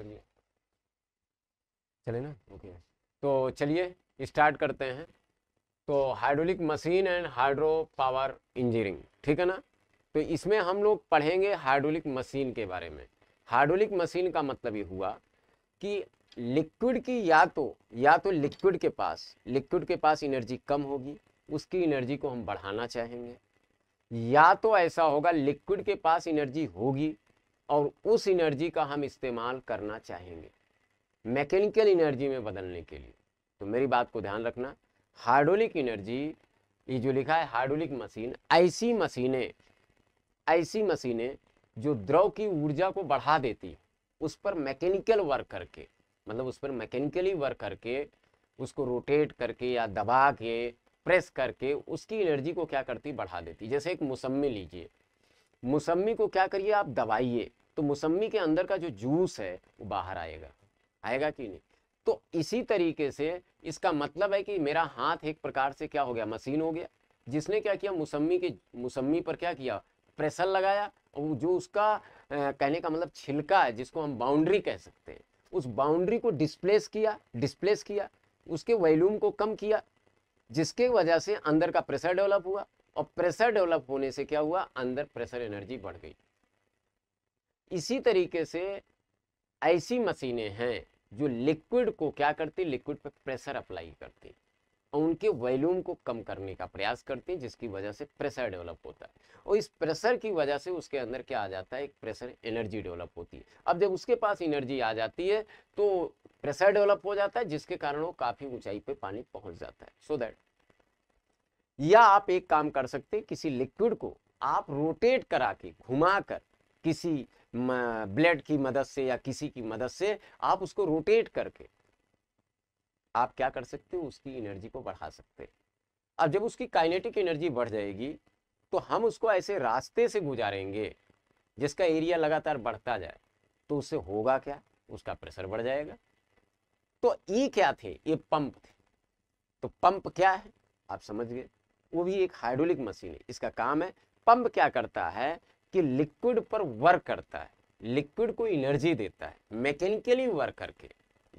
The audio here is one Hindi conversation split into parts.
करिए चले ना ओके तो चलिए स्टार्ट करते हैं तो hydraulic machine and hydro power engineering ठीक है ना तो इसमें हम लोग पढ़ेंगे हाइड्रोलिक मशीन के बारे में हाइड्रोलिक मशीन का मतलब ये हुआ कि लिक्विड की या तो या तो लिक्विड के पास लिक्विड के पास एनर्जी कम होगी उसकी एनर्जी को हम बढ़ाना चाहेंगे या तो ऐसा होगा लिक्विड के पास एनर्जी होगी और उस एनर्जी का हम इस्तेमाल करना चाहेंगे मैकेनिकल एनर्जी में बदलने के लिए तो मेरी बात को ध्यान रखना हार्डोलिक एनर्जी ये जो लिखा है हार्डोलिक मशीन ऐसी मशीनें ऐसी मशीनें जो द्रव की ऊर्जा को बढ़ा देती उस पर मैकेनिकल वर्क करके मतलब उस पर मैकेनिकली वर्क करके उसको रोटेट करके या दबा के प्रेस करके उसकी एनर्जी को क्या करती बढ़ा देती जैसे एक मौसमी लीजिए मौसमी को क्या करिए आप दबाइए तो मौसमी के अंदर का जो जूस है वो बाहर आएगा आएगा कि नहीं तो इसी तरीके से इसका मतलब है कि मेरा हाथ एक प्रकार से क्या हो गया मशीन हो गया जिसने क्या किया मौसमी के मौसमी पर क्या किया प्रेशर लगाया और जो उसका कहने का मतलब छिलका है जिसको हम बाउंड्री कह सकते हैं उस बाउंड्री को डिस्प्लेस किया डिस्प्लेस किया उसके वॉल्यूम को कम किया जिसके वजह से अंदर का प्रेशर डेवलप हुआ और प्रेशर डेवलप होने से क्या हुआ अंदर प्रेशर एनर्जी बढ़ गई इसी तरीके से ऐसी मशीनें हैं जो लिक्विड को क्या करती लिक्विड पर प्रेशर अप्लाई करती और उनके वॉल्यूम को कम करने का प्रयास करती है जिसकी वजह से प्रेशर डेवलप होता है और इस प्रेशर की वजह से उसके अंदर क्या आ जाता है एक प्रेशर एनर्जी डेवलप होती है अब जब उसके पास एनर्जी आ जाती है तो प्रेशर डेवलप हो जाता है जिसके कारण वो काफ़ी ऊंचाई पे पानी पहुंच जाता है सो so दैट या आप एक काम कर सकते किसी लिक्विड को आप रोटेट करा के घुमा कर किसी ब्लेड की मदद से या किसी की मदद से आप उसको रोटेट करके आप क्या कर सकते हो उसकी एनर्जी को बढ़ा सकते हैं अब जब उसकी काइनेटिक एनर्जी बढ़ जाएगी तो हम उसको ऐसे रास्ते से गुजारेंगे जिसका एरिया लगातार बढ़ता जाए तो उससे होगा क्या उसका प्रेशर बढ़ जाएगा तो ये क्या थे ये पंप थे तो पंप क्या है आप समझ गए वो भी एक हाइड्रोलिक मशीन है इसका काम है पंप क्या करता है कि लिक्विड पर वर्क करता है लिक्विड को एनर्जी देता है मैकेनिकली वर्क करके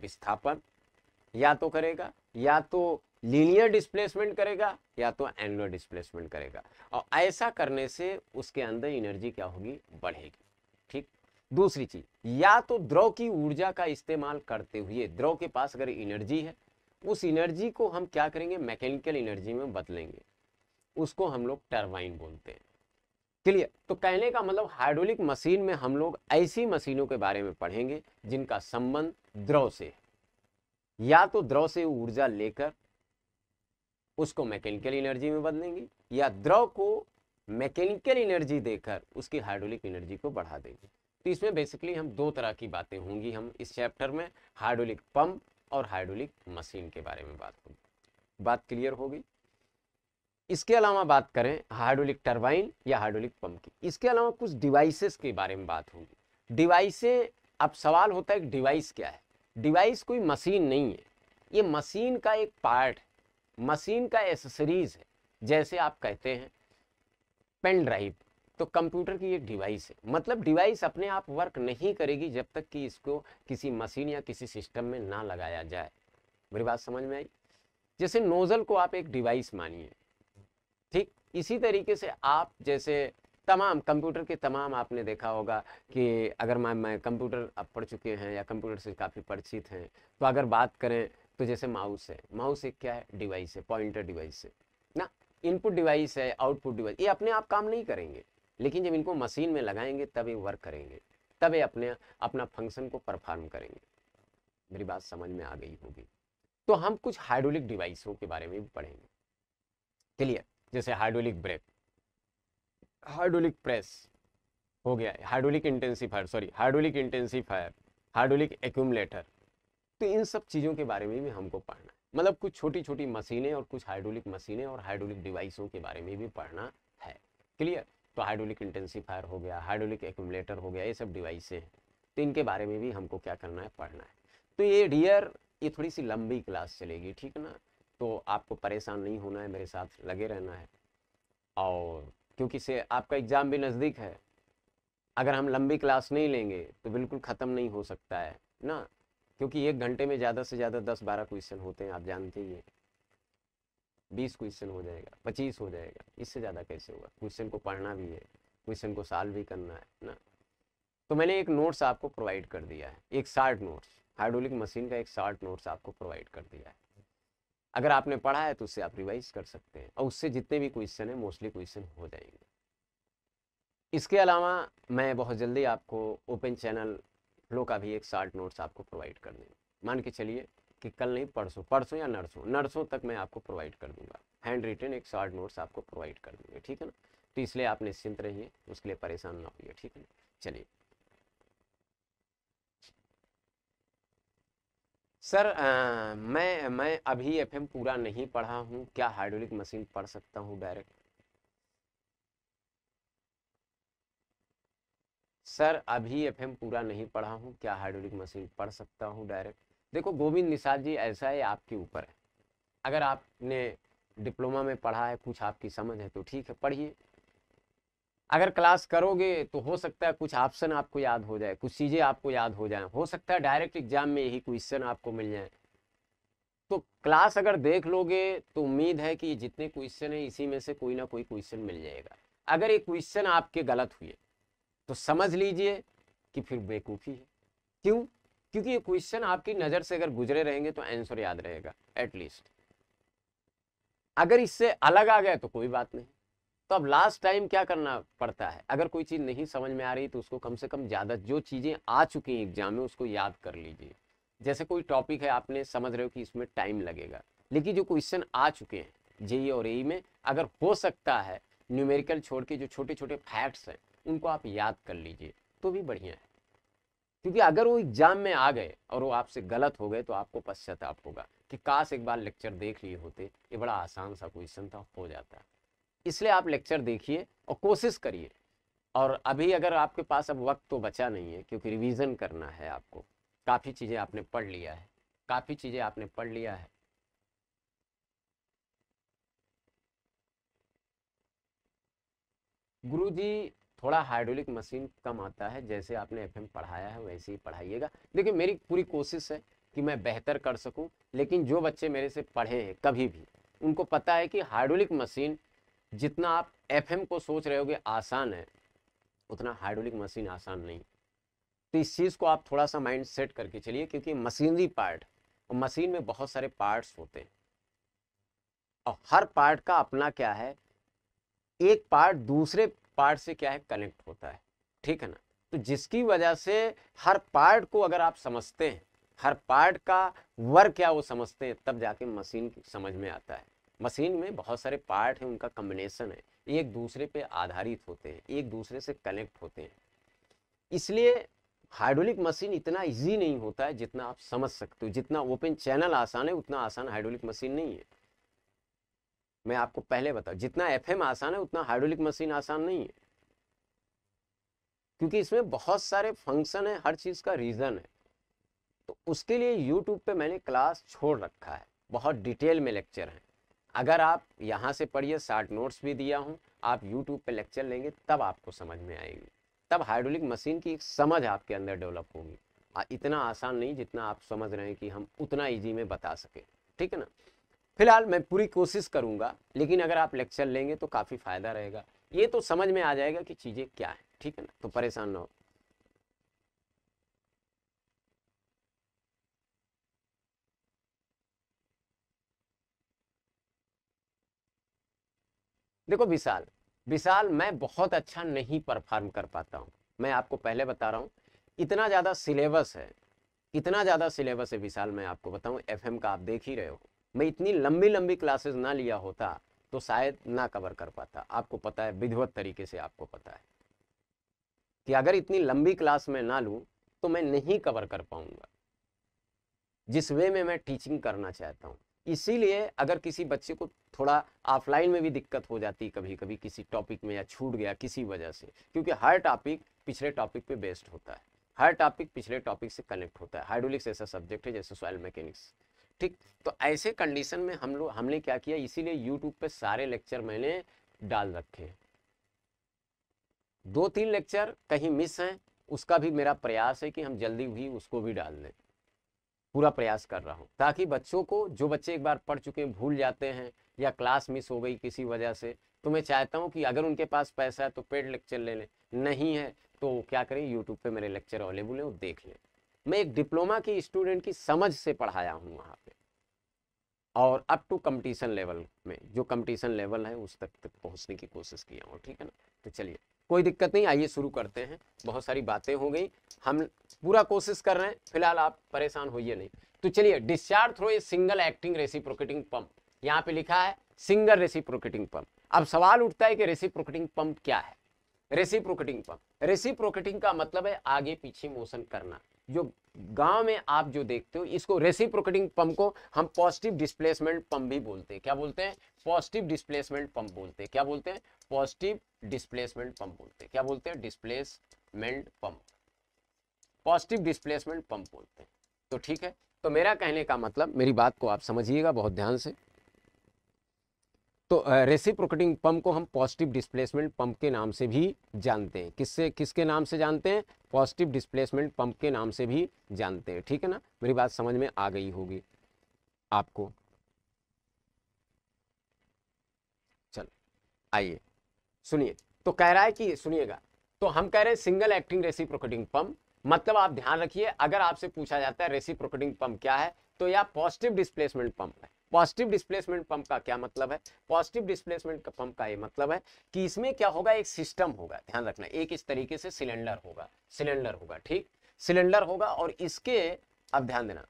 विस्थापन या तो करेगा या तो लीनियर डिस्प्लेसमेंट करेगा या तो एंगुलर डिस्प्लेसमेंट करेगा और ऐसा करने से उसके अंदर एनर्जी क्या होगी बढ़ेगी ठीक दूसरी चीज या तो द्रव की ऊर्जा का इस्तेमाल करते हुए द्रव के पास अगर एनर्जी है उस एनर्जी को हम क्या करेंगे मैकेनिकल एनर्जी में बदलेंगे उसको हम लोग टर्बाइन बोलते हैं क्लियर तो कहने का मतलब हाइड्रोलिक मशीन में हम लोग ऐसी मशीनों के बारे में पढ़ेंगे जिनका संबंध द्रव से है या तो द्रव से ऊर्जा लेकर उसको मैकेनिकल एनर्जी में बदलेंगे या द्रव को मैकेनिकल एनर्जी देकर उसकी हाइड्रोलिक एनर्जी को बढ़ा देंगे तो इसमें बेसिकली हम दो तरह की बातें होंगी हम इस चैप्टर में हाइड्रोलिक पंप और हाइड्रोलिक मशीन के बारे में बात होगी बात क्लियर होगी इसके अलावा बात करें हाइड्रोलिक टर्बाइन या हाइड्रोलिक पंप की इसके अलावा कुछ डिवाइसेस के बारे में बात होगी डिवाइसें अब सवाल होता है कि डिवाइस क्या है डिवाइस कोई मशीन नहीं है ये मशीन का एक पार्ट है मशीन का एसेसरीज है जैसे आप कहते हैं पेन ड्राइव तो कंप्यूटर की एक डिवाइस है मतलब डिवाइस अपने आप वर्क नहीं करेगी जब तक कि इसको किसी मशीन या किसी सिस्टम में ना लगाया जाए मेरी बात समझ में आई जैसे नोज़ल को आप एक डिवाइस मानिए ठीक इसी तरीके से आप जैसे तमाम कंप्यूटर के तमाम आपने देखा होगा कि अगर मैं मैं कंप्यूटर अब पढ़ चुके हैं या कंप्यूटर से काफ़ी परिचित हैं तो अगर बात करें तो जैसे माउस है माउस एक क्या है डिवाइस है पॉइंटर डिवाइस है ना इनपुट डिवाइस है आउटपुट डिवाइस ये अपने आप काम नहीं करेंगे लेकिन जब इनको मशीन में लगाएंगे तब ये वर्क करेंगे तब ये अपने अपना फंक्शन को परफॉर्म करेंगे मेरी बात समझ में आ गई होगी तो हम कुछ हाइड्रोलिक डिवाइसों के बारे में भी पढ़ेंगे क्लियर जैसे हाइड्रोलिक ब्रेक हाइड्रोलिक प्रेस हो गया hydraulic intensifier sorry hydraulic intensifier hydraulic accumulator तो इन सब चीज़ों के बारे में भी हमको पढ़ना है मतलब कुछ छोटी छोटी मशीनें और कुछ हाइड्रोलिक मशीनें और हाइड्रोलिक डिवाइसों के बारे में भी पढ़ना है क्लियर तो हाइड्रोलिक इंटेंसीफायर हो गया हाइड्रोलिक एक्यूमलेटर हो गया ये सब डिवाइसें हैं तो इनके बारे में भी हमको क्या करना है पढ़ना है तो ये डियर ये थोड़ी सी लंबी क्लास चलेगी ठीक है ना तो आपको परेशान नहीं होना है मेरे साथ लगे रहना है और क्योंकि से आपका एग्ज़ाम भी नज़दीक है अगर हम लंबी क्लास नहीं लेंगे तो बिल्कुल ख़त्म नहीं हो सकता है ना क्योंकि एक घंटे में ज़्यादा से ज़्यादा दस बारह क्वेश्चन होते हैं आप जानते ही हैं बीस क्वेश्चन हो जाएगा पच्चीस हो जाएगा इससे ज़्यादा कैसे होगा क्वेश्चन को पढ़ना भी है क्वेश्चन को सॉल्व भी करना है ना तो मैंने एक नोट्स आपको प्रोवाइड कर दिया है एक शार्ट नोट्स हाइड्रोलिक मशीन का एक शार्ट नोट्स आपको प्रोवाइड कर दिया है अगर आपने पढ़ा है तो उससे आप रिवाइज कर सकते हैं और उससे जितने भी क्वेश्चन हैं मोस्टली क्वेश्चन हो जाएंगे इसके अलावा मैं बहुत जल्दी आपको ओपन चैनल फ्लो का भी एक शार्ट नोट्स आपको प्रोवाइड कर दें मान के चलिए कि कल नहीं परसों परसों या नर्सों नर्सों तक मैं आपको प्रोवाइड कर दूंगा हैंड रिटन एक शार्ट नोट्स आपको प्रोवाइड कर दूंगा ठीक है ना तो इसलिए आप निश्चिंत रहिए उसके लिए परेशान ना होइए ठीक है ना चलिए सर आ, मैं मैं अभी एफएम पूरा नहीं पढ़ा हूँ क्या हाइड्रोलिक मशीन पढ़ सकता हूँ डायरेक्ट सर अभी एफएम पूरा नहीं पढ़ा हूँ क्या हाइड्रोलिक मशीन पढ़ सकता हूँ डायरेक्ट देखो गोविंद निषाद जी ऐसा है आपके ऊपर है अगर आपने डिप्लोमा में पढ़ा है कुछ आपकी समझ है तो ठीक है पढ़िए अगर क्लास करोगे तो हो सकता है कुछ ऑप्शन आपको याद हो जाए कुछ चीज़ें आपको याद हो जाए हो सकता है डायरेक्ट एग्जाम में यही क्वेश्चन आपको मिल जाए तो क्लास अगर देख लोगे तो उम्मीद है कि जितने क्वेश्चन है इसी में से कोई ना कोई क्वेश्चन मिल जाएगा अगर ये क्वेश्चन आपके गलत हुए तो समझ लीजिए कि फिर बेवकूफ़ी है क्यों क्योंकि ये क्वेश्चन आपकी नज़र से अगर गुजरे रहेंगे तो आंसर याद रहेगा एटलीस्ट अगर इससे अलग आ गया तो कोई बात नहीं तो अब लास्ट टाइम क्या करना पड़ता है अगर कोई चीज़ नहीं समझ में आ रही तो उसको कम से कम ज़्यादा जो चीज़ें आ चुकी हैं एग्जाम में उसको याद कर लीजिए जैसे कोई टॉपिक है आपने समझ रहे हो कि इसमें टाइम लगेगा लेकिन जो क्वेश्चन आ चुके हैं जेई e और ए e में अगर हो सकता है न्यूमेरिकल छोड़ के जो छोटे छोटे फैक्ट्स हैं उनको आप याद कर लीजिए तो भी बढ़िया है क्योंकि अगर वो एग्जाम में आ गए और वो आपसे गलत हो गए तो आपको पश्चाताप होगा कि काश एक बार लेक्चर देख लिए होते ये बड़ा आसान सा क्वेश्चन था हो जाता है इसलिए आप लेक्चर देखिए और कोशिश करिए और अभी अगर आपके पास अब वक्त तो बचा नहीं है क्योंकि रिवीजन करना है आपको काफ़ी चीज़ें आपने पढ़ लिया है काफ़ी चीज़ें आपने पढ़ लिया है गुरुजी थोड़ा हाइड्रोलिक मशीन कम आता है जैसे आपने एफएम पढ़ाया है वैसे ही पढ़ाइएगा देखिए मेरी पूरी कोशिश है कि मैं बेहतर कर सकूं लेकिन जो बच्चे मेरे से पढ़े हैं कभी भी उनको पता है कि हाइड्रोलिक मशीन जितना आप एफ को सोच रहे होगे आसान है उतना हाइड्रोलिक मशीन आसान नहीं तो इस चीज़ को आप थोड़ा सा माइंड सेट करके चलिए क्योंकि मशीनरी पार्ट और मशीन में बहुत सारे पार्ट्स होते हैं और हर पार्ट का अपना क्या है एक पार्ट दूसरे पार्ट से क्या है कनेक्ट होता है ठीक है ना तो जिसकी वजह से हर पार्ट को अगर आप समझते हैं हर पार्ट का वर्क क्या वो समझते हैं तब जाके मशीन समझ में आता है मशीन में बहुत सारे पार्ट हैं उनका कम्बिनेशन है एक दूसरे पे आधारित होते हैं एक दूसरे से कनेक्ट होते हैं इसलिए हाइड्रोलिक मशीन इतना इजी नहीं होता है जितना आप समझ सकते हो जितना ओपन चैनल आसान है उतना आसान हाइड्रोलिक मशीन नहीं है मैं आपको पहले बताऊँ जितना एफ आसान है उतना हाइड्रोलिक मशीन आसान नहीं है क्योंकि इसमें बहुत सारे फंक्शन है हर चीज़ का रीज़न है तो उसके लिए यूट्यूब पे मैंने क्लास छोड़ रखा है बहुत डिटेल में लेक्चर हैं अगर आप यहाँ से पढ़िए शार्ट नोट्स भी दिया हूँ आप यूट्यूब पे लेक्चर लेंगे तब आपको समझ में आएगी तब हाइड्रोलिक मशीन की एक समझ आपके अंदर डेवलप होगी इतना आसान नहीं जितना आप समझ रहे हैं कि हम उतना ईजी में बता सकें ठीक है ना फिलहाल मैं पूरी कोशिश करूँगा लेकिन अगर आप लेक्चर लेंगे तो काफ़ी फ़ायदा रहेगा ये तो समझ में आ जाएगा कि चीज़ें क्या है ठीक है ना तो परेशान ना हो देखो विशाल विशाल मैं बहुत अच्छा नहीं परफॉर्म कर पाता हूँ मैं आपको पहले बता रहा हूँ इतना ज़्यादा सिलेबस है इतना ज़्यादा सिलेबस है विशाल मैं आपको बताऊँ एफ का आप देख ही रहे हो मैं इतनी लंबी लंबी क्लासेस ना लिया होता तो शायद ना कवर कर पाता आपको पता है विधिवत तरीके से आपको पता है कि अगर इतनी लंबी क्लास में ना लूँ तो मैं नहीं कवर कर पाऊंगा जिस वे में मैं टीचिंग करना चाहता हूँ इसीलिए अगर किसी बच्चे को थोड़ा ऑफलाइन में भी दिक्कत हो जाती कभी कभी किसी टॉपिक में या छूट गया किसी वजह से क्योंकि हर टॉपिक पिछले टॉपिक पे बेस्ड होता है हर टॉपिक पिछले टॉपिक से कनेक्ट होता है हाइड्रोलिक्स ऐसा सब्जेक्ट है जैसे सॉयल मैकेनिक्स ठीक तो ऐसे कंडीशन में हम लोग हमने क्या किया इसीलिए यूट्यूब पर सारे लेक्चर मैंने डाल रखे हैं दो तीन लेक्चर कहीं मिस हैं उसका भी मेरा प्रयास है कि हम जल्दी भी उसको भी डाल दें पूरा प्रयास कर रहा हूँ ताकि बच्चों को जो बच्चे एक बार पढ़ चुके हैं भूल जाते हैं या क्लास मिस हो गई किसी वजह से तो मैं चाहता हूँ कि अगर उनके पास पैसा है तो पेड लेक्चर ले लें नहीं है तो क्या करें यूट्यूब पे मेरे लेक्चर अवेलेबल हैं वो देख लें मैं एक डिप्लोमा की स्टूडेंट की समझ से पढ़ाया हूँ वहाँ पर और अप टू कंपटीशन लेवल में जो कम्पटिशन लेवल है उस तक तक पहुँचने की कोशिश किया हूँ ठीक है ना तो चलिए कोई दिक्कत नहीं आइए शुरू करते हैं बहुत सारी बातें हो गई हम पूरा कोशिश कर रहे हैं फिलहाल आप परेशान होइए नहीं तो चलिए discharge through a single acting reciprocating pump यहाँ पे लिखा है सिंगल रेसिप्रोकेटिंग पंप अब सवाल उठता है कि रेसिप्रोकेटिंग पंप क्या है रेसिप्रोकेटिंग पंप रेसिप्रोकेटिंग का मतलब है आगे पीछे मोशन करना जो गांव में आप जो देखते हो इसको रेसिप्रोकेटिंग पंप को हम पॉजिटिव डिस्प्लेसमेंट पंप भी बोलते हैं क्या बोलते हैं पॉजिटिव डिस्प्लेसमेंट पंप बोलते हैं क्या बोलते हैं पॉजिटिव डिस्प्लेसमेंट पंप बोलते हैं क्या बोलते हैं displacement pump positive displacement pump बोलते हैं तो ठीक है तो मेरा कहने का मतलब मेरी बात को आप समझिएगा बहुत ध्यान से तो रेसिप्रोकेटिंग पंप को हम पॉजिटिव डिस्प्लेसमेंट पंप के नाम से भी जानते हैं किससे किसके नाम से जानते हैं पॉजिटिव डिस्प्लेसमेंट पंप के नाम से भी जानते हैं ठीक है ना मेरी बात समझ में आ गई होगी आपको चलो आइए सुनिए तो कह रहा है कि सुनिएगा तो हम कह रहे हैं सिंगल एक्टिंग रेसिप्रोकेटिंग पंप मतलब आप ध्यान रखिए अगर आपसे पूछा जाता है रेसिप्रोकेटिंग पंप क्या है तो यह पॉजिटिव डिस्प्लेसमेंट पंप है पॉजिटिव डिस्प्लेसमेंट पंप का क्या मतलब है पॉजिटिव डिस्प्लेसमेंट पंप का ये मतलब है कि इसमें क्या होगा एक सिस्टम होगा ध्यान रखना एक इस तरीके से सिलेंडर होगा सिलेंडर होगा ठीक सिलेंडर होगा और इसके अब ध्यान देना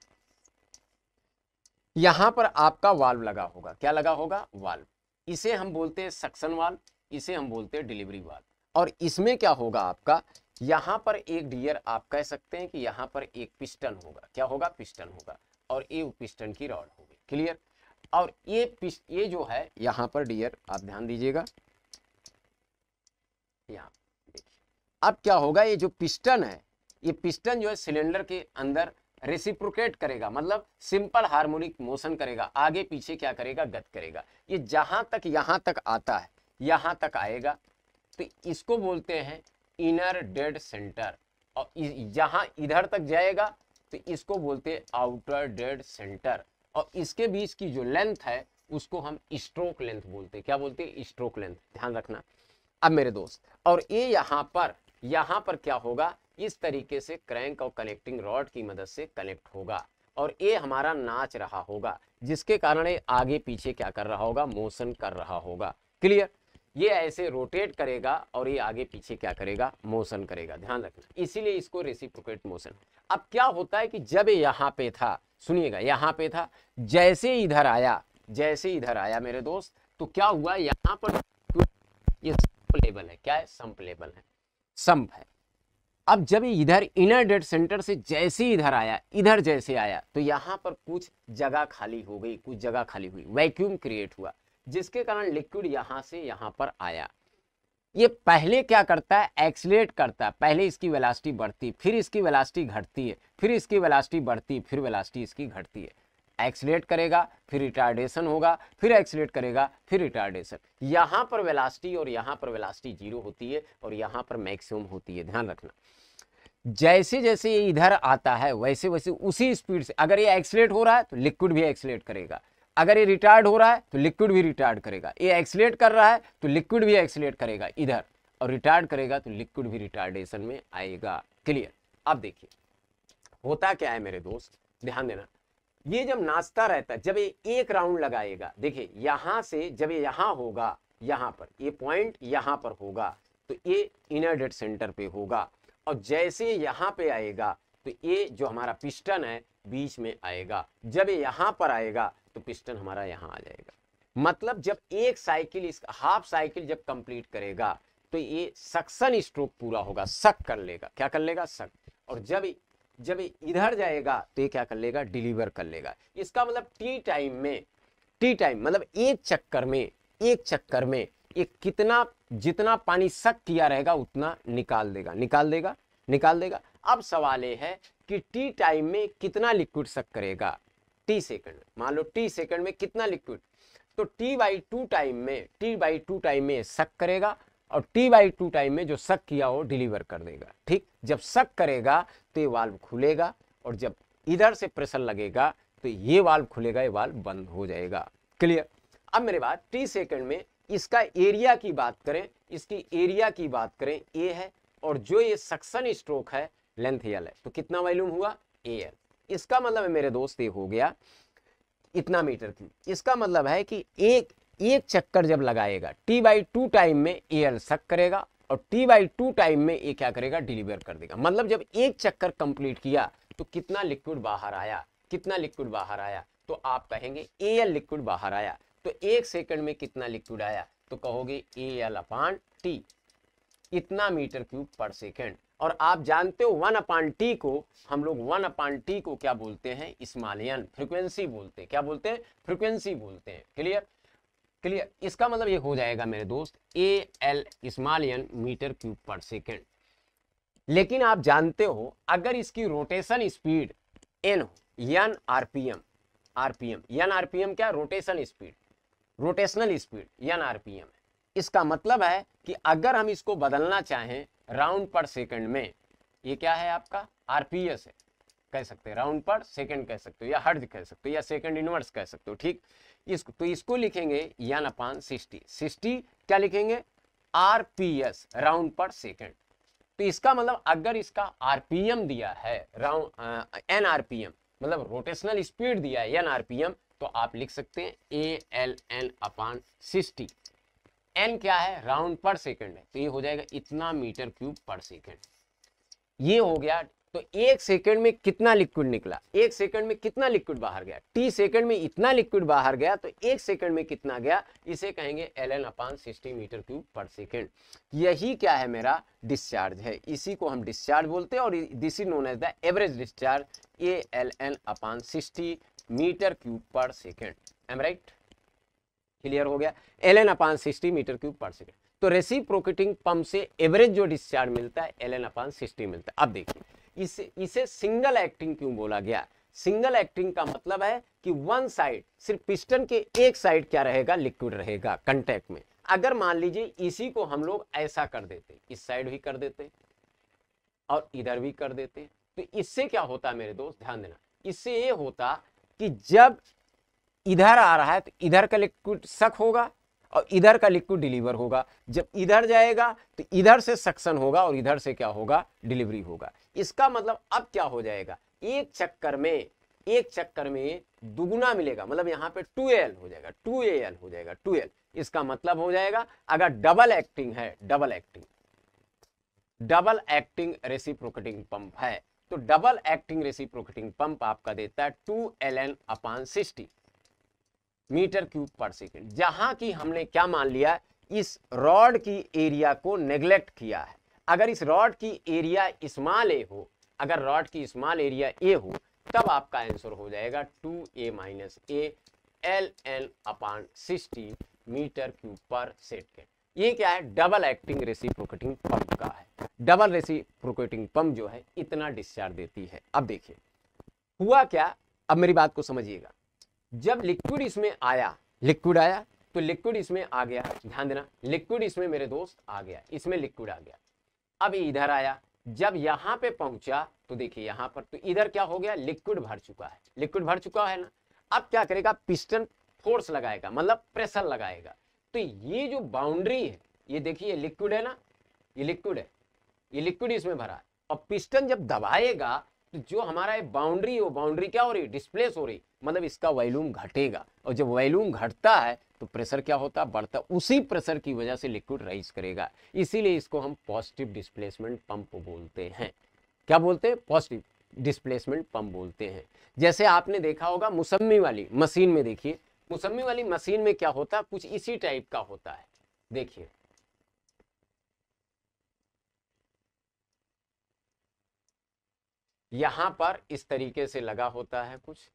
यहां पर आपका वाल्व लगा होगा क्या लगा होगा वाल्व इसे हम बोलते हैं सक्सन वाल्व इसे हम बोलते हैं डिलीवरी वाल्व और इसमें क्या होगा आपका यहां पर एक डियर आप कह सकते हैं कि यहां पर एक पिस्टन होगा क्या होगा पिस्टन होगा और ये पिस्टन की रॉड होगी क्लियर और ये ये जो है यहाँ पर डियर आप ध्यान दीजिएगा यहाँ देखिए अब क्या होगा ये जो पिस्टन है ये पिस्टन जो है सिलेंडर के अंदर रेसिप्रोकेट करेगा मतलब सिंपल हार्मोनिक मोशन करेगा आगे पीछे क्या करेगा गत करेगा ये जहां तक यहां तक आता है यहां तक आएगा तो इसको बोलते हैं इनर डेड सेंटर और यहां इधर तक जाएगा तो इसको बोलते हैं आउटर डेड सेंटर और इसके बीच की जो लेंथ है उसको हम स्ट्रोक लेंथ बोलते हैं क्या बोलते हैं स्ट्रोक लेंथ ध्यान रखना अब मेरे दोस्त और ये यहाँ पर यहाँ पर क्या होगा इस तरीके से क्रैंक और कनेक्टिंग रॉड की मदद से कनेक्ट होगा और ये हमारा नाच रहा होगा जिसके कारण ये आगे पीछे क्या कर रहा होगा मोशन कर रहा होगा क्लियर ये ऐसे रोटेट करेगा और ये आगे पीछे क्या करेगा मोशन करेगा ध्यान रखना इसीलिए इसको रेसिप्रोकेट मोशन अब क्या होता है कि जब यहाँ पे था सुनिएगा यहाँ पे था जैसे इधर आया जैसे इधर आया मेरे दोस्त तो क्या हुआ यहाँ पर तो ये संपलेबल है क्या है संपलेबल है संप है अब जब इधर इनर डेड सेंटर से जैसे इधर आया इधर जैसे आया तो यहाँ पर कुछ जगह खाली हो गई कुछ जगह खाली हुई वैक्यूम क्रिएट हुआ जिसके कारण लिक्विड यहाँ से यहाँ पर आया ये पहले क्या करता है एक्सलेट करता है पहले इसकी वेलासिटी बढ़ती फिर इसकी वेलासिटी घटती है फिर इसकी वेलासिटी बढ़ती फिर वेलासिटी इसकी घटती है एक्सलेट करेगा फिर रिटार्डेशन होगा फिर एक्सलेट करेगा फिर रिटार्डेशन यहाँ पर वेलासिटी और यहाँ पर वेलासिटी जीरो होती है और यहाँ पर मैक्सिमम होती है ध्यान रखना जैसे जैसे ये इधर आता है वैसे वैसे उसी स्पीड से अगर ये एक्सलेट हो रहा है तो लिक्विड भी एक्सलेट करेगा अगर ये रिटायर्ड हो रहा है तो लिक्विड भी रिटायर्ड करेगा ये एक्सलेट कर रहा है तो लिक्विड भी एक्सलेट करेगा इधर और रिटायर्ड करेगा तो लिक्विड भी रिटायर्डेशन में आएगा क्लियर अब देखिए होता क्या है मेरे दोस्त ध्यान देना ये जब नाश्ता रहता है जब ये एक राउंड लगाएगा देखिए यहां से जब ये यहाँ होगा यहां पर ये पॉइंट यहां पर होगा तो ये इनर डेड सेंटर पे होगा और जैसे यहां पे आएगा तो ये जो हमारा पिस्टन है बीच में आएगा जब ये यहां पर आएगा तो पिस्टन हमारा यहाँ आ जाएगा मतलब जब एक साइकिल इसका हाफ साइकिल जब कंप्लीट करेगा तो ये सक्सन स्ट्रोक पूरा होगा सक कर लेगा क्या कर लेगा सक और जब जब इधर जाएगा तो ये क्या कर लेगा डिलीवर कर लेगा इसका मतलब टी टाइम में टी टाइम मतलब एक चक्कर में एक चक्कर में ये कितना जितना पानी सक किया रहेगा उतना निकाल देगा निकाल देगा निकाल देगा अब सवाल ये है कि टी टाइम में कितना लिक्विड सक करेगा टी सेकंड मान लो टी सेकंड में कितना लिक्विड तो टी बाई टू टाइम में टी बाई टू टाइम में सक करेगा और टी बाई टू टाइम में जो सक किया हो डिलीवर कर देगा ठीक जब सक करेगा तो ये वाल्व खुलेगा और जब इधर से प्रेशर लगेगा तो ये वाल्व खुलेगा ये वाल्व बंद हो जाएगा क्लियर अब मेरे बात टी सेकंड में इसका एरिया की बात करें इसकी एरिया की बात करें ए है और जो ये सक्सन स्ट्रोक है लेंथ एल है तो कितना वॉल्यूम हुआ ए एल इसका मतलब है मेरे दोस्त ये हो गया इतना मीटर क्यूब इसका मतलब है कि एक एक चक्कर जब लगाएगा टी बाई टू टाइम में एयर सक करेगा और टी बाई टू टाइम में ये क्या करेगा डिलीवर कर देगा मतलब जब एक चक्कर कंप्लीट किया तो कितना लिक्विड बाहर आया कितना लिक्विड बाहर आया तो आप कहेंगे एयर लिक्विड बाहर आया तो एक सेकंड में कितना लिक्विड आया तो कहोगे ए एल अपान टी इतना मीटर क्यूब पर सेकेंड और आप जानते हो वन अपान टी को हम लोग वन अपान टी को क्या बोलते हैं इस्मालियन फ्रीक्वेंसी बोलते हैं क्या बोलते हैं फ्रिक्वेंसी बोलते हैं क्लियर क्लियर इसका मतलब ये हो जाएगा मेरे दोस्त ए एल इस्मालियन मीटर क्यूब पर सेकेंड लेकिन आप जानते हो अगर इसकी rotation speed N N R P M M N R N M क्या rotation speed rotational speed N R P M इसका मतलब है कि अगर हम इसको बदलना चाहें राउंड पर सेकंड में ये क्या है आपका आरपीएस है कह सकते हैं राउंड पर सेकंड कह सकते हो या हर्ज कह सकते हो या सेकंड इनवर्स कह सकते हो ठीक इसको तो इसको लिखेंगे यान अपान सिक्सटी सिक्सटी क्या लिखेंगे आरपीएस राउंड पर सेकंड तो इसका मतलब अगर इसका आरपीएम दिया है राउंड एन आरपीएम मतलब रोटेशनल स्पीड दिया है एन आरपीएम तो आप लिख सकते हैं A L N upon sixty N क्या है राउंड पर सेकेंड है तो ये हो जाएगा इतना मीटर क्यूब पर सेकेंड ये हो गया तो एक सेकंड में कितना लिक्विड निकला एक सेकंड में कितना लिक्विड बाहर गया टी सेकंड में इतना लिक्विड बाहर गया तो एक सेकंड में कितना गया इसे कहेंगे L N upon sixty metre cube पर सेकंड यही क्या है मेरा डिस्चार्ज है इसी को हम डिस्चार्ज बोलते हैं और this is known as the average discharge A L N upon sixty metre cube पर सेकेंड एम राइट क्लियर हो गया L N upon sixty metre cube पर सेकेंड तो रेसी प्रोकेटिंग पंप से एवरेज जो डिस्चार्ज मिलता है एल एन अपान सिक्सटी मिलता है अब देखिए इसे इसे सिंगल एक्टिंग क्यों बोला गया सिंगल एक्टिंग का मतलब है कि वन साइड सिर्फ पिस्टन के एक साइड क्या रहेगा लिक्विड रहेगा कंटेक्ट में अगर मान लीजिए इसी को हम लोग ऐसा कर देते इस साइड भी कर देते और इधर भी कर देते तो इससे क्या होता मेरे दोस्त ध्यान देना इससे ये होता कि जब इधर आ रहा है तो इधर का लिक्विड सक होगा और इधर का लिक्विड डिलीवर होगा जब इधर जाएगा तो इधर से सक्शन होगा और इधर से क्या होगा डिलीवरी होगा इसका मतलब अब क्या हो जाएगा एक चक्कर में एक चक्कर में दुगुना मिलेगा मतलब यहाँ पे 2L हो जाएगा 2AL हो जाएगा 2L इसका मतलब हो जाएगा अगर डबल एक्टिंग है double acting double acting reciprocating pump है तो डबल एक्टिंग रेसिप्रोकेटिंग पंप आपका देता है two L N upon sixty metre cube पर सेकेंड जहाँ की हमने क्या मान लिया इस रॉड की एरिया को नेग्लेक्ट किया है अगर इस रॉड की एरिया स्मॉल ए हो अगर रॉड की स्मॉल एरिया ए हो तब आपका आंसर हो जाएगा two A minus A L N upon sixteen metre cube पर सेकेंड ये क्या है डबल एक्टिंग रेसिप्रोकेटिंग पंप का है डबल रेसिप्रोकेटिंग पंप जो है इतना डिस्चार्ज देती है अब देखिए हुआ क्या अब मेरी बात को समझिएगा जब लिक्विड इसमें आया लिक्विड आया तो लिक्विड इसमें आ गया ध्यान देना लिक्विड इसमें मेरे दोस्त आ गया इसमें लिक्विड आ गया अब इधर आया जब यहां पे पहुंचा तो देखिए यहां पर तो इधर क्या हो गया लिक्विड भर चुका है लिक्विड भर चुका है ना अब क्या करेगा पिस्टन फोर्स लगाएगा मतलब प्रेशर लगाएगा तो ये जो बाउंड्री है ये देखिए लिक्विड है ना ये लिक्विड है ये लिक्विड इसमें भरा है और पिस्टन जब दबाएगा तो जो हमारा ये बाउंड्री है वो बाउंड्री क्या हो रही है डिस्प्लेस हो रही मतलब इसका वॉल्यूम घटेगा और जब वॉल्यूम घटता है तो प्रेशर क्या होता है बढ़ता उसी प्रेशर की वजह से लिक्विड राइज करेगा इसीलिए इसको हम पॉजिटिव डिस्प्लेसमेंट पंप बोलते हैं क्या बोलते हैं पॉजिटिव डिस्प्लेसमेंट पंप बोलते हैं जैसे आपने देखा होगा मौसमी वाली मशीन में देखिए मौसमी वाली मशीन में क्या होता है कुछ इसी टाइप का होता है देखिए यहां पर इस तरीके से लगा होता है कुछ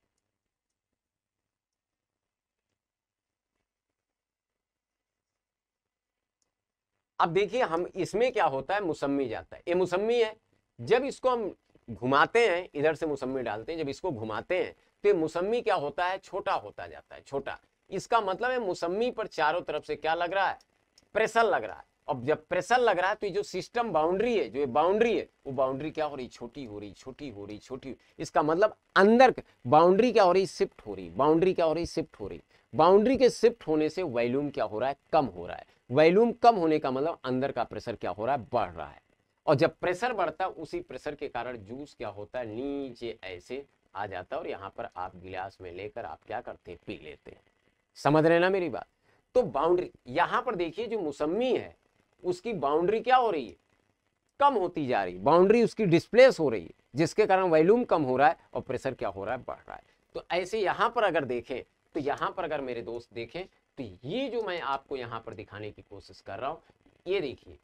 अब देखिए हम इसमें क्या होता है मुसम्मी जाता है ये मुसम्मी है जब इसको हम घुमाते हैं इधर से मुसम्मी डालते हैं जब इसको घुमाते हैं तो ये मुसम्मी क्या होता है छोटा होता जाता है छोटा इसका मतलब है मुसम्मी पर चारों तरफ से क्या लग रहा है प्रेशर लग रहा है अब जब प्रेशर लग रहा है तो ये जो सिस्टम बाउंड्री है जो ये बाउंड्री है वो बाउंड्री क्या हो रही छोटी हो रही छोटी हो रही छोटी इसका मतलब अंदर बाउंड्री क्या हो रही शिफ्ट हो रही बाउंड्री क्या हो रही शिफ्ट हो रही बाउंड्री के शिफ्ट होने से वॉल्यूम क्या हो रहा है कम हो रहा है वॉल्यूम कम होने का मतलब अंदर का प्रेशर क्या हो रहा है बढ़ रहा है और जब प्रेशर बढ़ता है उसी प्रेशर के कारण जूस क्या होता है नीचे ऐसे आ जाता है और यहाँ पर आप गिलास में लेकर आप क्या करते हैं पी लेते हैं समझ रहे ना मेरी बात तो बाउंड्री यहाँ पर देखिए जो मौसमी है उसकी बाउंड्री क्या हो रही है कम होती जा रही है बाउंड्री उसकी डिस्प्लेस हो रही है जिसके कारण वॉल्यूम कम हो रहा है और प्रेशर क्या हो रहा है बढ़ रहा है तो ऐसे यहाँ पर अगर देखें तो यहाँ पर अगर मेरे दोस्त देखें तो ये जो मैं आपको यहाँ पर दिखाने की कोशिश कर रहा हूं ये देखिए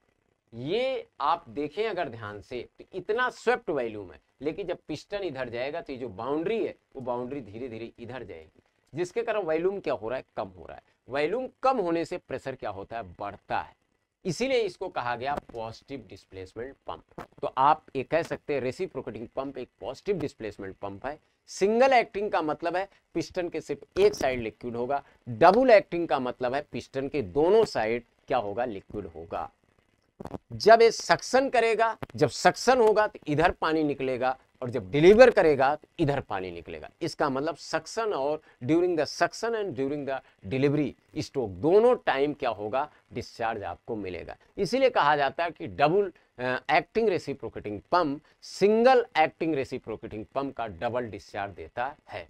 ये आप देखें अगर ध्यान से तो इतना स्वेप्ट वैल्यूम है लेकिन जब पिस्टन इधर जाएगा तो ये जो बाउंड्री है वो बाउंड्री धीरे धीरे इधर जाएगी जिसके कारण वैल्यूम क्या हो रहा है कम हो रहा है वैल्यूम कम होने से प्रेशर क्या होता है बढ़ता है इसीलिए इसको कहा गया पॉजिटिव डिस्प्लेसमेंट पंप तो आप ये कह सकते हैं रेसिप्रोकेटिंग पंप एक पॉजिटिव डिस्प्लेसमेंट पंप है सिंगल एक्टिंग का मतलब है पिस्टन के सिर्फ एक साइड लिक्विड होगा डबल एक्टिंग का मतलब है पिस्टन के दोनों साइड क्या होगा लिक्विड होगा जब ये सक्शन करेगा जब सक्शन होगा तो इधर पानी निकलेगा और जब डिलीवर करेगा तो इधर पानी निकलेगा इसका मतलब सक्शन और during the suction and during the delivery stroke दोनों टाइम क्या होगा डिस्चार्ज आपको मिलेगा इसीलिए कहा जाता है कि double acting reciprocating pump single acting reciprocating pump का डबल डिस्चार्ज देता है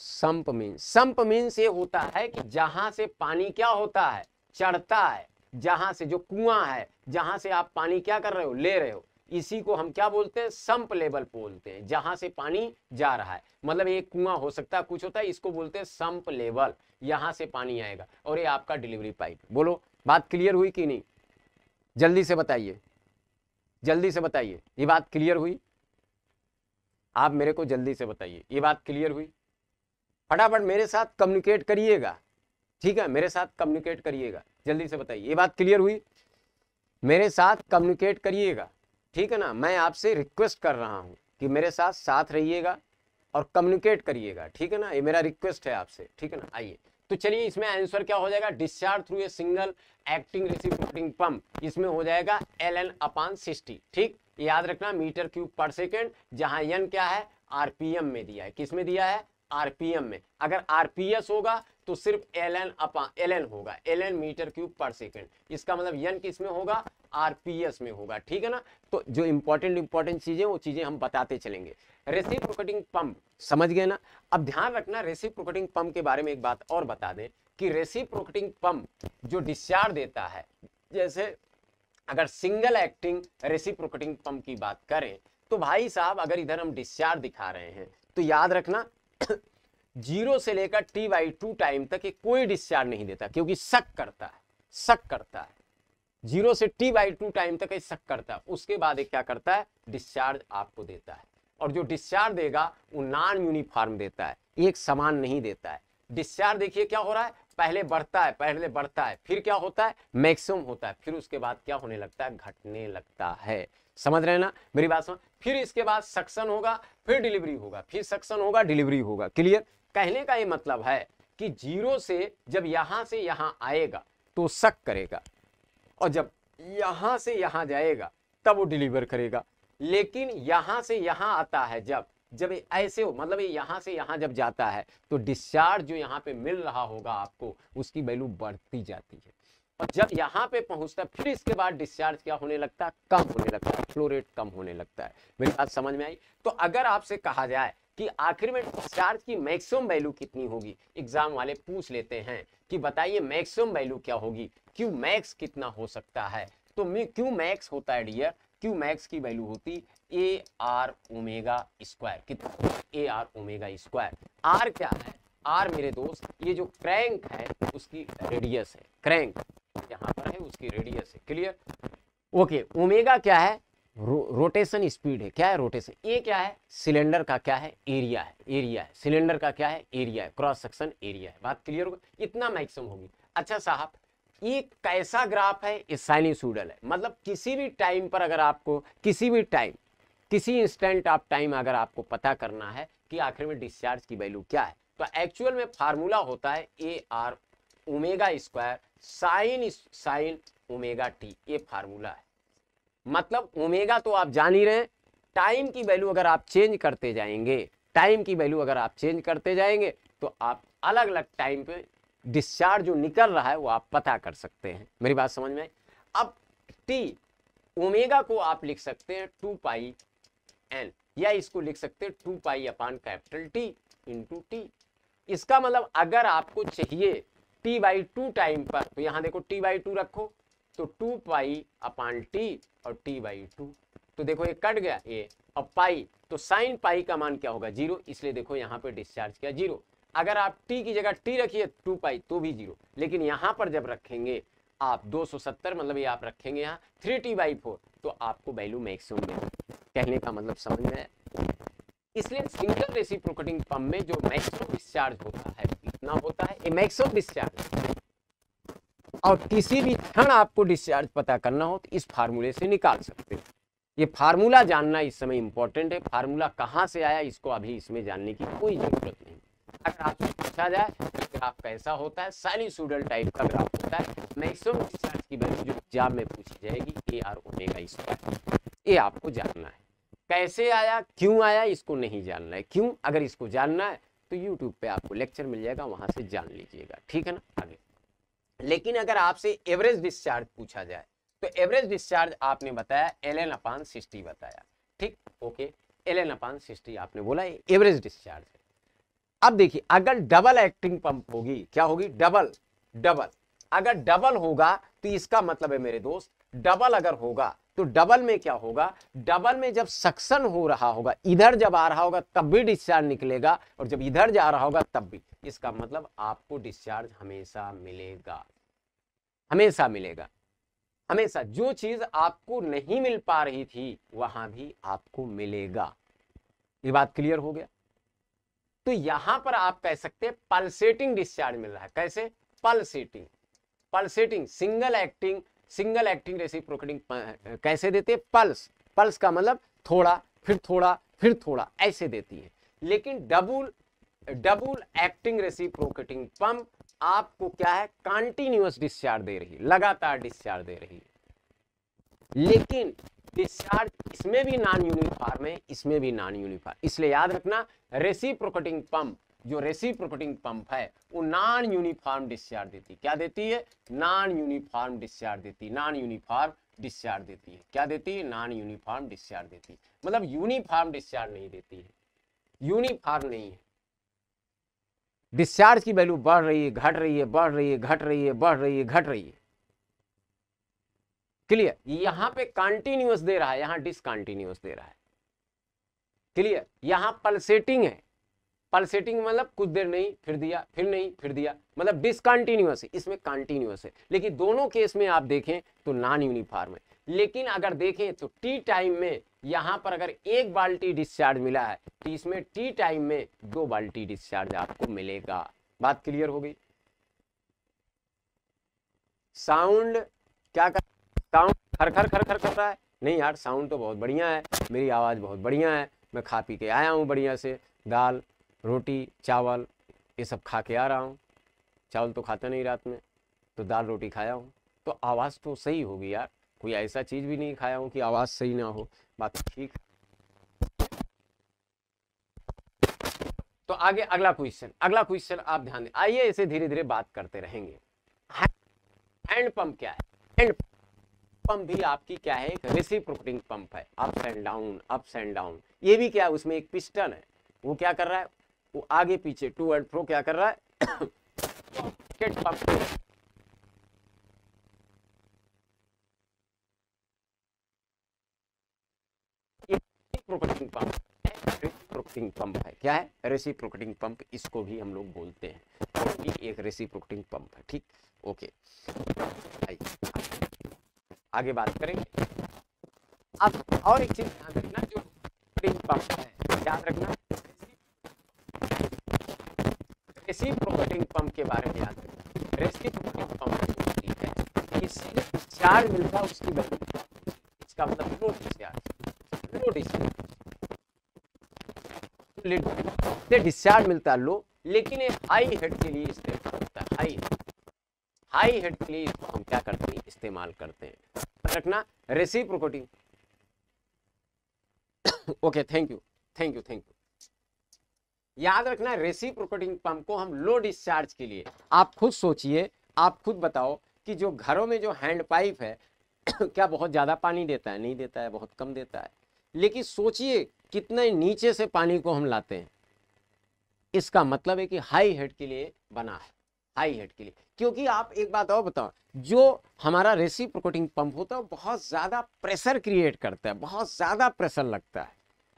संप मीन संप मीन से होता है कि जहां से पानी क्या होता है चढ़ता है जहां से जो कुआं है जहां से आप पानी क्या कर रहे हो ले रहे हो इसी को हम क्या बोलते हैं संप लेवल बोलते हैं जहां से पानी जा रहा है मतलब एक कुआं हो सकता है कुछ होता है इसको बोलते हैं संप लेवल यहां से पानी आएगा और ये आपका डिलीवरी पाइप बोलो बात क्लियर हुई कि नहीं जल्दी से बताइए जल्दी से बताइए ये बात क्लियर हुई आप मेरे को जल्दी से बताइए ये बात क्लियर हुई फटाफट मेरे साथ कम्युनिकेट करिएगा ठीक है मेरे साथ कम्युनिकेट करिएगा जल्दी से बताइए ये बात क्लियर हुई मेरे साथ कम्युनिकेट करिएगा ठीक है ना मैं आपसे रिक्वेस्ट कर रहा हूँ कि मेरे साथ साथ रहिएगा और कम्युनिकेट करिएगा ठीक है ना ये मेरा रिक्वेस्ट है आपसे ठीक है ना आइए तो चलिए इसमें आंसर क्या हो जाएगा discharge through a single acting reciprocating pump इसमें हो जाएगा एल एन अपान सिक्सटी ठीक याद रखना मीटर क्यूब पर सेकेंड जहां यन क्या है आरपीएम में दिया है किसमें दिया है आरपीएम में अगर आरपीएस होगा तो सिर्फ एल एन अपा एन होगा एल एन मीटर क्यूब पर सेकेंड इसका मतलब यन किस में होगा आरपीएस में होगा ठीक है ना तो जो इंपॉर्टेंट इंपॉर्टेंट चीजें वो चीजें हम बताते चलेंगे रेसिप्रोकेटिंग पंप समझ गए ना अब ध्यान रखना रेसिप्रोकेटिंग पंप के बारे में एक बात और बता दें कि रेसिप्रोकेटिंग पंप जो डिस्चार्ज देता है जैसे अगर सिंगल एक्टिंग रेसिप्रोकेटिंग पंप की बात करें तो भाई साहब अगर इधर हम डिस्चार्ज दिखा रहे हैं तो याद रखना जीरो से लेकर टी बाई टू टाइम तक ये कोई डिस्चार्ज नहीं देता क्योंकि शक करता है शक करता है जीरो से टी बाई टू टाइम तक ये शक करता है उसके बाद ये क्या करता है डिस्चार्ज आपको देता है और जो डिस्चार्ज देगा वो नॉन यूनिफॉर्म देता है एक समान नहीं देता है डिस्चार्ज देखिए क्या हो रहा है पहले बढ़ता है पहले बढ़ता है फिर क्या होता है मैक्सिमम होता है फिर उसके बाद क्या होने लगता है घटने लगता है समझ रहे हैं ना मेरी बात समझ फिर इसके बाद सक्शन होगा फिर डिलीवरी होगा फिर सक्शन होगा डिलीवरी होगा क्लियर कहने का ये मतलब है कि जीरो से जब यहां से यहां आएगा तो शक करेगा और जब यहां से यहां जाएगा तब वो डिलीवर करेगा लेकिन यहां से यहां आता है जब जब ऐसे हो मतलब यहां से यहां जब जाता है तो डिस्चार्ज जो यहाँ पे मिल रहा होगा आपको उसकी वैल्यू बढ़ती जाती है और जब यहाँ पे पहुंचता है फिर इसके बाद डिस्चार्ज क्या होने लगता है कम होने लगता है फ्लोरेट कम होने लगता है मेरी बात समझ में आई तो अगर आपसे कहा जाए कि आखिर में चार्ज की मैक्सिमम वैल्यू कितनी होगी एग्जाम वाले पूछ लेते हैं कि बताइए मैक्सिमम वैल्यू क्या होगी क्यू मैक्स कितना हो सकता है तो क्यू मैक्स होता है डियर क्यू मैक्स की वैल्यू होती ए आर ओमेगा स्क्वायर कितना A R omega square R क्या है आर मेरे दोस्त ये जो क्रैंक है उसकी रेडियस है क्रैंक यहाँ पर है उसकी रेडियस है क्लियर ओके ओमेगा क्या है रो, रोटेशन स्पीड है क्या है रोटेशन ये क्या है सिलेंडर का क्या है एरिया है एरिया है सिलेंडर का क्या है एरिया है क्रॉस सेक्शन एरिया है बात क्लियर होगा इतना मैक्सिमम होगी अच्छा साहब ये कैसा ग्राफ है ये साइनिसूडल है मतलब किसी भी टाइम पर अगर आपको किसी भी टाइम किसी इंस्टेंट ऑफ टाइम अगर आपको पता करना है कि आखिर में डिस्चार्ज की वैल्यू क्या है तो एक्चुअल में फार्मूला होता है A R omega square sine sine omega T ये फार्मूला है मतलब ओमेगा तो आप जान ही रहे टाइम की वैल्यू अगर आप चेंज करते जाएंगे टाइम की वैल्यू अगर आप चेंज करते जाएंगे तो आप अलग अलग टाइम पे डिस्चार्ज जो निकल रहा है वो आप पता कर सकते हैं मेरी बात समझ में अब टी ओमेगा को आप लिख सकते हैं टू पाई एन या इसको लिख सकते हैं two pi upon capital T into T इसका मतलब अगर आपको चाहिए टी बाई टू टाइम पर तो यहाँ देखो टी बाई टू रखो तो टू पाई अपान टी और टी बाई टू तो देखो ये कट गया ये अब पाई तो साइन पाई का मान क्या होगा जीरो इसलिए देखो यहाँ पे डिस्चार्ज किया जीरो अगर आप टी की जगह टी रखिए टू पाई तो भी जीरो लेकिन यहाँ पर जब रखेंगे आप 270 मतलब ये आप रखेंगे यहाँ थ्री टी बाई फोर तो आपको वैल्यू मैक्सिमम मिले कहने का मतलब समझ में इसलिए सिंगल रेसिप्रोकेटिंग पंप में जो मैक्सिमम डिस्चार्ज होता है इतना होता है ये मैक्सिमम डिस्चार्ज और किसी भी क्षण आपको डिस्चार्ज पता करना हो तो इस फार्मूले से निकाल सकते हो ये फार्मूला जानना इस समय इंपॉर्टेंट है फार्मूला कहाँ से आया इसको अभी इसमें जानने की कोई जरूरत नहीं अगर आपसे पूछा जाए तो ग्राफ कैसा होता है सूडल टाइप का ग्राफ होता है मैक्सिमम डिस्चार्ज की वैल्यू जो एग्जाम में पूछी जाएगी ए आर ओमेगा स्क्वायर ये आपको जानना है कैसे आया क्यों आया इसको नहीं जानना है क्यों अगर इसको जानना है तो यूट्यूब पे आपको लेक्चर मिल जाएगा वहाँ से जान लीजिएगा ठीक है ना आगे लेकिन अगर आपसे एवरेज डिस्चार्ज पूछा जाए तो एवरेज डिस्चार्ज आपने बताया एल एन अपान सिक्सटी बताया ठीक okay L N upon sixty आपने बोला एवरेज डिस्चार्ज है अब देखिए अगर डबल एक्टिंग पंप होगी क्या होगी डबल डबल अगर डबल होगा तो इसका मतलब है मेरे दोस्त डबल अगर होगा तो डबल में क्या होगा डबल में जब सक्शन हो रहा होगा इधर जब आ रहा होगा तब भी डिस्चार्ज निकलेगा और जब इधर जा रहा होगा तब भी इसका मतलब आपको डिस्चार्ज हमेशा मिलेगा हमेशा मिलेगा हमेशा जो चीज आपको नहीं मिल पा रही थी वहां भी आपको मिलेगा ये बात क्लियर हो गया तो यहां पर आप कह सकते हैं पल्सेटिंग डिस्चार्ज मिल रहा है कैसे pulsating pulsating single acting single acting reciprocating कैसे देते हैं पल्स पल्स का मतलब थोड़ा फिर थोड़ा फिर थोड़ा ऐसे देती है लेकिन double double acting reciprocating pump आपको क्या है कंटिन्यूस डिस्चार्ज दे रही है लगातार डिस्चार्ज दे रही है लेकिन डिस्चार्ज इसमें भी नॉन यूनिफॉर्म है इसमें भी नॉन यूनिफॉर्म इसलिए याद रखना रेसिप्रोकेटिंग पंप जो रेसिप्रोकेटिंग पंप है वो नॉन यूनिफॉर्म डिस्चार्ज देती क्या देती है नॉन यूनिफॉर्म डिस्चार्ज देती नॉन यूनिफॉर्म डिस्चार्ज देती है क्या देती है नॉन यूनिफॉर्म डिस्चार्ज देती है मतलब यूनिफॉर्म डिस्चार्ज नहीं देती है यूनिफॉर्म नहीं है डिस्चार्ज की वैल्यू बढ़ रही है घट रही है बढ़ रही है घट रही है बढ़ रही है घट रही है क्लियर यहां पे कॉन्टिन्यूस दे रहा है यहां डिसकॉन्टिन्यूस दे रहा है क्लियर यहां पल्सेटिंग है पल्सेटिंग मतलब कुछ देर नहीं फिर दिया फिर नहीं फिर दिया मतलब डिसकॉन्टिन्यूस है इसमें कॉन्टिन्यूस है लेकिन दोनों केस में आप देखें तो नॉन यूनिफॉर्म है लेकिन अगर देखें तो टी टाइम में यहाँ पर अगर एक बाल्टी डिस्चार्ज मिला है तो इसमें टी टाइम में दो बाल्टी डिस्चार्ज आपको मिलेगा बात क्लियर हो गई साउंड क्या कर साउंड खर खर खर खर कर रहा है नहीं यार साउंड तो बहुत बढ़िया है मेरी आवाज़ बहुत बढ़िया है मैं खा पी के आया हूँ बढ़िया से दाल रोटी चावल ये सब खा के आ रहा हूँ चावल तो खाता नहीं रात में तो दाल रोटी खाया हूँ तो आवाज़ तो सही होगी यार कोई ऐसा चीज़ भी नहीं खाया हूँ कि आवाज़ सही ना हो बात ठीक तो आगे अगला क्वेश्चन अगला क्वेश्चन आप ध्यान दें आइए इसे धीरे धीरे बात करते रहेंगे हैंड पंप क्या है हैंड पंप भी आपकी क्या है एक रेसिप्रोकेटिंग पंप है ups and down ups and down ये भी क्या है उसमें एक पिस्टन है वो क्या कर रहा है वो आगे पीछे टू एंड फ्रो क्या कर रहा है रेसिप्रोकेटिंग पंप रेसिप्रोकेटिंग पंप है क्या है रेसिप्रोकेटिंग पंप इसको भी हम लोग बोलते हैं तो भी एक रेसिप्रोकेटिंग पंप है ठीक ओके आइए आगे बात करेंगे अब और एक चीज ध्यान रखना जो पंप है याद रखना रेसिप्रोकेटिंग पंप के बारे में याद रखना रेसिप्रोकेटिंग पंप ठीक है इससे चार्ज मिलता है उसकी वैल्यू इसका मतलब चार्ज से डिस्चार्ज मिलता है लो लेकिन हाई हेड के लिए इस्तेमाल होता है हाई हाई हेड के लिए इसको हम क्या करते हैं इस्तेमाल करते हैं रखना reciprocating okay thank you thank you thank you याद रखना रेसी प्रोकोटिंग पंप को हम लो डिस्चार्ज के लिए आप खुद सोचिए आप खुद बताओ कि जो घरों में जो हैंड पाइप है क्या बहुत ज़्यादा पानी देता है नहीं देता है बहुत कम देता है लेकिन सोचिए कितने नीचे से पानी को हम लाते हैं इसका मतलब है कि हाई हेड के लिए बना है हाई हेड के लिए क्योंकि आप एक बात और बताओ जो हमारा रेसी प्रोकोटिंग पंप होता है बहुत ज़्यादा प्रेशर क्रिएट करता है बहुत ज़्यादा प्रेशर लगता है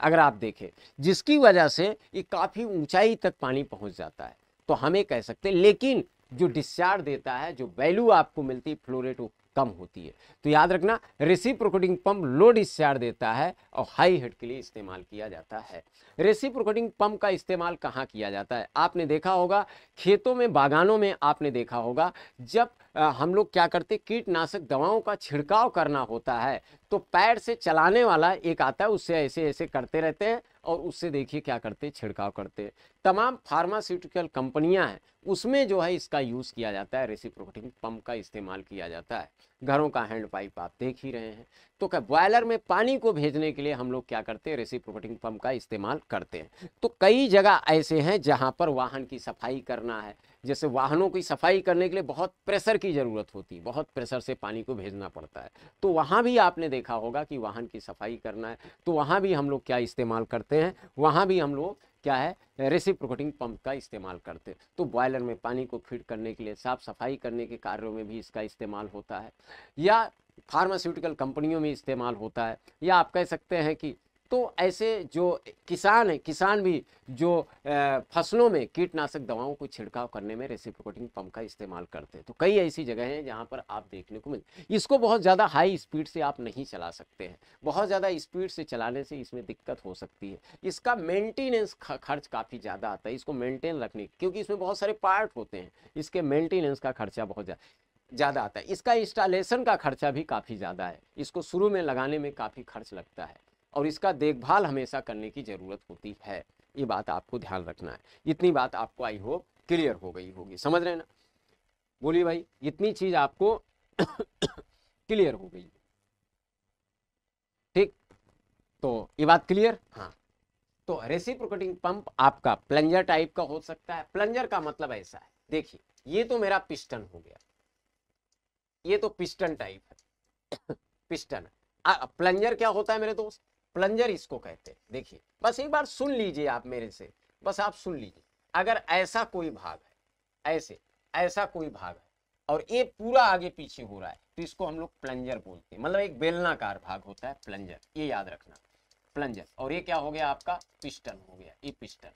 अगर आप देखें जिसकी वजह से ये काफ़ी ऊंचाई तक पानी पहुंच जाता है तो हमें कह सकते हैं लेकिन जो डिस्चार्ज देता है जो वैल्यू आपको मिलती है फ्लोरेट ऑफ कम होती है तो याद रखना रेसिप्रोकेटिंग पंप लो डिस्चार्ज देता है और हाई हेड के लिए इस्तेमाल किया जाता है रेसिप्रोकेटिंग पंप का इस्तेमाल कहाँ किया जाता है आपने देखा होगा खेतों में बागानों में आपने देखा होगा जब आ, हम लोग क्या करते कीटनाशक दवाओं का छिड़काव करना होता है तो पैर से चलाने वाला एक आता है उससे ऐसे ऐसे करते रहते हैं और उससे देखिए क्या करते छिड़काव करते तमाम फार्मास्यूटिकल कंपनियां हैं उसमें जो है इसका यूज़ किया जाता है रेसिप्रोकेटिंग पंप का इस्तेमाल किया जाता है घरों का हैंड पाइप आप देख ही रहे हैं तो क्या बॉयलर में पानी को भेजने के लिए हम लोग क्या करते हैं रेसिप्रोकेटिंग पंप का इस्तेमाल करते हैं तो कई जगह ऐसे हैं जहाँ पर वाहन की सफाई करना है जैसे वाहनों की सफाई करने के लिए बहुत प्रेशर की ज़रूरत होती है बहुत प्रेशर से पानी को भेजना पड़ता है तो वहाँ भी आपने देखा होगा कि वाहन की सफाई करना है तो वहाँ भी हम लोग क्या इस्तेमाल करते हैं वहाँ भी हम लोग क्या है रेसिप्रोकेटिंग पंप का इस्तेमाल करते हैं तो बॉयलर में पानी को फिट करने के लिए साफ सफाई करने के कार्यों में भी इसका इस्तेमाल होता है या फार्मास्यूटिकल कंपनियों में इस्तेमाल होता है या आप कह सकते हैं कि तो ऐसे जो किसान हैं किसान भी जो फसलों में कीटनाशक दवाओं को छिड़काव करने में रेसिप्रोकेटिंग पंप का इस्तेमाल करते हैं तो कई ऐसी जगह हैं जहाँ पर आप देखने को मिलते इसको बहुत ज़्यादा हाई स्पीड से आप नहीं चला सकते हैं बहुत ज़्यादा स्पीड से चलाने से इसमें दिक्कत हो सकती है इसका मेंटेनेंस खर्च काफ़ी ज़्यादा आता है इसको मेंटेन रखने क्योंकि इसमें बहुत सारे पार्ट होते हैं इसके मेंटेनेंस का खर्चा बहुत ज़्यादा ज़्यादा आता है इसका इंस्टॉलेशन का खर्चा भी काफ़ी ज़्यादा है इसको शुरू में लगाने में काफ़ी खर्च लगता है और इसका देखभाल हमेशा करने की ज़रूरत होती है ये बात आपको ध्यान रखना है इतनी बात आपको आई होप क्लियर हो गई होगी समझ रहे ना बोलिए भाई इतनी चीज़ आपको क्लियर हो गई ठीक तो ये बात क्लियर हाँ तो रेसिप्रोकेटिंग पंप आपका प्लंजर टाइप का हो सकता है प्लंजर का मतलब ऐसा है देखिए ये तो मेरा पिस्टन हो गया ये तो पिस्टन टाइप है पिस्टन प्लंजर क्या होता है मेरे दोस्त प्लंजर इसको कहते हैं देखिए बस एक बार सुन लीजिए आप मेरे से बस आप सुन लीजिए अगर ऐसा कोई भाग है ऐसे ऐसा कोई भाग है और ये पूरा आगे पीछे हो रहा है तो इसको हम लोग प्लंजर बोलते हैं मतलब एक बेलनाकार भाग होता है प्लंजर ये याद रखना प्लंजर और ये क्या हो गया आपका पिस्टन हो गया ये पिस्टन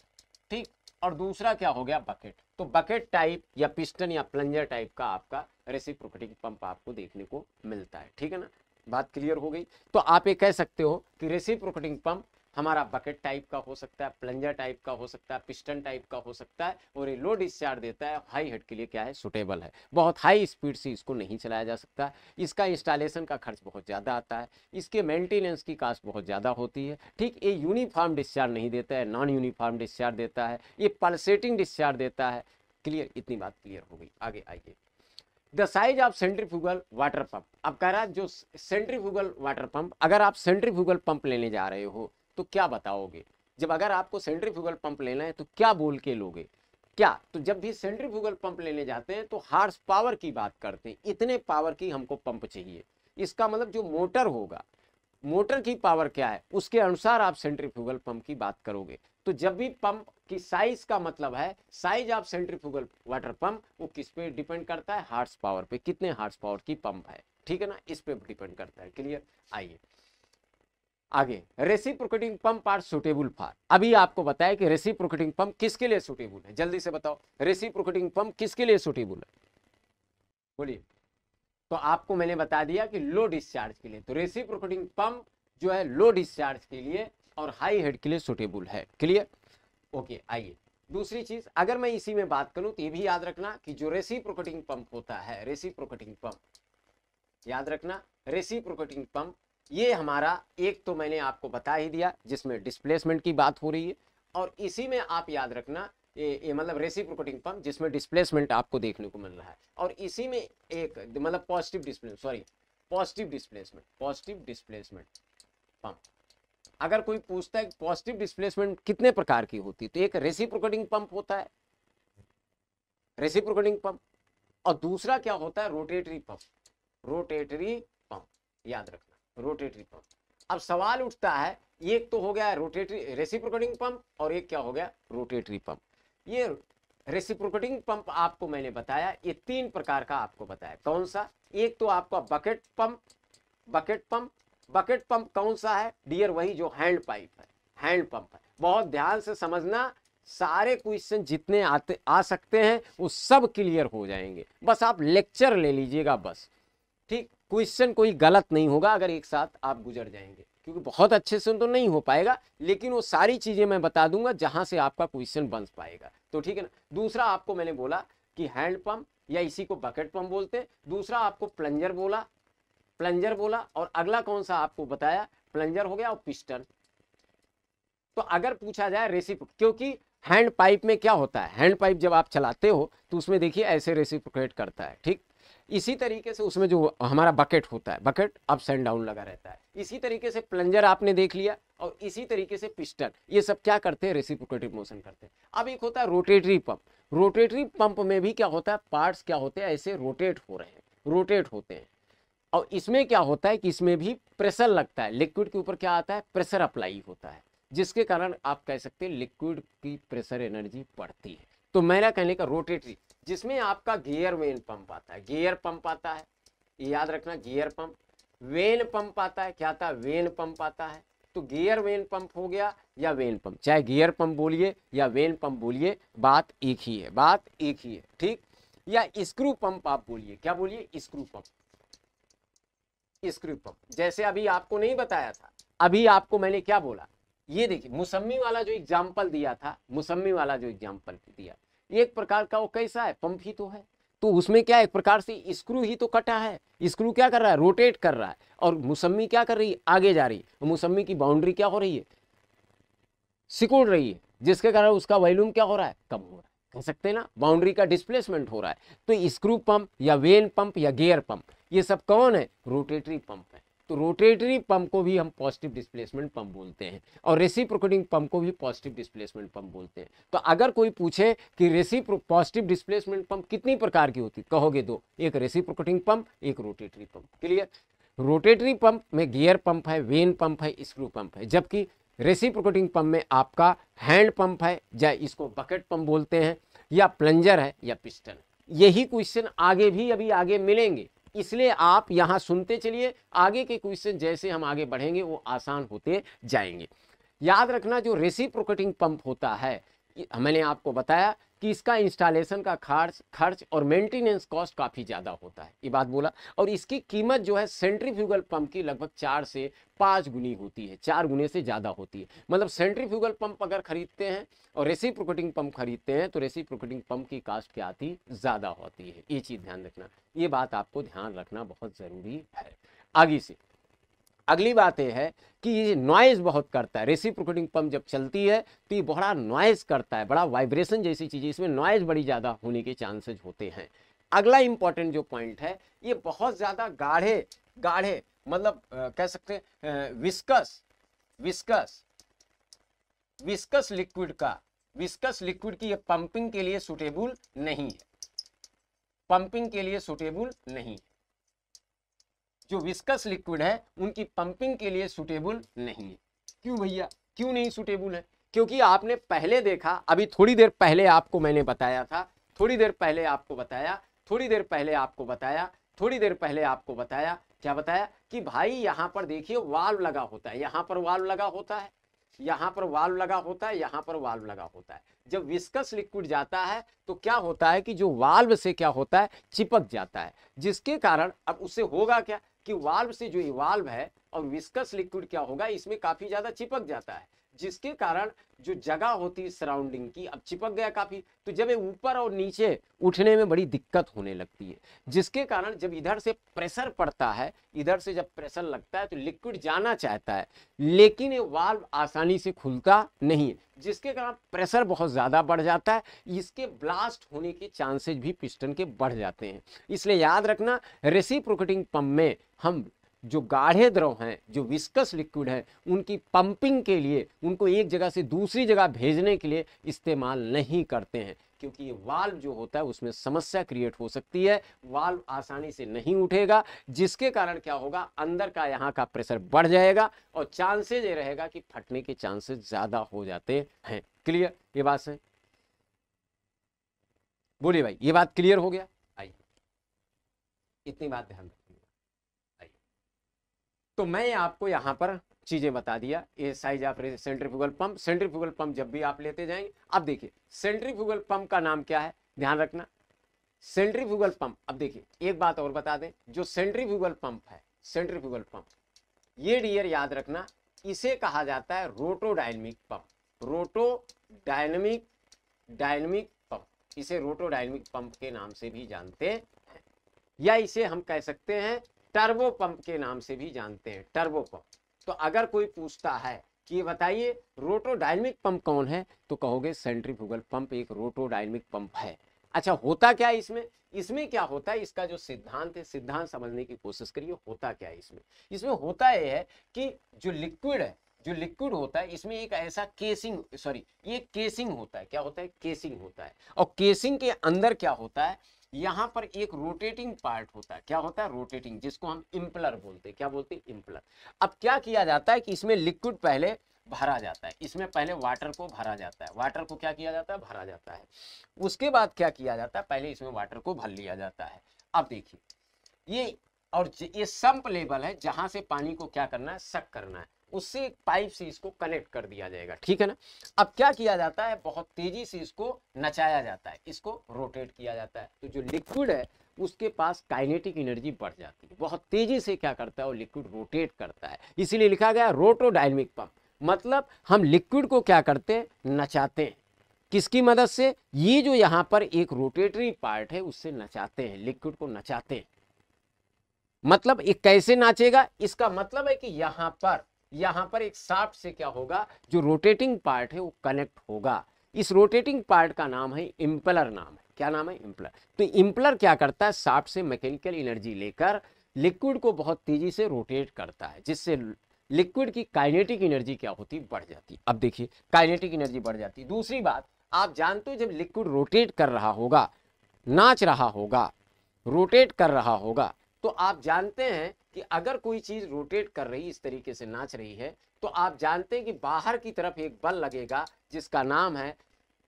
ठीक और दूसरा क्या हो गया बकेट तो बकेट टाइप या पिस्टन या प्लंजर टाइप का आपका रेसिप्रोकेटिंग पंप आपको देखने को मिलता है ठीक है ना बात क्लियर हो गई तो आप ये कह सकते हो कि रोकटिंग पंप हमारा बकेट टाइप का हो सकता है प्लंजर टाइप का हो सकता है पिस्टन टाइप का हो सकता है और ये लो डिस्चार्ज देता है हाई हेड के लिए क्या है सुटेबल है बहुत हाई स्पीड से इसको नहीं चलाया जा सकता इसका इंस्टॉलेशन का खर्च बहुत ज़्यादा आता है इसके मेंटेनेंस की कास्ट बहुत ज़्यादा होती है ठीक ये यूनिफॉर्म डिस्चार्ज नहीं देता है नॉन यूनिफॉर्म डिस्चार्ज देता है ये पल्सेटिंग डिस्चार्ज देता है क्लियर इतनी बात क्लियर हो गई आगे आइए the size of centrifugal water pump अब कह रहा है जो सेंट्रीफ्यूगल वाटर पंप अगर आप सेंट्रीफ्यूगल पंप लेने जा रहे हो तो क्या बताओगे जब अगर आपको सेंट्रीफ्यूगल पंप लेना है तो क्या बोल के लोगे क्या तो जब भी सेंट्रीफ्यूगल पंप लेने जाते हैं तो हार्स पावर की बात करते हैं इतने पावर की हमको पंप चाहिए इसका मतलब जो मोटर होगा मोटर की पावर क्या है उसके अनुसार आप सेंट्रीफ्यूगल पंप की बात करोगे तो जब भी पंप कि साइज का मतलब है size of centrifugal water pump वो किस पे डिपेंड करता है हार्स पावर पे कितने हार्स पावर की पंप है ठीक है ना इस पे डिपेंड करता है क्लियर आइए आगे reciprocating pump are suitable for अभी आपको बताया कि रेसिप्रोकेटिंग पंप किसके लिए सुटेबल है जल्दी से बताओ रेसिप्रोकेटिंग पंप किसके लिए सुटेबल है बोलिए तो आपको मैंने बता दिया कि लो डिस्चार्ज के लिए तो रेसिप्रोकेटिंग पंप जो है लो डिस्चार्ज के लिए और हाई हेड के लिए सुटेबल है क्लियर ओके आइए दूसरी चीज अगर मैं इसी में बात करूं तो ये भी याद रखना कि जो रेसी प्रोकटिंग पंप होता है प्रोकटिंग पंप याद रखना प्रोकटिंग पंप ये हमारा एक तो मैंने आपको बता ही दिया जिसमें डिस्प्लेसमेंट की बात हो रही है और इसी में आप याद रखना ये, ये मतलब प्रोकटिंग पंप जिसमें डिस्प्लेसमेंट आपको देखने को मिल रहा है और इसी में एक मतलब positive display sorry positive displacement positive displacement pump अगर कोई पूछता है पॉजिटिव डिस्प्लेसमेंट कितने प्रकार की होती है तो एक रेसिप्रोकेटिंग पंप होता है रेसिप्रोकेटिंग पंप और दूसरा क्या होता है रोटेटरी पंप रोटेटरी पंप याद रखना रोटेटरी पंप अब सवाल उठता है एक तो हो गया रोटेटरी रेसिप्रोकेटिंग पंप और एक क्या हो गया रोटेटरी पंप ये रेसिप्रोकेटिंग पंप आपको मैंने बताया ये तीन प्रकार का आपको बताया कौन सा एक तो आपका bucket pump bucket pump bucket pump कौन सा है डियर वही जो हैंड पाइप है हैंड पंप है बहुत ध्यान से समझना सारे क्वेश्चन जितने आते आ सकते हैं वो सब क्लियर हो जाएंगे बस आप लेक्चर ले लीजिएगा बस ठीक क्वेश्चन कोई गलत नहीं होगा अगर एक साथ आप गुजर जाएंगे क्योंकि बहुत अच्छे से तो नहीं हो पाएगा लेकिन वो सारी चीज़ें मैं बता दूंगा जहाँ से आपका क्वेश्चन बन पाएगा तो ठीक है ना दूसरा आपको मैंने बोला कि हैंड पंप या इसी को बकेट पंप बोलते हैं दूसरा आपको प्लंजर बोला प्लंजर बोला और अगला कौन सा आपको बताया प्लंजर हो गया और पिस्टन तो अगर पूछा जाए रेसिप क्योंकि हैंड पाइप में क्या होता है हैंड पाइप जब आप चलाते हो तो उसमें देखिए ऐसे रेसिप्रोकेट करता है ठीक इसी तरीके से उसमें जो हमारा बकेट होता है बकेट अप्स एंड डाउन लगा रहता है इसी तरीके से प्लंजर आपने देख लिया और इसी तरीके से पिस्टन ये सब क्या करते हैं रेसिप्रोकेटिव मोशन करते हैं अब एक होता है रोटेटरी पंप रोटेटरी पंप में भी क्या होता है पार्ट्स क्या होते हैं ऐसे रोटेट हो रहे हैं रोटेट होते हैं और इसमें क्या होता है कि इसमें भी प्रेशर लगता है लिक्विड के ऊपर क्या आता है प्रेशर अप्लाई होता है जिसके कारण आप कह सकते हैं लिक्विड की प्रेशर एनर्जी बढ़ती है तो मेरा कहने का रोटेटरी जिसमें आपका गियर वेन पंप आता है गियर पंप आता है याद रखना गियर पंप वेन पंप आता है क्या आता है वेन पंप आता है तो गियर वेन पंप हो गया या वेन पंप चाहे गियर पंप बोलिए या वेन पंप बोलिए बात एक ही है बात एक ही है ठीक या स्क्रू पंप आप बोलिए क्या बोलिए स्क्रू पंप स्क्रू पंप जैसे अभी आपको नहीं बताया था अभी आपको मैंने क्या बोला ये देखिए मुसम्मी वाला जो एग्जाम्पल दिया था मुसम्मी वाला जो एग्जाम्पल दिया एक प्रकार का वो कैसा है पंप ही तो है तो उसमें क्या एक प्रकार से स्क्रू ही तो कटा है स्क्रू क्या कर रहा है रोटेट कर रहा है और मुसम्मी क्या कर रही है आगे जा रही है मुसम्मी की बाउंड्री क्या हो रही है सिकुड़ रही है जिसके कारण उसका वॉल्यूम क्या हो रहा है कम हो रहा है कह सकते हैं ना बाउंड्री का डिस्प्लेसमेंट हो रहा है तो स्क्रू पंप या वेन पंप या गेयर पंप ये सब कौन है रोटेटरी पंप है तो रोटेटरी पंप को भी हम पॉजिटिव डिस्प्लेसमेंट पंप बोलते हैं और रेसिप्रोकेटिंग पंप को भी पॉजिटिव डिस्प्लेसमेंट पंप बोलते हैं तो अगर कोई पूछे कि रेसी पॉजिटिव डिस्प्लेसमेंट पंप कितनी प्रकार की होती कहोगे दो एक रेसिप्रोकेटिंग पंप एक rotary pump clear rotary pump में गियर पंप है वेन पंप है स्क्रू पंप है जबकि रेसिप्रोकेटिंग पंप में आपका हैंड पंप है या इसको बकेट पंप बोलते हैं या प्लंजर है या पिस्टन यही क्वेश्चन आगे भी अभी आगे मिलेंगे इसलिए आप यहाँ सुनते चलिए आगे के क्वेश्चन जैसे हम आगे बढ़ेंगे वो आसान होते जाएंगे याद रखना जो रेसिप्रोकेटिंग पंप होता है मैंने आपको बताया कि इसका इंस्टॉलेशन का खर्च खर्च और मेंटेनेंस कॉस्ट काफ़ी ज़्यादा होता है ये बात बोला और इसकी कीमत जो है सेंट्रीफ्यूगल पंप की लगभग चार से पाँच गुनी होती है चार गुने से ज़्यादा होती है मतलब सेंट्रीफ्यूगल पंप अगर खरीदते हैं और रेसिप्रोकेटिंग पंप खरीदते हैं तो प्रोकोटिंग पंप की कास्ट क्या आती ज़्यादा होती है ये चीज़ ध्यान रखना ये बात आपको ध्यान रखना बहुत ज़रूरी है आगे से अगली बात यह है कि ये नॉइज़ बहुत करता है रेसिप्रोकेटिंग पंप जब चलती है तो ये बड़ा नॉइज़ करता है बड़ा वाइब्रेशन जैसी चीज़ें इसमें नॉइज़ बड़ी ज़्यादा होने के चांसेज होते हैं अगला इंपॉर्टेंट जो पॉइंट है ये बहुत ज़्यादा गाढ़े गाढ़े मतलब कह सकते हैं विस्कस विस्कस विस्कस लिक्विड का विस्कस लिक्विड की ये पंपिंग के लिए सुटेबल नहीं है पंपिंग के लिए सुटेबल नहीं है जो विस्कस लिक्विड है उनकी पंपिंग के लिए सुटेबल नहीं है क्यों भैया क्यों नहीं सुटेबल है क्योंकि आपने पहले देखा अभी थोड़ी देर पहले आपको मैंने बताया था थोड़ी देर पहले आपको बताया थोड़ी देर पहले आपको बताया थोड़ी देर पहले आपको बताया क्या बताया कि भाई यहाँ पर देखिए वाल्व लगा होता है यहाँ पर वाल्व लगा होता है यहाँ पर वाल्व लगा होता है यहाँ पर वाल्व लगा होता है जब विस्कस लिक्विड जाता है तो क्या होता है कि जो वाल्व से क्या होता है चिपक जाता है जिसके कारण अब उससे होगा क्या कि वाल्व से जो इवाल्व है और विस्कस लिक्विड क्या होगा इसमें काफ़ी ज़्यादा चिपक जाता है जिसके कारण जो जगह होती है सराउंडिंग की अब चिपक गया काफ़ी तो जब ये ऊपर और नीचे उठने में बड़ी दिक्कत होने लगती है जिसके कारण जब इधर से प्रेशर पड़ता है इधर से जब प्रेशर लगता है तो लिक्विड जाना चाहता है लेकिन ये वाल्व आसानी से खुलता नहीं है जिसके कारण प्रेशर बहुत ज़्यादा बढ़ जाता है इसके ब्लास्ट होने के चांसेज भी पिस्टन के बढ़ जाते हैं इसलिए याद रखना रेसी पंप में हम जो गाढ़े द्रव हैं जो विस्कस लिक्विड हैं उनकी पंपिंग के लिए उनको एक जगह से दूसरी जगह भेजने के लिए इस्तेमाल नहीं करते हैं क्योंकि ये वाल्व जो होता है उसमें समस्या क्रिएट हो सकती है वाल्व आसानी से नहीं उठेगा जिसके कारण क्या होगा अंदर का यहाँ का प्रेशर बढ़ जाएगा और चांसेज ये रहेगा कि फटने के चांसेस ज़्यादा हो जाते हैं क्लियर ये बात है बोलिए भाई ये बात क्लियर हो गया आइए इतनी बात ध्यान दें तो मैं आपको यहाँ पर चीज़ें बता दिया ये साइज आप सेंट्रीफ्यूगल पंप सेंट्रीफ्यूगल पंप जब भी आप लेते जाएंगे अब देखिए सेंट्रीफ्यूगल पंप का नाम क्या है ध्यान रखना सेंट्रीफ्यूगल पंप अब देखिए एक बात और बता दें जो सेंट्रीफ्यूगल पंप है सेंट्रीफ्यूगल पंप ये डियर याद रखना इसे कहा जाता है rotodynamic pump rotodynamic pump इसे रोटो डायनमिक पंप के नाम से भी जानते हैं या इसे हम कह सकते हैं टर्बो पंप के नाम से भी जानते हैं टर्बो पंप तो अगर कोई पूछता है कि बताइए डायनमिक पंप कौन है तो कहोगे सेंट्रीफ्यूगल पंप एक डायनमिक पंप है अच्छा होता क्या है इसमें इसमें क्या होता है इसका जो सिद्धांत है सिद्धांत समझने की कोशिश करिए होता क्या है इसमें इसमें होता यह है कि जो लिक्विड है जो लिक्विड होता है इसमें एक ऐसा केसिंग सॉरी ये केसिंग होता है क्या होता है केसिंग होता है और केसिंग के अंदर क्या होता है यहाँ पर एक रोटेटिंग पार्ट होता है क्या होता है रोटेटिंग जिसको हम इम्पलर बोलते हैं क्या बोलते हैं इम्पलर अब क्या किया जाता है कि इसमें लिक्विड पहले भरा जाता है इसमें पहले वाटर को भरा जाता है वाटर को क्या किया जाता है भरा जाता है उसके बाद क्या किया जाता है पहले इसमें वाटर को भर लिया जाता है अब देखिए ये और ये संप लेवल है जहाँ से पानी को क्या करना है सक करना है उससे एक पाइप से इसको कनेक्ट कर दिया जाएगा ठीक है ना अब क्या किया जाता है बहुत तेजी से इसको नचाया जाता है इसको रोटेट किया जाता है तो जो लिक्विड है उसके पास काइनेटिक एनर्जी बढ़ जाती है बहुत तेजी से क्या करता है वो लिक्विड रोटेट करता है इसीलिए लिखा गया रोटोडायनेमिक पंप मतलब हम लिक्विड को क्या करते हैं नचाते हैं किसकी मदद से ये जो यहां पर एक रोटेटरी पार्ट है उससे नचाते हैं लिक्विड को नचाते हैं मतलब ये कैसे नाचेगा इसका मतलब है कि यहां पर यहाँ पर एक साफ्ट से क्या होगा जो रोटेटिंग पार्ट है वो कनेक्ट होगा इस रोटेटिंग पार्ट का नाम है इम्पलर नाम है क्या नाम है इम्पलर तो इम्पलर क्या करता है साफ्ट से मैकेनिकल एनर्जी लेकर लिक्विड को बहुत तेजी से रोटेट करता है जिससे लिक्विड की काइनेटिक एनर्जी क्या होती बढ़ जाती अब देखिए काइनेटिक एनर्जी बढ़ जाती दूसरी बात आप जानते हो जब लिक्विड रोटेट कर रहा होगा नाच रहा होगा रोटेट कर रहा होगा तो आप जानते हैं कि अगर कोई चीज़ रोटेट कर रही इस तरीके से नाच रही है तो आप जानते हैं कि बाहर की तरफ एक बल लगेगा जिसका नाम है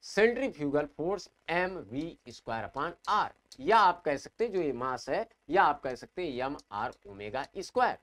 centrifugal force m v square upon r या आप कह सकते हैं जो ये मास है या आप कह सकते हैं m r omega square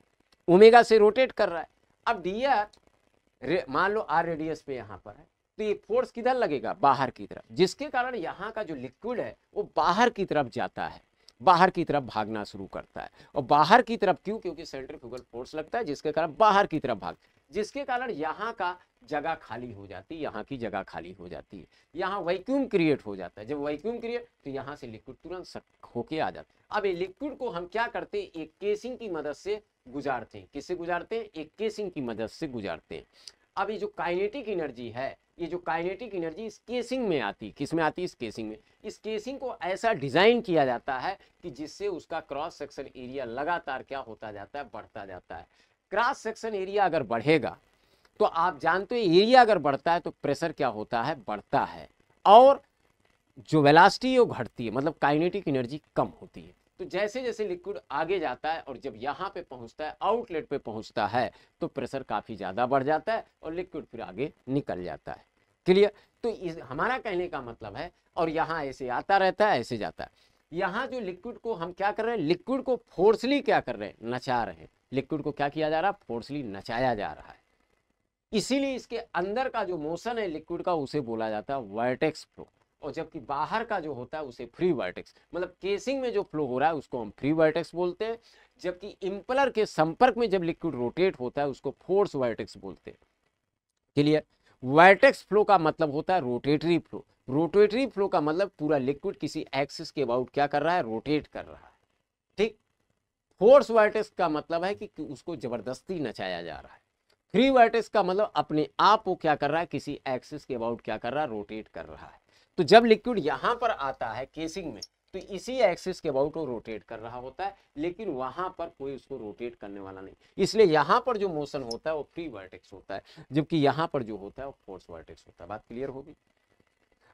omega से रोटेट कर रहा है अब डी आर मान लो आर रेडियस पे यहाँ पर है तो ये फोर्स किधर लगेगा बाहर की तरफ जिसके कारण यहाँ का जो लिक्विड है वो बाहर की तरफ जाता है बाहर की तरफ भागना शुरू करता है और बाहर की तरफ क्यों क्योंकि फ्यूगल फोर्स लगता है जिसके कारण बाहर की तरफ भाग जिसके कारण यहाँ का जगह खाली हो जाती है यहाँ की जगह खाली हो जाती है यहाँ वैक्यूम क्रिएट हो जाता है जब वैक्यूम क्रिएट तो यहाँ से लिक्विड तुरंत होके आ जाता है अब ये लिक्विड को हम क्या करते हैं एक केसिंग की मदद से गुजारते हैं किससे गुजारते हैं एक केसिंग की मदद से गुजारते हैं अब ये जो काइनेटिक एनर्जी है ये जो काइनेटिक एनर्जी इस केसिंग में आती किस में आती इस केसिंग में इस केसिंग को ऐसा डिज़ाइन किया जाता है कि जिससे उसका क्रॉस सेक्शन एरिया लगातार क्या होता जाता है बढ़ता जाता है क्रॉस सेक्शन एरिया अगर बढ़ेगा तो आप जानते हो एरिया अगर बढ़ता है तो प्रेशर क्या होता है बढ़ता है और जो वेलासिटी वो घटती है मतलब काइनेटिक एनर्जी कम होती है तो जैसे जैसे लिक्विड आगे जाता है और जब यहाँ पे पहुँचता है आउटलेट पे पहुँचता है तो प्रेशर काफ़ी ज़्यादा बढ़ जाता है और लिक्विड फिर आगे निकल जाता है क्लियर तो इस हमारा कहने का मतलब है और यहाँ ऐसे आता रहता है ऐसे जाता है यहाँ जो लिक्विड को हम क्या कर रहे हैं लिक्विड को फोर्सली क्या कर रहे हैं नचा रहे हैं लिक्विड को क्या किया जा रहा है फोर्सली नचाया जा रहा है इसीलिए इसके अंदर का जो मोशन है लिक्विड का उसे बोला जाता है वर्टेक्स फ्लो और जबकि बाहर का जो होता है उसे फ्री वर्टेक्स मतलब केसिंग में जो फ्लो हो रहा है उसको हम फ्री वर्टेक्स बोलते हैं जबकि इम्पलर के संपर्क में जब लिक्विड रोटेट होता है उसको फोर्स वर्टेक्स बोलते हैं क्लियर वर्टेक्स फ्लो का मतलब होता है रोटेटरी फ्लो रोटेटरी फ्लो का मतलब पूरा लिक्विड किसी एक्सिस के अबाउट क्या कर रहा है रोटेट कर रहा है ठीक फोर्स वर्टेक्स का मतलब है कि उसको जबरदस्ती नचाया जा रहा है फ्री वर्टेक्स का मतलब अपने आप को क्या कर रहा है किसी एक्सिस के अबाउट क्या कर रहा है रोटेट कर रहा है तो जब लिक्विड यहां पर आता है केसिंग में तो इसी एक्सिस के अबाउट वो रोटेट कर रहा होता है लेकिन वहां पर कोई उसको रोटेट करने वाला नहीं इसलिए यहां पर जो मोशन होता है वो फ्री वर्टेक्स होता है जबकि यहां पर जो होता है वो फोर्स वर्टेक्स होता है बात क्लियर होगी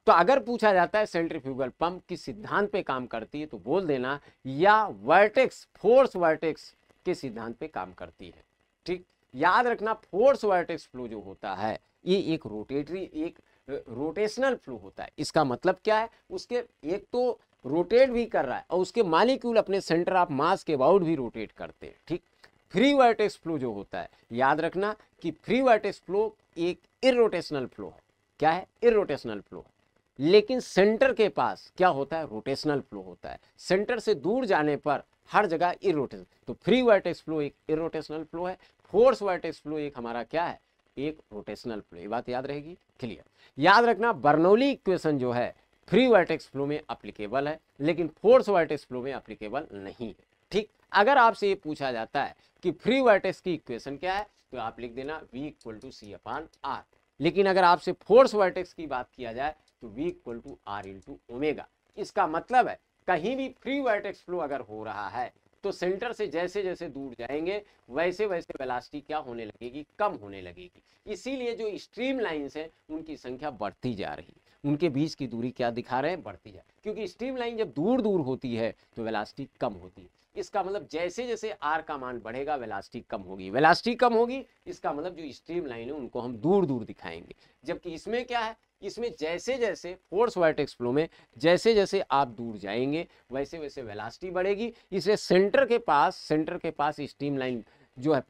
तो अगर पूछा जाता है सेंट्रीफ्यूगल पंप किस सिद्धांत पे काम करती है तो बोल देना या वर्टेक्स फोर्स वर्टेक्स के सिद्धांत पे काम करती है ठीक याद रखना फोर्स वर्टेक्स फ्लो जो होता है ये एक रोटेटरी एक रोटेशनल फ्लो होता है इसका मतलब क्या है उसके एक तो रोटेट भी कर रहा है और उसके मालिक्यूल अपने सेंटर ऑफ मास के अबाउट भी रोटेट करते हैं ठीक फ्री वर्टेक्स फ्लो जो होता है याद रखना कि फ्री वर्टेक्स फ्लो एक इरोटेशनल फ्लो है क्या है इरोटेशनल फ्लो है लेकिन सेंटर के पास क्या होता है रोटेशनल फ्लो होता है सेंटर से दूर जाने पर हर जगह इरोटेशन तो फ्री वर्टेक्स फ्लो एक इरोटेशनल फ्लो है फोर्स वर्टेक्स फ्लो एक हमारा क्या है एक रोटेशनल फ्लो ये बात याद रहेगी क्लियर याद रखना बर्नौली इक्वेशन जो है फ्री वर्टेक्स फ्लो में अप्लीकेबल है लेकिन फोर्स वर्टेक्स फ्लो में अप्लीकेबल नहीं है ठीक अगर आपसे ये पूछा जाता है कि फ्री वर्टेक्स की इक्वेशन क्या है तो आप लिख देना v equal to c upon r लेकिन अगर आपसे फोर्स वर्टेक्स की बात किया जाए तो v equal to r into omega इसका मतलब है कहीं भी फ्री वर्टेक्स फ्लो अगर हो रहा है तो सेंटर से जैसे जैसे दूर जाएंगे वैसे वैसे वेलासिटी क्या होने लगेगी कम होने लगेगी इसीलिए जो स्ट्रीम लाइन्स हैं उनकी संख्या बढ़ती जा रही है उनके बीच की दूरी क्या दिखा रहे हैं बढ़ती जा रही क्योंकि स्ट्रीम लाइन जब दूर दूर होती है तो वेलासिटी कम होती है इसका मतलब जैसे जैसे आर का मान बढ़ेगा वेलासिटी कम होगी वेलासिटी कम होगी इसका मतलब जो स्ट्रीम लाइन है उनको हम दूर दूर दिखाएंगे जबकि इसमें क्या है इसमें जैसे जैसे फोर्स वर्टेक्स फ्लो में जैसे जैसे आप दूर जाएंगे वैसे वैसे वेलासिटी बढ़ेगी इसलिए सेंटर के पास सेंटर के पास स्टीम लाइन जो है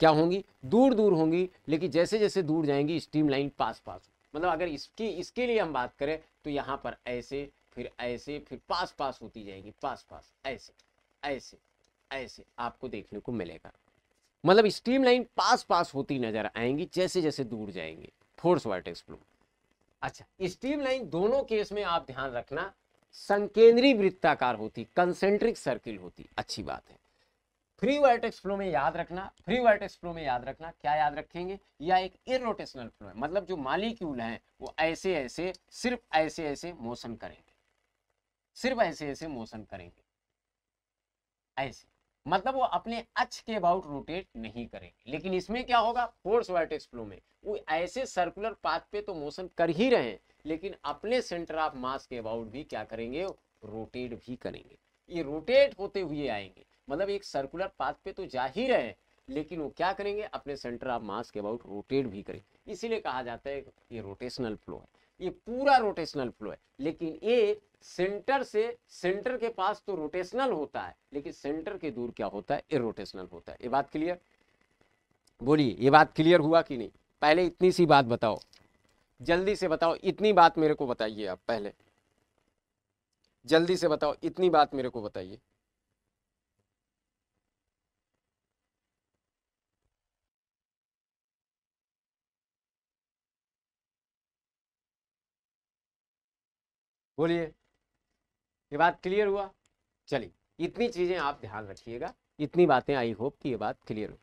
क्या होंगी दूर दूर होंगी लेकिन जैसे जैसे दूर जाएंगी स्टीम लाइन पास पास मतलब अगर इसकी इसके लिए हम बात करें तो यहाँ पर ऐसे फिर ऐसे फिर पास पास होती जाएगी पास पास ऐसे ऐसे ऐसे आपको देखने को मिलेगा मतलब स्ट्रीम लाइन पास पास होती नजर आएंगी जैसे जैसे दूर जाएंगे फोर्स वार्टेक्स एक्सप्लोर अच्छा स्ट्रीम लाइन दोनों केस में आप ध्यान रखना संकेंद्री वृत्ताकार होती कंसेंट्रिक सर्किल होती अच्छी बात है फ्री वर्टेक्स फ्लो में याद रखना फ्री वर्टेक्स फ्लो में याद रखना क्या याद रखेंगे या एक इरोटेशनल फ्लो है मतलब जो मालिक्यूल हैं वो ऐसे ऐसे सिर्फ ऐसे ऐसे मोशन करेंगे सिर्फ ऐसे ऐसे मोशन करेंगे ऐसे मतलब वो अपने अच के अबाउट रोटेट नहीं करेंगे लेकिन इसमें क्या होगा फोर्स वर्टेक्स फ्लो में वो ऐसे सर्कुलर पाथ पे तो मोशन कर ही रहे हैं लेकिन अपने सेंटर ऑफ मास के अबाउट भी क्या करेंगे रोटेट भी करेंगे ये रोटेट होते हुए आएंगे मतलब एक सर्कुलर पाथ पे तो जा ही रहे हैं लेकिन वो क्या करेंगे अपने सेंटर ऑफ मास के अबाउट रोटेट भी करेंगे इसीलिए कहा जाता है ये रोटेशनल फ्लो है ये पूरा रोटेशनल फ्लो है लेकिन ये सेंटर से सेंटर के पास तो रोटेशनल होता है लेकिन सेंटर के दूर क्या होता है इरोटेशनल होता है ये बात क्लियर बोलिए ये बात क्लियर हुआ कि नहीं पहले इतनी सी बात बताओ जल्दी से बताओ इतनी बात मेरे को बताइए आप पहले जल्दी से बताओ इतनी बात मेरे को बताइए बोलिए ये बात क्लियर हुआ चलिए इतनी चीज़ें आप ध्यान रखिएगा इतनी बातें आई होप कि ये बात क्लियर हो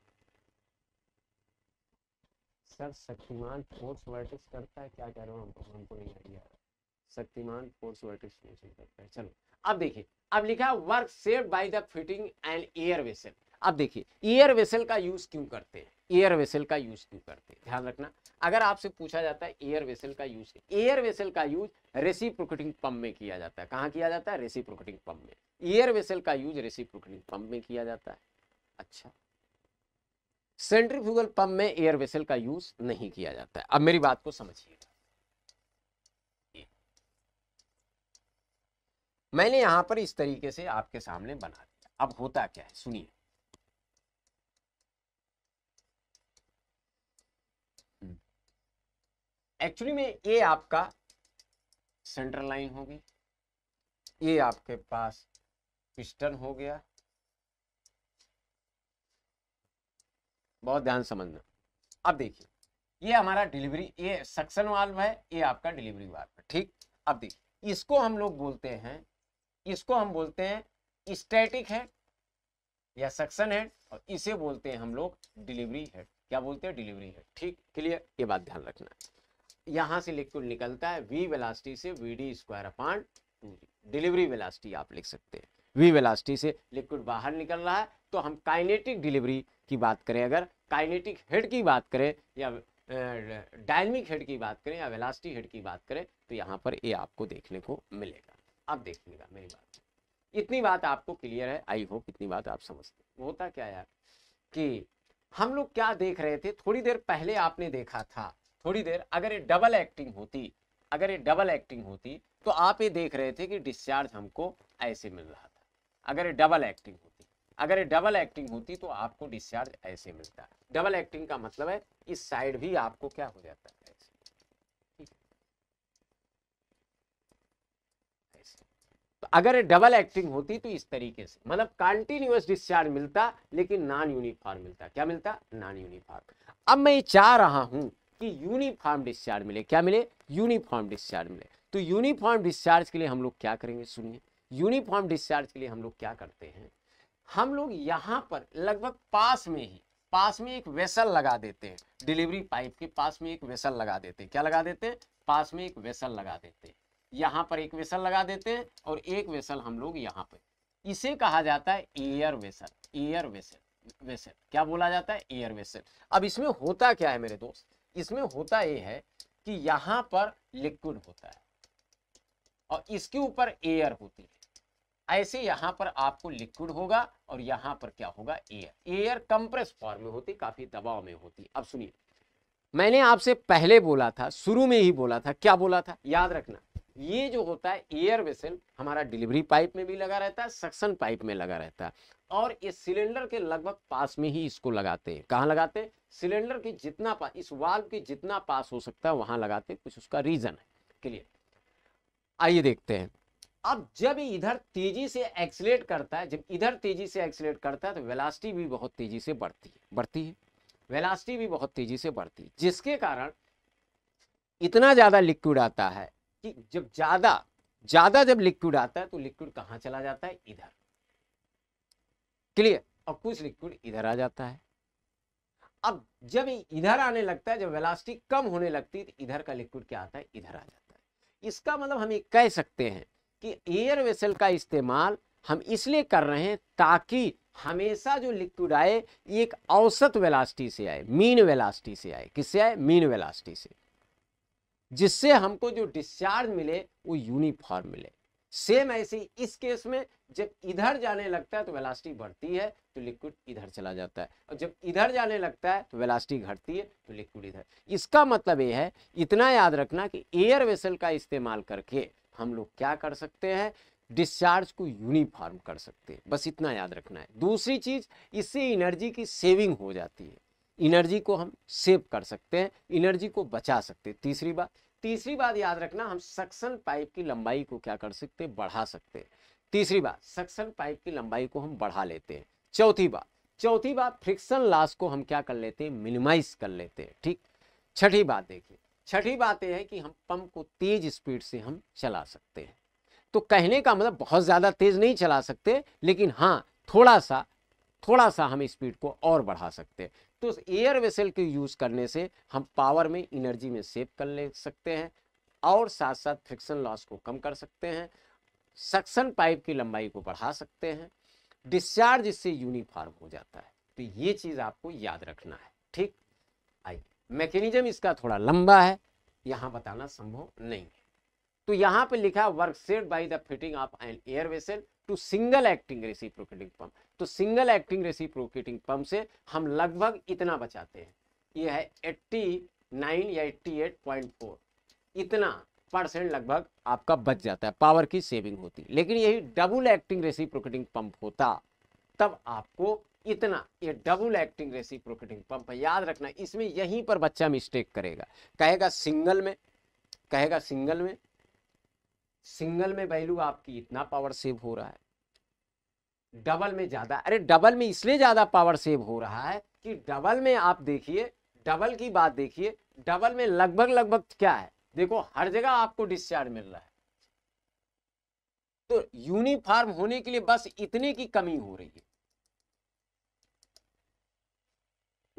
सर शक्तिमान फोर्स वर्टिक्स करता है क्या कह रहा हूँ हमको तो हमको नहीं आइडिया शक्तिमान फोर्स वर्टिक्स करता है चलो अब देखिए अब लिखा work saved by the fitting and air vessel अब देखिए एयर वेसल का यूज क्यों करते हैं एयर वेसल का यूज क्यों करते हैं ध्यान रखना अगर आपसे पूछा जाता है एयर वेसल का यूज एयर वेसल का यूज रेसिप्रोकेटिंग पंप में किया जाता है कहाँ किया जाता है रेसिप्रोकेटिंग पंप में एयर वेसल का यूज रेसिप्रोकेटिंग पंप में किया जाता है अच्छा सेंट्रीफ्यूगल पंप में एयर वेसल का यूज नहीं किया जाता है अब मेरी बात को समझिए मैंने यहां पर इस तरीके से आपके सामने बना दिया अब होता क्या है सुनिए एक्चुअली में ये आपका सेंटर लाइन होगी ये आपके पास पिस्टन हो गया बहुत ध्यान समझना अब देखिए ये हमारा डिलीवरी ये सक्शन वाल्व है ये आपका डिलीवरी वाल्व है ठीक अब देखिए इसको हम लोग बोलते हैं इसको हम बोलते हैं स्टैटिक है या सक्शन है और इसे बोलते हैं हम लोग डिलीवरी है क्या बोलते हैं डिलीवरी है ठीक क्लियर ये बात ध्यान रखना है यहाँ से लिक्विड निकलता है वी वेलासिटी से v d square upon two delivery velocity आप लिख सकते हैं वी वेलासिटी से लिक्विड बाहर निकल रहा है तो हम काइनेटिक डिलीवरी की बात करें अगर काइनेटिक हेड की बात करें या डायनमिक हेड की बात करें या वेलासिटी हेड की बात करें तो यहाँ पर ये आपको देखने को मिलेगा आप देखिएगा मेरी बात इतनी बात आपको क्लियर है आई होप इतनी बात आप समझते होता क्या यार कि हम लोग क्या देख रहे थे थोड़ी देर पहले आपने देखा था थोड़ी देर अगर ये डबल एक्टिंग होती अगर ये डबल एक्टिंग होती तो आप ये देख रहे थे कि डिस्चार्ज हमको ऐसे मिल रहा था अगर ये डबल एक्टिंग होती अगर ये डबल एक्टिंग होती तो आपको डिस्चार्ज ऐसे मिलता डबल एक्टिंग का मतलब है इस साइड भी आपको क्या हो जाता है तो अगर डबल एक्टिंग होती तो इस तरीके से मतलब कंटिन्यूस डिस्चार्ज मिलता लेकिन नॉन यूनिफॉर्म मिलता क्या मिलता नॉन यूनिफॉर्म अब मैं ये चाह रहा हूं कि यूनिफॉर्म डिस्चार्ज मिले क्या मिले यूनिफॉर्म डिस्चार्ज मिले तो यूनिफॉर्म डिस्चार्ज के लिए हम लोग क्या करेंगे सुनिए यूनिफॉर्म डिस्चार्ज के लिए हम लोग क्या करते हैं हम लोग यहाँ पर लगभग पास में ही पास में एक वेसल लगा देते हैं डिलीवरी पाइप के पास में एक वेसल लगा देते हैं क्या लगा देते हैं पास में एक वेसल लगा देते हैं यहाँ पर एक वेसल लगा देते हैं और एक वेसल हम लोग यहाँ पर इसे कहा जाता है air vessel air vessel vessel क्या बोला जाता है एयर वेसल अब इसमें होता क्या है मेरे दोस्त इसमें होता ये है कि यहाँ पर लिक्विड होता है और इसके ऊपर एयर होती है ऐसे यहाँ पर आपको लिक्विड होगा और यहाँ पर क्या होगा एयर एयर कंप्रेस फॉर्म में होती काफी दबाव में होती अब सुनिए मैंने आपसे पहले बोला था शुरू में ही बोला था क्या बोला था याद रखना ये जो होता है एयर वेसल हमारा डिलीवरी पाइप में भी लगा रहता है सक्शन पाइप में लगा रहता है और ये सिलेंडर के लगभग पास में ही इसको लगाते हैं कहाँ लगाते हैं सिलेंडर की जितना पास इस वाल्व की जितना पास हो सकता है वहां लगाते हैं कुछ उसका रीज़न है क्लियर आइए देखते हैं अब जब इधर तेजी से एक्सलेट करता है जब इधर तेजी से एक्सलेट करता है तो वेलास्टी भी बहुत तेजी से बढ़ती है बढ़ती है वेलास्टी भी बहुत तेजी से बढ़ती है जिसके कारण इतना ज़्यादा लिक्विड आता है कि जब ज़्यादा ज़्यादा जब लिक्विड आता है तो लिक्विड कहाँ चला जाता है इधर क्लियर और कुछ लिक्विड इधर आ जाता है अब जब इधर आने लगता है जब वेलासिटी कम होने लगती है तो इधर का लिक्विड क्या आता है इधर आ जाता है इसका मतलब हम ये कह सकते हैं कि एयर वेसल का इस्तेमाल हम इसलिए कर रहे हैं ताकि हमेशा जो लिक्विड आए ये एक औसत वेलासिटी से आए मीन वेलासिटी से आए किससे आए मीन वेलासिटी से जिससे हमको जो डिस्चार्ज मिले वो यूनिफॉर्म मिले सेम ऐसे इस केस में जब इधर जाने लगता है तो वेलासिटी बढ़ती है तो लिक्विड इधर चला जाता है और जब इधर जाने लगता है तो वेलासिटी घटती है तो लिक्विड इधर इसका मतलब ये है इतना याद रखना कि एयर वेसल का इस्तेमाल करके हम लोग क्या कर सकते हैं डिस्चार्ज को यूनिफॉर्म कर सकते हैं बस इतना याद रखना है दूसरी चीज़ इससे एनर्जी की सेविंग हो जाती है एनर्जी को हम सेव कर सकते हैं एनर्जी को बचा सकते हैं तीसरी बात तीसरी बात याद रखना हम सक्शन पाइप की लंबाई को क्या कर सकते हैं बढ़ा सकते हैं तीसरी बात सक्शन पाइप की लंबाई को हम बढ़ा लेते हैं चौथी बात चौथी बात फ्रिक्शन लॉस को हम क्या कर लेते हैं मिनिमाइज कर लेते हैं ठीक छठी बात देखिए छठी बात यह है कि हम पंप को तेज स्पीड से हम चला सकते हैं तो कहने का मतलब बहुत ज़्यादा तेज नहीं चला सकते लेकिन हाँ थोड़ा सा थोड़ा सा हम स्पीड को और बढ़ा सकते हैं तो एयर वेसल के यूज़ करने से हम पावर में इनर्जी में सेव कर ले सकते हैं और साथ साथ फ्रिक्शन लॉस को कम कर सकते हैं सक्शन पाइप की लंबाई को बढ़ा सकते हैं डिस्चार्ज इससे यूनिफॉर्म हो जाता है तो ये चीज़ आपको याद रखना है ठीक आइए मैकेनिज्म इसका थोड़ा लंबा है यहाँ बताना संभव नहीं है तो यहाँ पे लिखा work saved by the fitting of an air vessel to single acting reciprocating pump तो सिंगल एक्टिंग रेसिप्रोकेटिंग पंप से हम लगभग इतना बचाते हैं ये है एट्टी नाइन या एट्टी एट पॉइंट फोर इतना परसेंट लगभग आपका बच जाता है पावर की सेविंग होती है लेकिन यही डबल एक्टिंग रेसिप्रोकेटिंग पंप होता तब आपको इतना ये डबल एक्टिंग रेसिप्रोकेटिंग पंप है याद रखना इसमें यहीं पर बच्चा मिस्टेक करेगा कहेगा सिंगल में कहेगा सिंगल में सिंगल में वैल्यू आपकी इतना पावर सेव हो रहा है डबल में ज़्यादा अरे डबल में इसलिए ज़्यादा पावर सेव हो रहा है कि डबल में आप देखिए डबल की बात देखिए डबल में लगभग लगभग क्या है देखो हर जगह आपको डिस्चार्ज मिल रहा है तो यूनिफॉर्म होने के लिए बस इतने की कमी हो रही है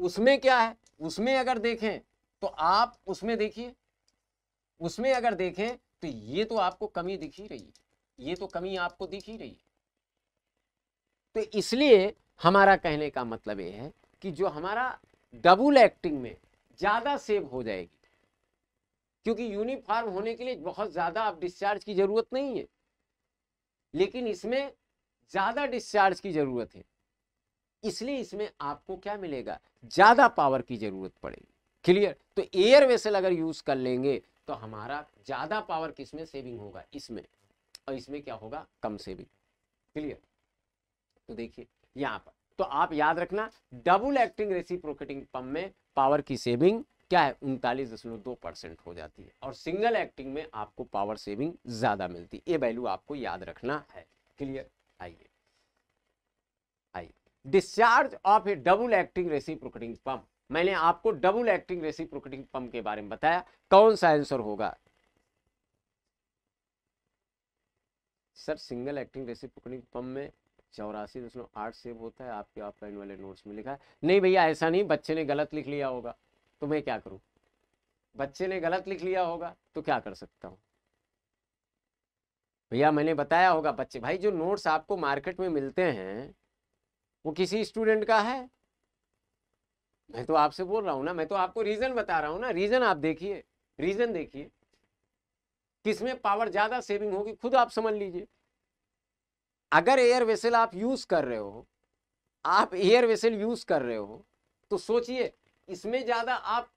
उसमें क्या है उसमें अगर देखें तो आप उसमें देखिए उसमें अगर देखें तो ये तो आपको कमी दिख ही रही है ये तो कमी आपको दिख ही रही है तो इसलिए हमारा कहने का मतलब ये है कि जो हमारा डबल एक्टिंग में ज़्यादा सेव हो जाएगी क्योंकि यूनिफॉर्म होने के लिए बहुत ज़्यादा आप डिस्चार्ज की ज़रूरत नहीं है लेकिन इसमें ज़्यादा डिस्चार्ज की ज़रूरत है इसलिए इसमें आपको क्या मिलेगा ज़्यादा पावर की ज़रूरत पड़ेगी क्लियर तो एयर वेसल अगर यूज़ कर लेंगे तो हमारा ज़्यादा पावर किसमें सेविंग होगा इसमें और इसमें क्या होगा कम सेविंग क्लियर तो देखिए यहां पर तो आप याद रखना डबल एक्टिंग रेसिप्रोकेटिंग पंप में पावर की सेविंग क्या है उनतालीस दशमलव दो परसेंट हो जाती है और सिंगल एक्टिंग में आपको पावर सेविंग ज़्यादा मिलती है ये वैल्यू आपको याद रखना है क्लियर आइए आइए discharge of a double acting reciprocating pump मैंने आपको डबल एक्टिंग रेसिप्रोकेटिंग पंप के बारे में बताया कौन सा आंसर होगा sir single acting reciprocating pump में चौरासी दशमलव आठ सेव होता है आपके ऑफलाइन वाले नोट्स में लिखा है नहीं भैया ऐसा नहीं बच्चे ने गलत लिख लिया होगा तो मैं क्या करूं बच्चे ने गलत लिख लिया होगा तो क्या कर सकता हूं भैया मैंने बताया होगा बच्चे भाई जो नोट्स आपको मार्केट में मिलते हैं वो किसी स्टूडेंट का है मैं तो आपसे बोल रहा हूँ ना मैं तो आपको रीजन बता रहा हूँ ना रीजन आप देखिए रीजन देखिए किसमें पावर ज्यादा सेविंग होगी खुद आप समझ लीजिए अगर एयर वेसल आप यूज कर रहे हो आप एयर वेसल यूज कर रहे हो तो सोचिए इसमें ज्यादा आप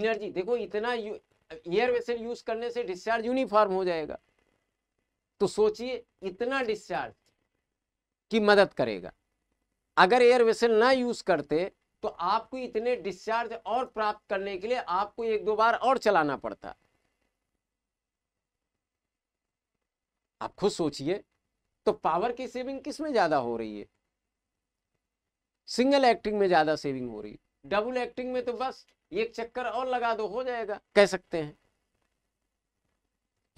इनर्जी देखो इतना एयर वेसल यूज करने से डिस्चार्ज यूनिफॉर्म हो जाएगा तो सोचिए इतना डिस्चार्ज की मदद करेगा अगर एयर वेसल ना यूज करते तो आपको इतने डिस्चार्ज और प्राप्त करने के लिए आपको एक दो बार और चलाना पड़ता आप खुद सोचिए तो पावर की सेविंग किस में ज्यादा हो रही है सिंगल एक्टिंग में ज्यादा सेविंग हो रही है डबल एक्टिंग में तो बस एक चक्कर और लगा दो हो जाएगा कह सकते हैं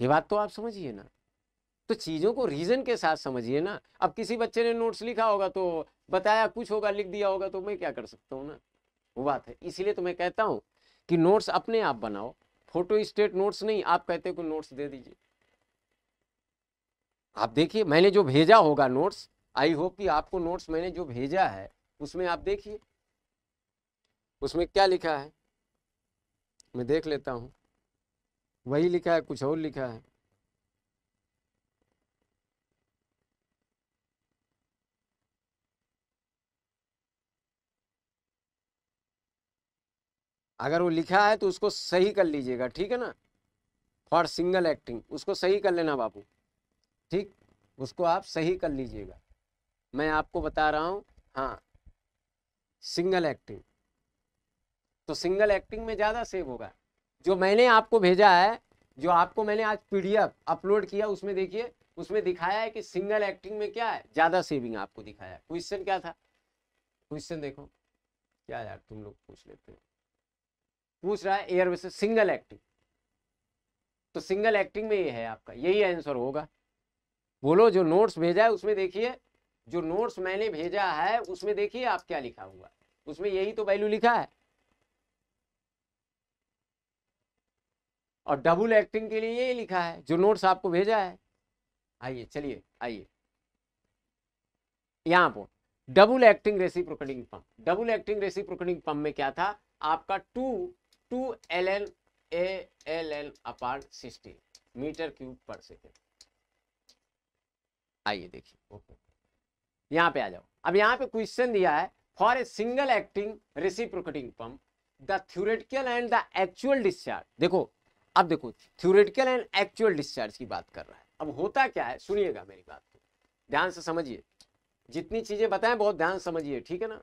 ये बात तो आप समझिए ना तो चीज़ों को रीज़न के साथ समझिए ना अब किसी बच्चे ने नोट्स लिखा होगा तो बताया कुछ होगा लिख दिया होगा तो मैं क्या कर सकता हूँ ना वो बात है इसीलिए तो मैं कहता हूँ कि नोट्स अपने आप बनाओ फोटो स्टेट नोट्स नहीं आप कहते हो नोट्स दे दीजिए आप देखिए मैंने जो भेजा होगा नोट्स आई होप कि आपको नोट्स मैंने जो भेजा है उसमें आप देखिए उसमें क्या लिखा है मैं देख लेता हूँ वही लिखा है कुछ और लिखा है अगर वो लिखा है तो उसको सही कर लीजिएगा ठीक है ना फॉर सिंगल एक्टिंग उसको सही कर लेना बाबू ठीक उसको आप सही कर लीजिएगा मैं आपको बता रहा हूँ हाँ सिंगल एक्टिंग तो सिंगल एक्टिंग में ज़्यादा सेव होगा जो मैंने आपको भेजा है जो आपको मैंने आज पीडीएफ अपलोड किया उसमें देखिए उसमें दिखाया है कि सिंगल एक्टिंग में क्या है ज़्यादा सेविंग आपको दिखाया है क्वेश्चन क्या था क्वेश्चन देखो क्या यार तुम लोग पूछ लेते हो पूछ रहा है एयर वेसल सिंगल एक्टिंग तो सिंगल एक्टिंग में ये है आपका यही आंसर होगा बोलो जो नोट्स भेजा है उसमें देखिए जो नोट्स मैंने भेजा है उसमें देखिए आप क्या लिखा हुआ है उसमें यही तो वैल्यू लिखा है और डबल एक्टिंग के लिए यही लिखा है जो नोट्स आपको भेजा है आइए चलिए आइए यहां पर double acting reci pump double acting reci pump में क्या था आपका two two L N A L N upon sixty metre cube पर सेकेंड आइए देखिए ओके यहाँ पे आ जाओ अब यहाँ पे क्वेश्चन दिया है for a single acting reciprocating pump the theoretical and the actual discharge देखो अब देखो थ्योरेटिकल एंड एक्चुअल डिस्चार्ज की बात कर रहा है अब होता क्या है सुनिएगा मेरी बात को ध्यान से समझिए जितनी चीजें बताएं बहुत ध्यान समझिए ठीक है ना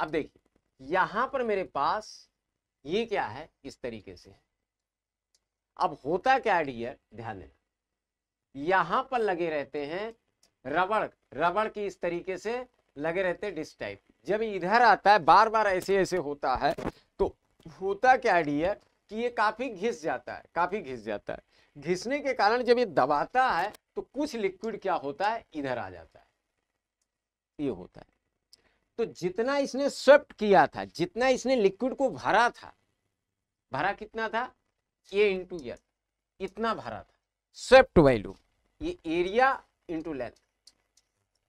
अब देखिए यहां पर मेरे पास ये क्या है इस तरीके से अब होता क्या है डियर ध्यान देना यहां पर लगे रहते हैं रबड़ रबड़ की इस तरीके से लगे रहते हैं डिस्टाइप जब इधर आता है बार बार ऐसे ऐसे होता है तो होता क्या डियर कि ये काफी घिस जाता है काफी घिस जाता है घिसने के कारण जब ये दबाता है तो कुछ लिक्विड क्या होता है इधर आ जाता है ये होता है तो जितना इसने स्वेप्ट किया था जितना इसने लिक्विड को भरा था भरा कितना था ए इंटू एल इतना भरा था स्वेप्ट वैल्यूम ये एरिया इंटू लेंथ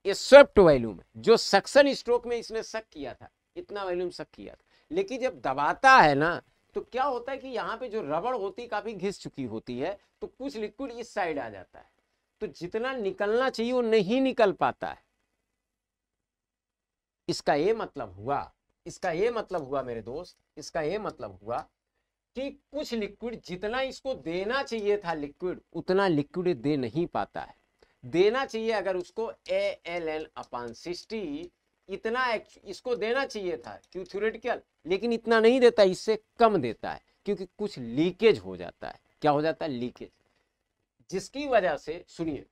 ये स्वेप्ट वैल्यूम है जो सक्सन स्ट्रोक में इसने सक किया था इतना वैल्यूम सक किया था लेकिन जब दबाता है ना तो क्या होता है कि यहाँ पे जो रबड़ होती है काफी घिस चुकी होती है तो कुछ लिक्विड इस साइड आ जाता है तो जितना निकलना चाहिए वो नहीं निकल पाता है इसका ये मतलब हुआ इसका ये मतलब हुआ मेरे दोस्त इसका ये मतलब हुआ कि कुछ लिक्विड जितना इसको देना चाहिए था लिक्विड उतना लिक्विड दे नहीं पाता है देना चाहिए अगर उसको A L N upon sixty इतना इसको देना चाहिए था थ्योरेटिकल लेकिन इतना नहीं देता इससे कम देता है क्योंकि कुछ लीकेज हो जाता है क्या हो जाता है लीकेज जिसकी वजह से सुनिए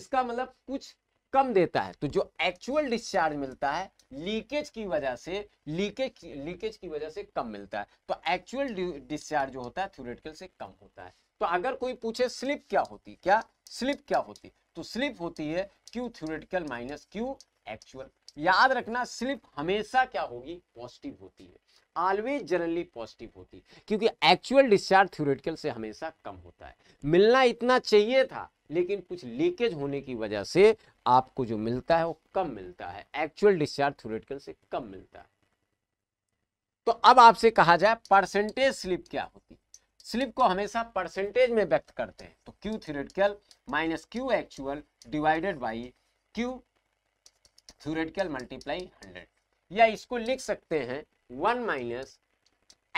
इसका मतलब कुछ कम देता है तो जो एक्चुअल डिस्चार्ज मिलता है लीकेज की वजह से लीकेज लीकेज की वजह से कम मिलता है तो एक्चुअल डिस्चार्ज जो होता है थ्योरेटिकल से कम होता है तो अगर कोई पूछे स्लिप क्या होती क्या स्लिप क्या होती तो स्लिप होती है Q theoretical minus Q actual याद रखना स्लिप हमेशा क्या होगी पॉजिटिव होती है ऑलवेज जनरली पॉजिटिव होती क्योंकि एक्चुअल डिस्चार्ज थ्योरेटिकल से हमेशा कम होता है मिलना इतना चाहिए था लेकिन कुछ लीकेज होने की वजह से आपको जो मिलता है वो कम मिलता है एक्चुअल डिस्चार्ज थ्योरेटिकल से कम मिलता है तो अब आपसे कहा जाए परसेंटेज स्लिप क्या होती है स्लिप को हमेशा परसेंटेज में व्यक्त करते हैं तो Q theoretical minus Q actual divided by Q theoretical multiply hundred या इसको लिख सकते हैं one minus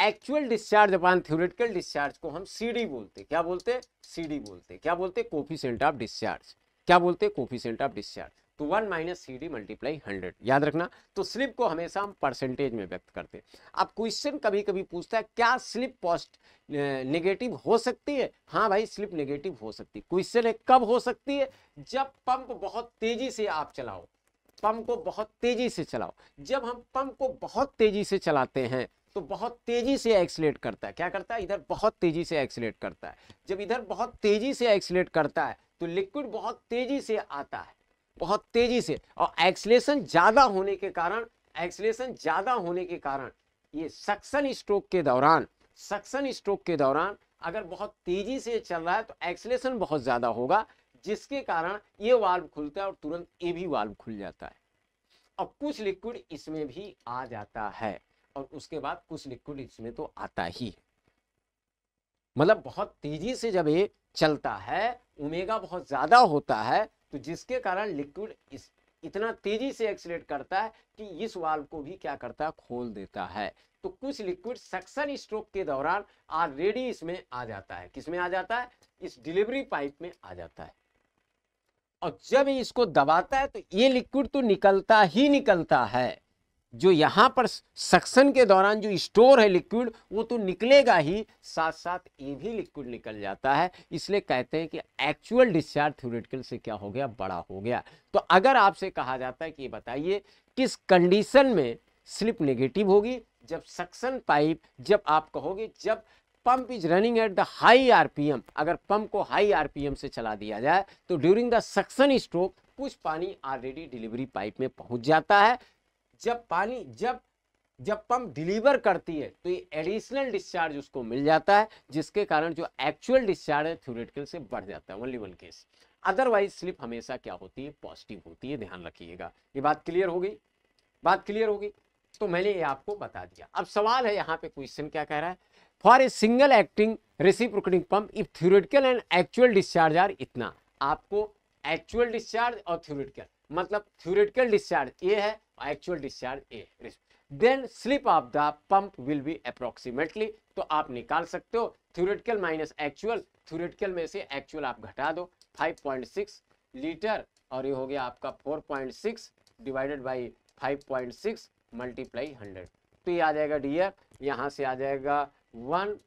actual discharge upon theoretical discharge को हम सी डी बोलते क्या बोलते सी डी बोलते क्या बोलते कोफिशेंट ऑफ डिस्चार्ज क्या बोलते कोफिशेंट ऑफ डिस्चार्ज तो one minus C D multiply hundred याद रखना तो स्लिप को हमेशा हम परसेंटेज में व्यक्त करते हैं अब क्वेश्चन कभी कभी पूछता है क्या स्लिप पॉस्ट नेगेटिव हो सकती है हाँ भाई स्लिप नेगेटिव हो सकती है क्वेश्चन है कब हो सकती है जब पंप बहुत तेजी से आप चलाओ पंप को बहुत तेजी से चलाओ जब हम पंप को बहुत तेजी से चलाते हैं तो बहुत तेजी से एक्सलेट करता है क्या करता है इधर बहुत तेजी से एक्सलेट करता है जब इधर बहुत तेजी से एक्सलेट करता है तो लिक्विड बहुत तेजी से आता है बहुत तेजी से और एक्सलेशन ज़्यादा होने के कारण एक्सलेशन ज़्यादा होने के कारण ये सक्सन स्ट्रोक के दौरान सक्सन स्ट्रोक के दौरान अगर बहुत तेजी से चल रहा है तो एक्सलेशन बहुत ज़्यादा होगा जिसके कारण ये वाल्व खुलता है और तुरंत ये भी वाल्व खुल जाता है और कुछ लिक्विड इसमें भी आ जाता है और उसके बाद कुछ लिक्विड इसमें तो आता ही है मतलब बहुत तेजी से जब ये चलता है उमेगा बहुत ज़्यादा होता है तो जिसके कारण लिक्विड इस इतना तेजी से एक्सलेट करता है कि इस वाल्व को भी क्या करता है खोल देता है तो कुछ लिक्विड सक्सन स्ट्रोक के दौरान ऑलरेडी इसमें आ जाता है किसमें आ जाता है इस डिलीवरी पाइप में आ जाता है और जब इसको दबाता है तो ये लिक्विड तो निकलता ही निकलता है जो यहाँ पर सक्शन के दौरान जो स्टोर है लिक्विड वो तो निकलेगा ही साथ साथ ये भी लिक्विड निकल जाता है इसलिए कहते हैं कि एक्चुअल डिस्चार्ज थ्योरेटिकल से क्या हो गया बड़ा हो गया तो अगर आपसे कहा जाता है कि ये बताइए किस कंडीशन में स्लिप नेगेटिव होगी जब सक्शन पाइप जब आप कहोगे जब running at the high R P M अगर पंप को पी एम से चला दिया जाए तो ड्यूरिंग द सक्सन स्ट्रोक कुछ पानी ऑलरेडी डिलीवरी पाइप में पहुंच जाता है जब पानी जब जब पंप डिलीवर करती है तो ये एडिशनल डिस्चार्ज उसको मिल जाता है जिसके कारण जो एक्चुअल डिस्चार्ज है थ्योरेटिकल से बढ़ जाता है only one case otherwise slip हमेशा क्या होती है पॉजिटिव होती है ध्यान रखिएगा ये बात क्लियर हो गई बात क्लियर होगी तो मैंने ये आपको बता दिया अब सवाल है यहाँ पे क्वेश्चन क्या कह रहा है for a single acting reciprocating pump if theoretical and actual discharge are इतना आपको एक्चुअल डिस्चार्ज और थ्योरेटिकल मतलब थ्योरेटिकल डिस्चार्ज ए है और actual discharge A then slip of the pump will be approximately तो आप निकाल सकते हो थ्योरेटिकल माइनस एक्चुअल थ्योरेटिकल में से एक्चुअल आप घटा दो 5.6 लीटर और ये हो गया आपका 4.6 डिवाइडेड बाई 5.6 मल्टीप्लाई 100 तो ये आ जाएगा डियर यहाँ से आ जाएगा वन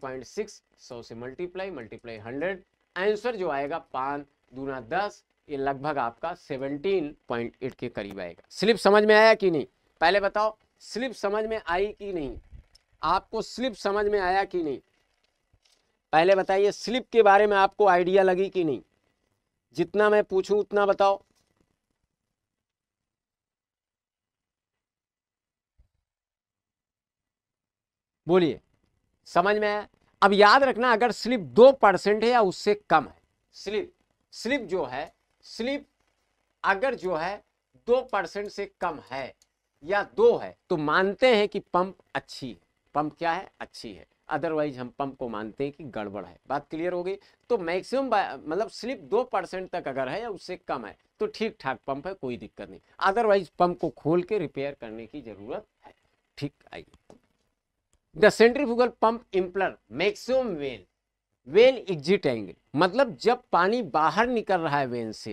पॉइंट सिक्स सौ से मल्टीप्लाई मल्टीप्लाई हंड्रेड आंसर जो आएगा पाँच दूना दस ये लगभग आपका सेवनटीन पॉइंट एट के करीब आएगा स्लिप समझ में आया कि नहीं पहले बताओ स्लिप समझ में आई कि नहीं आपको स्लिप समझ में आया कि नहीं पहले बताइए स्लिप के बारे में आपको आइडिया लगी कि नहीं जितना मैं पूछूं उतना बताओ बोलिए समझ में आया अब याद रखना अगर स्लिप दो परसेंट है या उससे कम है स्लिप स्लिप जो है स्लिप अगर जो है दो परसेंट से कम है या दो है तो मानते हैं कि पंप अच्छी है पंप क्या है अच्छी है अदरवाइज हम पंप को मानते हैं कि गड़बड़ है बात क्लियर हो गई तो मैक्सिमम मतलब स्लिप दो परसेंट तक अगर है या उससे कम है तो ठीक ठाक पंप है कोई दिक्कत नहीं अदरवाइज पंप को खोल के रिपेयर करने की ज़रूरत है ठीक आइए the centrifugal pump impeller maximum vane vane exit angle मतलब जब पानी बाहर निकल रहा है वेन से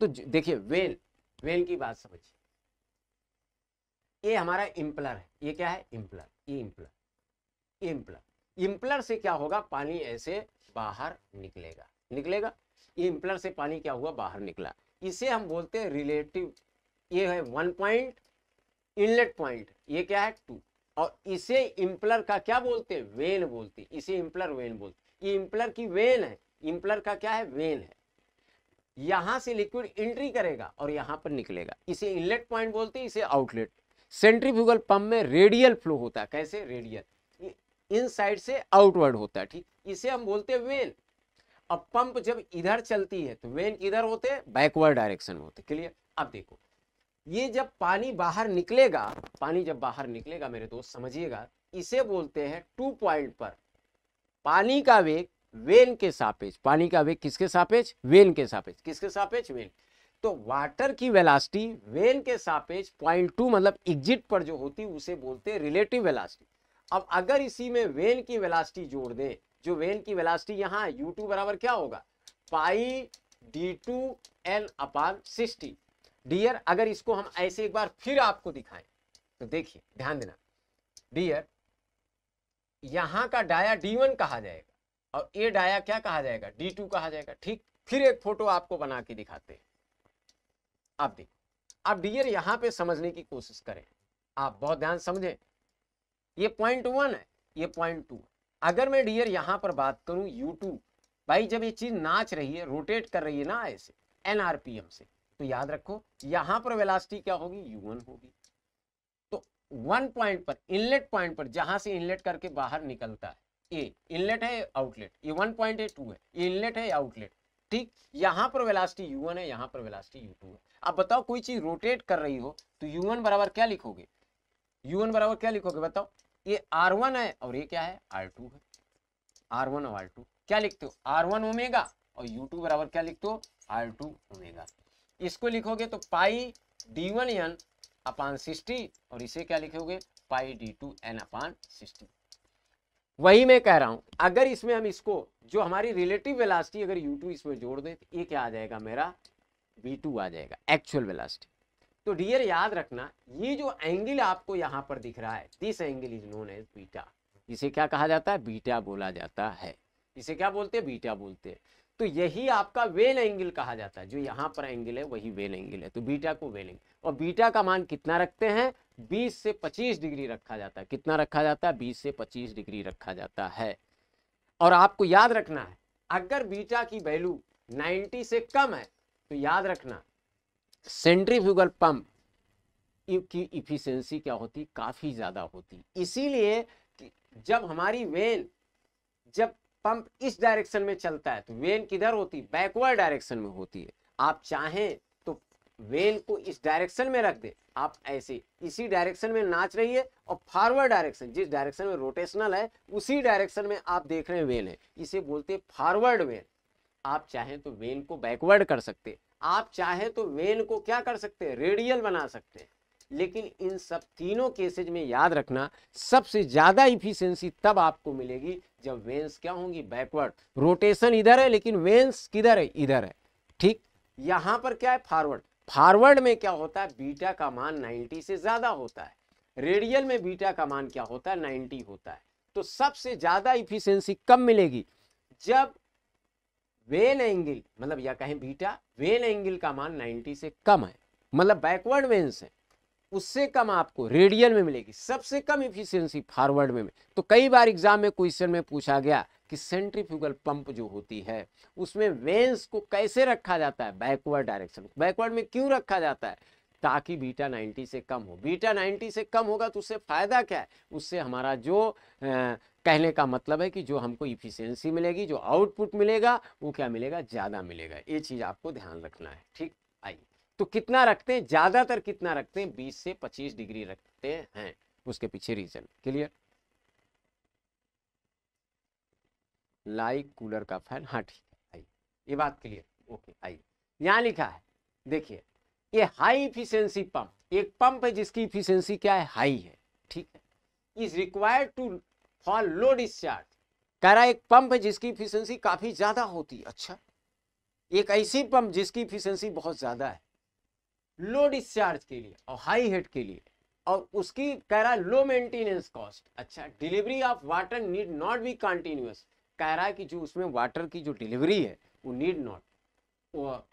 तो देखिए वेन वेन की बात समझिए ये हमारा इम्पलर है ये क्या है इम्पलर ये इम्पलर इम्पलर इम्पलर से क्या होगा पानी ऐसे बाहर निकलेगा निकलेगा ये e इम्पलर से पानी क्या हुआ बाहर निकला इसे हम बोलते हैं रिलेटिव ये है वन पॉइंट इनलेट पॉइंट ये क्या है टू और इसे इम्पलर का क्या बोलते हैं वेन बोलते हैं इसे इम्पलर वेन बोलते ये इम्पलर की वेन है इम्पलर का क्या है वेन है यहां से लिक्विड एंट्री करेगा और यहां पर निकलेगा इसे इनलेट पॉइंट बोलते हैं इसे आउटलेट सेंट्रीफ्यूगल पंप में रेडियल फ्लो होता है कैसे रेडियल इन साइड से आउटवर्ड होता है ठीक इसे हम बोलते हैं वेन अब पंप जब इधर चलती है तो वेन इधर होते हैं बैकवर्ड डायरेक्शन में होते क्लियर अब देखो ये जब पानी बाहर निकलेगा पानी जब बाहर निकलेगा मेरे दोस्त समझिएगा इसे बोलते हैं टू पॉइंट पर पानी का वेग वेन के सापेक्ष पानी का वेग किसके सापेक्ष वेन के सापेक्ष किसके सापेक्ष वेन तो वाटर की वेलासिटी वेन के सापेक्ष पॉइंट टू मतलब एग्जिट पर जो होती है उसे बोलते हैं रिलेटिव वेलासिटी अब अगर इसी में वेन की वेलासिटी जोड़ दें जो वेन की वेलासिटी यहाँ यू टू बराबर क्या होगा pi D two N upon sixty dear अगर इसको हम ऐसे एक बार फिर आपको दिखाएं तो देखिए ध्यान देना डियर यहाँ का डाया डी वन कहा जाएगा और ए डाया क्या कहा जाएगा डी टू कहा जाएगा ठीक फिर एक फोटो आपको बना के दिखाते हैं आप देखो आप डियर यहाँ पे समझने की कोशिश करें आप बहुत ध्यान समझें ये पॉइंट वन है ये पॉइंट टू अगर मैं डियर यहां पर बात करूं यू टू भाई जब ये चीज़ नाच रही है रोटेट कर रही है ना ऐसे एनआरपीएम से तो याद रखो यहां पर वेलासिटी क्या होगी u1 होगी तो वन पॉइंट पर इनलेट पॉइंट पर जहां से इनलेट करके बाहर निकलता है ए इनलेट है आउटलेट ये वन पॉइंट है टू है ये इनलेट है आउटलेट ठीक यहां पर वेलासिटी u1 है यहां पर वेलासिटी u2 है अब बताओ कोई चीज रोटेट कर रही हो तो u1 बराबर क्या लिखोगे u1 बराबर क्या लिखोगे बताओ ये r1 है और ये क्या है r2 है r1 और r2 क्या लिखते हो r1 ओमेगा और u2 बराबर क्या लिखते हो r2 ओमेगा इसको लिखोगे तो pi D one N upon sixty और इसे क्या लिखोगे pi D two N upon sixty वही मैं कह रहा हूं अगर इसमें हम इसको जो हमारी रिलेटिव वेलासिटी अगर यू टू इसमें जोड़ दें तो ये क्या आ जाएगा मेरा वी टू आ जाएगा एक्चुअल वेलासिटी तो डियर याद रखना ये जो एंगल आपको यहाँ पर दिख रहा है this angle is known as beta इसे क्या कहा जाता है बीटा बोला जाता है इसे क्या बोलते हैं बीटा बोलते हैं तो यही आपका वेल एंगल कहा जाता है जो यहाँ पर एंगल है वही वेल एंगल है तो बीटा को वेल एंगल और बीटा का मान कितना रखते हैं 20 से 25 डिग्री रखा जाता है कितना रखा जाता है 20 से 25 डिग्री रखा जाता है और आपको याद रखना है अगर बीटा की वैल्यू 90 से कम है तो याद रखना सेंट्रीफ्यूगल पंप की इफिशेंसी क्या होती काफ़ी ज़्यादा होती इसीलिए जब हमारी वेल जब पंप इस डायरेक्शन में चलता है तो वेन किधर होती बैकवर्ड डायरेक्शन में होती है आप चाहें तो वेन को इस डायरेक्शन में रख दे आप ऐसे इसी डायरेक्शन में नाच रही है और फॉरवर्ड डायरेक्शन जिस डायरेक्शन में रोटेशनल है उसी डायरेक्शन में आप देख रहे हैं वेन है इसे बोलते हैं फॉरवर्ड वेन आप चाहें तो वेन को बैकवर्ड कर सकते आप चाहें तो वेन को क्या कर सकते हैं रेडियल बना सकते हैं लेकिन इन सब तीनों केसेज में याद रखना सबसे ज़्यादा इफिशियंसी तब आपको मिलेगी जब वेंस क्या होंगी बैकवर्ड रोटेशन इधर है लेकिन वेंस किधर है इधर है ठीक यहां पर क्या है फॉरवर्ड फॉरवर्ड में क्या होता है बीटा का मान 90 से ज़्यादा होता है रेडियल में बीटा का मान क्या होता है 90 होता है तो सबसे ज़्यादा इफिशियंसी कब मिलेगी जब वेन एंगल मतलब या कहें बीटा वेन एंगल का मान 90 से कम है मतलब बैकवर्ड वेन्स है उससे कम आपको रेडियल में मिलेगी सबसे कम इफिशियंसी फॉरवर्ड में तो कई बार एग्जाम में क्वेश्चन में पूछा गया कि सेंट्रीफ्यूगल पंप जो होती है उसमें वेंस को कैसे रखा जाता है बैकवर्ड डायरेक्शन बैकवर्ड में क्यों रखा जाता है ताकि बीटा 90 से कम हो बीटा 90 से कम होगा तो उससे फ़ायदा क्या है उससे हमारा जो आ, कहने का मतलब है कि जो हमको इफिशियंसी मिलेगी जो आउटपुट मिलेगा वो क्या मिलेगा ज़्यादा मिलेगा ये चीज़ आपको ध्यान रखना है ठीक आइए तो कितना रखते हैं ज़्यादातर कितना रखते हैं बीस से पच्चीस डिग्री रखते हैं उसके पीछे रीज़न क्लियर लाइक कूलर का फैन हाँ ठीक है आइए ये बात क्लियर ओके आइए यहां लिखा है देखिए ये हाई इफिशियंसी पंप एक पंप है जिसकी इफिशियंसी क्या है हाई है ठीक है is required to for low discharge कह रहा एक पंप है जिसकी इफिशियंसी काफ़ी ज़्यादा होती है अच्छा एक ऐसी पंप जिसकी इफिशियंसी बहुत ज़्यादा है लो डिस्चार्ज के लिए और हाई हेड के लिए और उसकी कह रहा है लो मेंटेनेंस कॉस्ट अच्छा delivery of water need not be continuous कह रहा है कि जो उसमें वाटर की जो डिलीवरी है वो नीड नॉट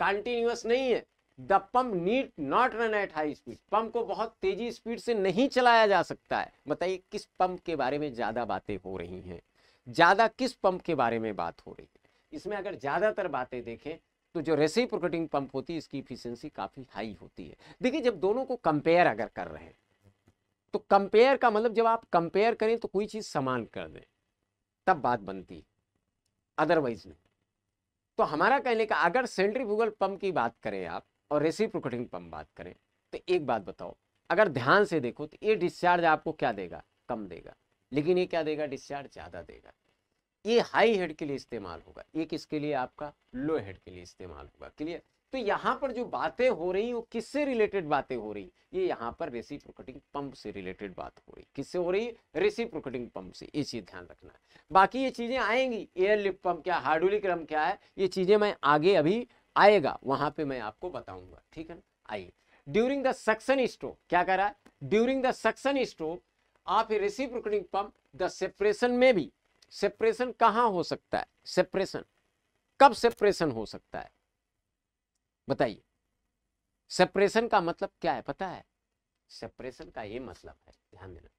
कंटिन्यूस नहीं है the pump need not run at high speed pump को बहुत तेजी स्पीड से नहीं चलाया जा सकता है बताइए किस पंप के बारे में ज़्यादा बातें हो रही हैं ज़्यादा किस पंप के बारे में बात हो रही है इसमें अगर ज़्यादातर बातें देखें तो जो रेसिप्रोकेटिंग पंप होती है इसकी इफिशियंसी काफ़ी हाई होती है देखिए जब दोनों को कंपेयर अगर कर रहे हैं तो कंपेयर का मतलब जब आप कंपेयर करें तो कोई चीज़ समान कर दें तब बात बनती है अदरवाइज नहीं तो हमारा कहने का अगर सेंट्रीफ्यूगल पंप की बात करें आप और रेसिप्रोकेटिंग पंप बात करें तो एक बात बताओ अगर ध्यान से देखो तो ये डिस्चार्ज आपको क्या देगा कम देगा लेकिन ये क्या देगा डिस्चार्ज ज़्यादा देगा ये हाई हेड के लिए इस्तेमाल होगा एक इसके लिए आपका लो हेड के लिए इस्तेमाल होगा क्लियर तो यहाँ पर जो बातें हो रही वो किससे रिलेटेड बातें हो रही ये यहाँ पर रेसी प्रोकटिंग पंप से रिलेटेड बात हो रही किससे हो रही रेसी प्रोकटिंग पंप से ये चीज़ ध्यान रखना है बाकी ये चीज़ें आएंगी एयर एयरलिफ्ट पंप क्या हार्डोलिक रम क्या है ये चीज़ें मैं आगे अभी आएगा वहां पे मैं आपको बताऊंगा ठीक है आइए ड्यूरिंग द सक्सन स्ट्रोक क्या कह रहा है ड्यूरिंग द सक्सन स्ट्रोक आप रेसी प्रोकटिंग पंप द सेपरेशन में भी सेपरेशन कहां हो सकता है सेपरेशन कब सेपरेशन हो सकता है बताइए सेपरेशन का मतलब क्या है पता है सेपरेशन का ये मतलब है ध्यान देना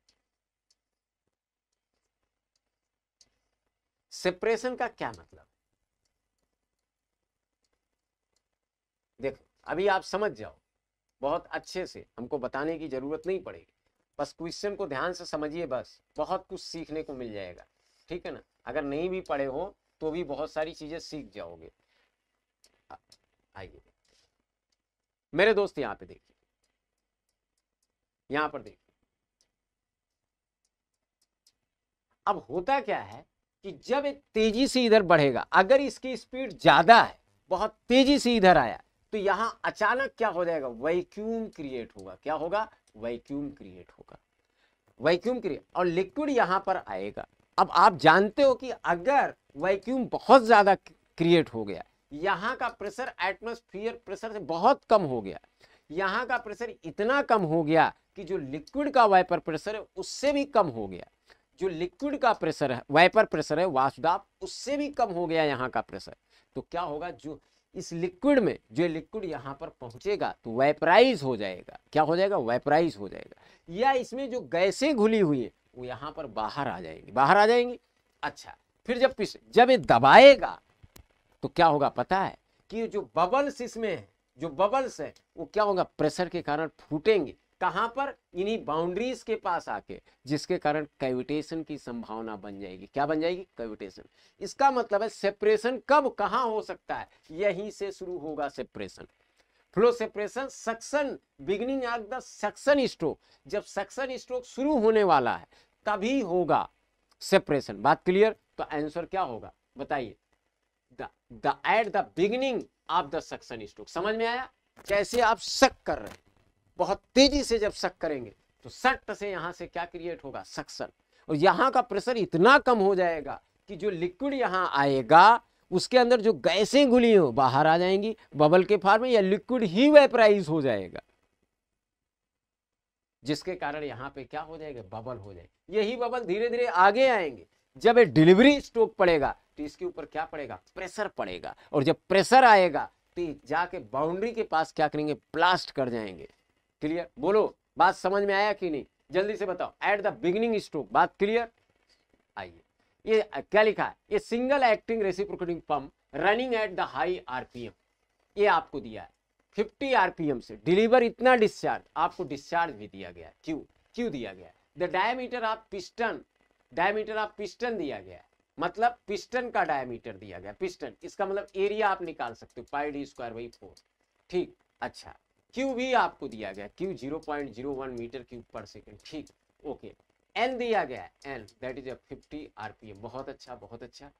सेपरेशन का क्या मतलब देखो अभी आप समझ जाओ बहुत अच्छे से हमको बताने की जरूरत नहीं पड़ेगी बस क्वेश्चन को ध्यान से समझिए बस बहुत कुछ सीखने को मिल जाएगा ठीक है ना अगर नहीं भी पढ़े हो तो भी बहुत सारी चीजें सीख जाओगे आइए मेरे दोस्त यहां पे देखिए यहां पर देखिए अब होता क्या है कि जब एक तेजी से इधर बढ़ेगा अगर इसकी स्पीड ज्यादा है बहुत तेजी से इधर आया तो यहां अचानक क्या हो जाएगा वैक्यूम क्रिएट होगा क्या होगा वैक्यूम क्रिएट होगा वैक्यूम क्रिएट और लिक्विड यहां पर आएगा अब आप जानते हो कि अगर वैक्यूम बहुत ज़्यादा क्रिएट हो गया यहाँ का प्रेशर एटमोस्फियर प्रेशर से बहुत कम हो गया यहाँ का प्रेशर इतना कम हो गया कि जो लिक्विड का वाइपर प्रेशर है उससे भी कम हो गया जो लिक्विड का प्रेशर है वाइपर प्रेशर है वाष्पदाप उससे भी कम हो गया यहाँ का प्रेशर तो क्या होगा जो इस लिक्विड में जो लिक्विड यहाँ पर पहुंचेगा तो वेपराइज हो जाएगा क्या हो जाएगा वेपराइज हो जाएगा या इसमें जो गैसें घुली हुई है वो यहाँ पर बाहर आ जाएंगे बाहर आ जाएंगे अच्छा फिर जब पिस जब ये दबाएगा तो क्या होगा पता है कि जो बबल्स इसमें है जो बबल्स है वो क्या होगा प्रेशर के कारण फूटेंगे कहाँ पर इन्हीं बाउंड्रीज के पास आके जिसके कारण कैविटेशन की संभावना बन जाएगी क्या बन जाएगी कैविटेशन इसका मतलब है सेपरेशन कब कहाँ हो सकता है यहीं से शुरू होगा separation flow separation suction beginning of the suction stroke जब सक्सन स्ट्रोक शुरू होने वाला है तभी होगा सेपरेशन बात क्लियर तो आंसर क्या होगा बताइए the at the beginning of the suction stroke समझ में आया जैसे आप शक कर रहे बहुत तेजी से जब शक करेंगे तो सट से यहां से क्या क्रिएट होगा सक्शन और यहां का प्रेशर इतना कम हो जाएगा कि जो लिक्विड यहां आएगा उसके अंदर जो गैसें गुली हो बाहर आ जाएंगी बबल के फार्म में या लिक्विड ही वेपराइज हो जाएगा जिसके कारण यहाँ पे क्या हो जाएगा बबल हो जाएगा यही बबल धीरे धीरे आगे आएंगे जब ये डिलीवरी स्ट्रोक पड़ेगा तो इसके ऊपर क्या पड़ेगा प्रेशर पड़ेगा और जब प्रेशर आएगा तो जाके बाउंड्री के पास क्या करेंगे ब्लास्ट कर जाएंगे क्लियर बोलो बात समझ में आया कि नहीं जल्दी से बताओ एट द बिगिनिंग स्ट्रोक बात क्लियर आइए ये क्या लिखा है ये single acting reciprocating pump running at the high RPM ये आपको दिया है 50 आरपीएम से डिलीवर इतना डिस्चार्ज आपको डिस्चार्ज भी दिया गया है क्यों क्यों दिया गया है the diameter of piston diameter of piston दिया गया है मतलब पिस्टन का डायमीटर दिया गया पिस्टन इसका मतलब एरिया आप निकाल सकते हो pi D square by four ठीक अच्छा क्यू भी आपको दिया गया Q zero point zero one metre cube पर सेकेंड ठीक ओके एन दिया गया है N that is a fifty RPM बहुत अच्छा बहुत अच्छा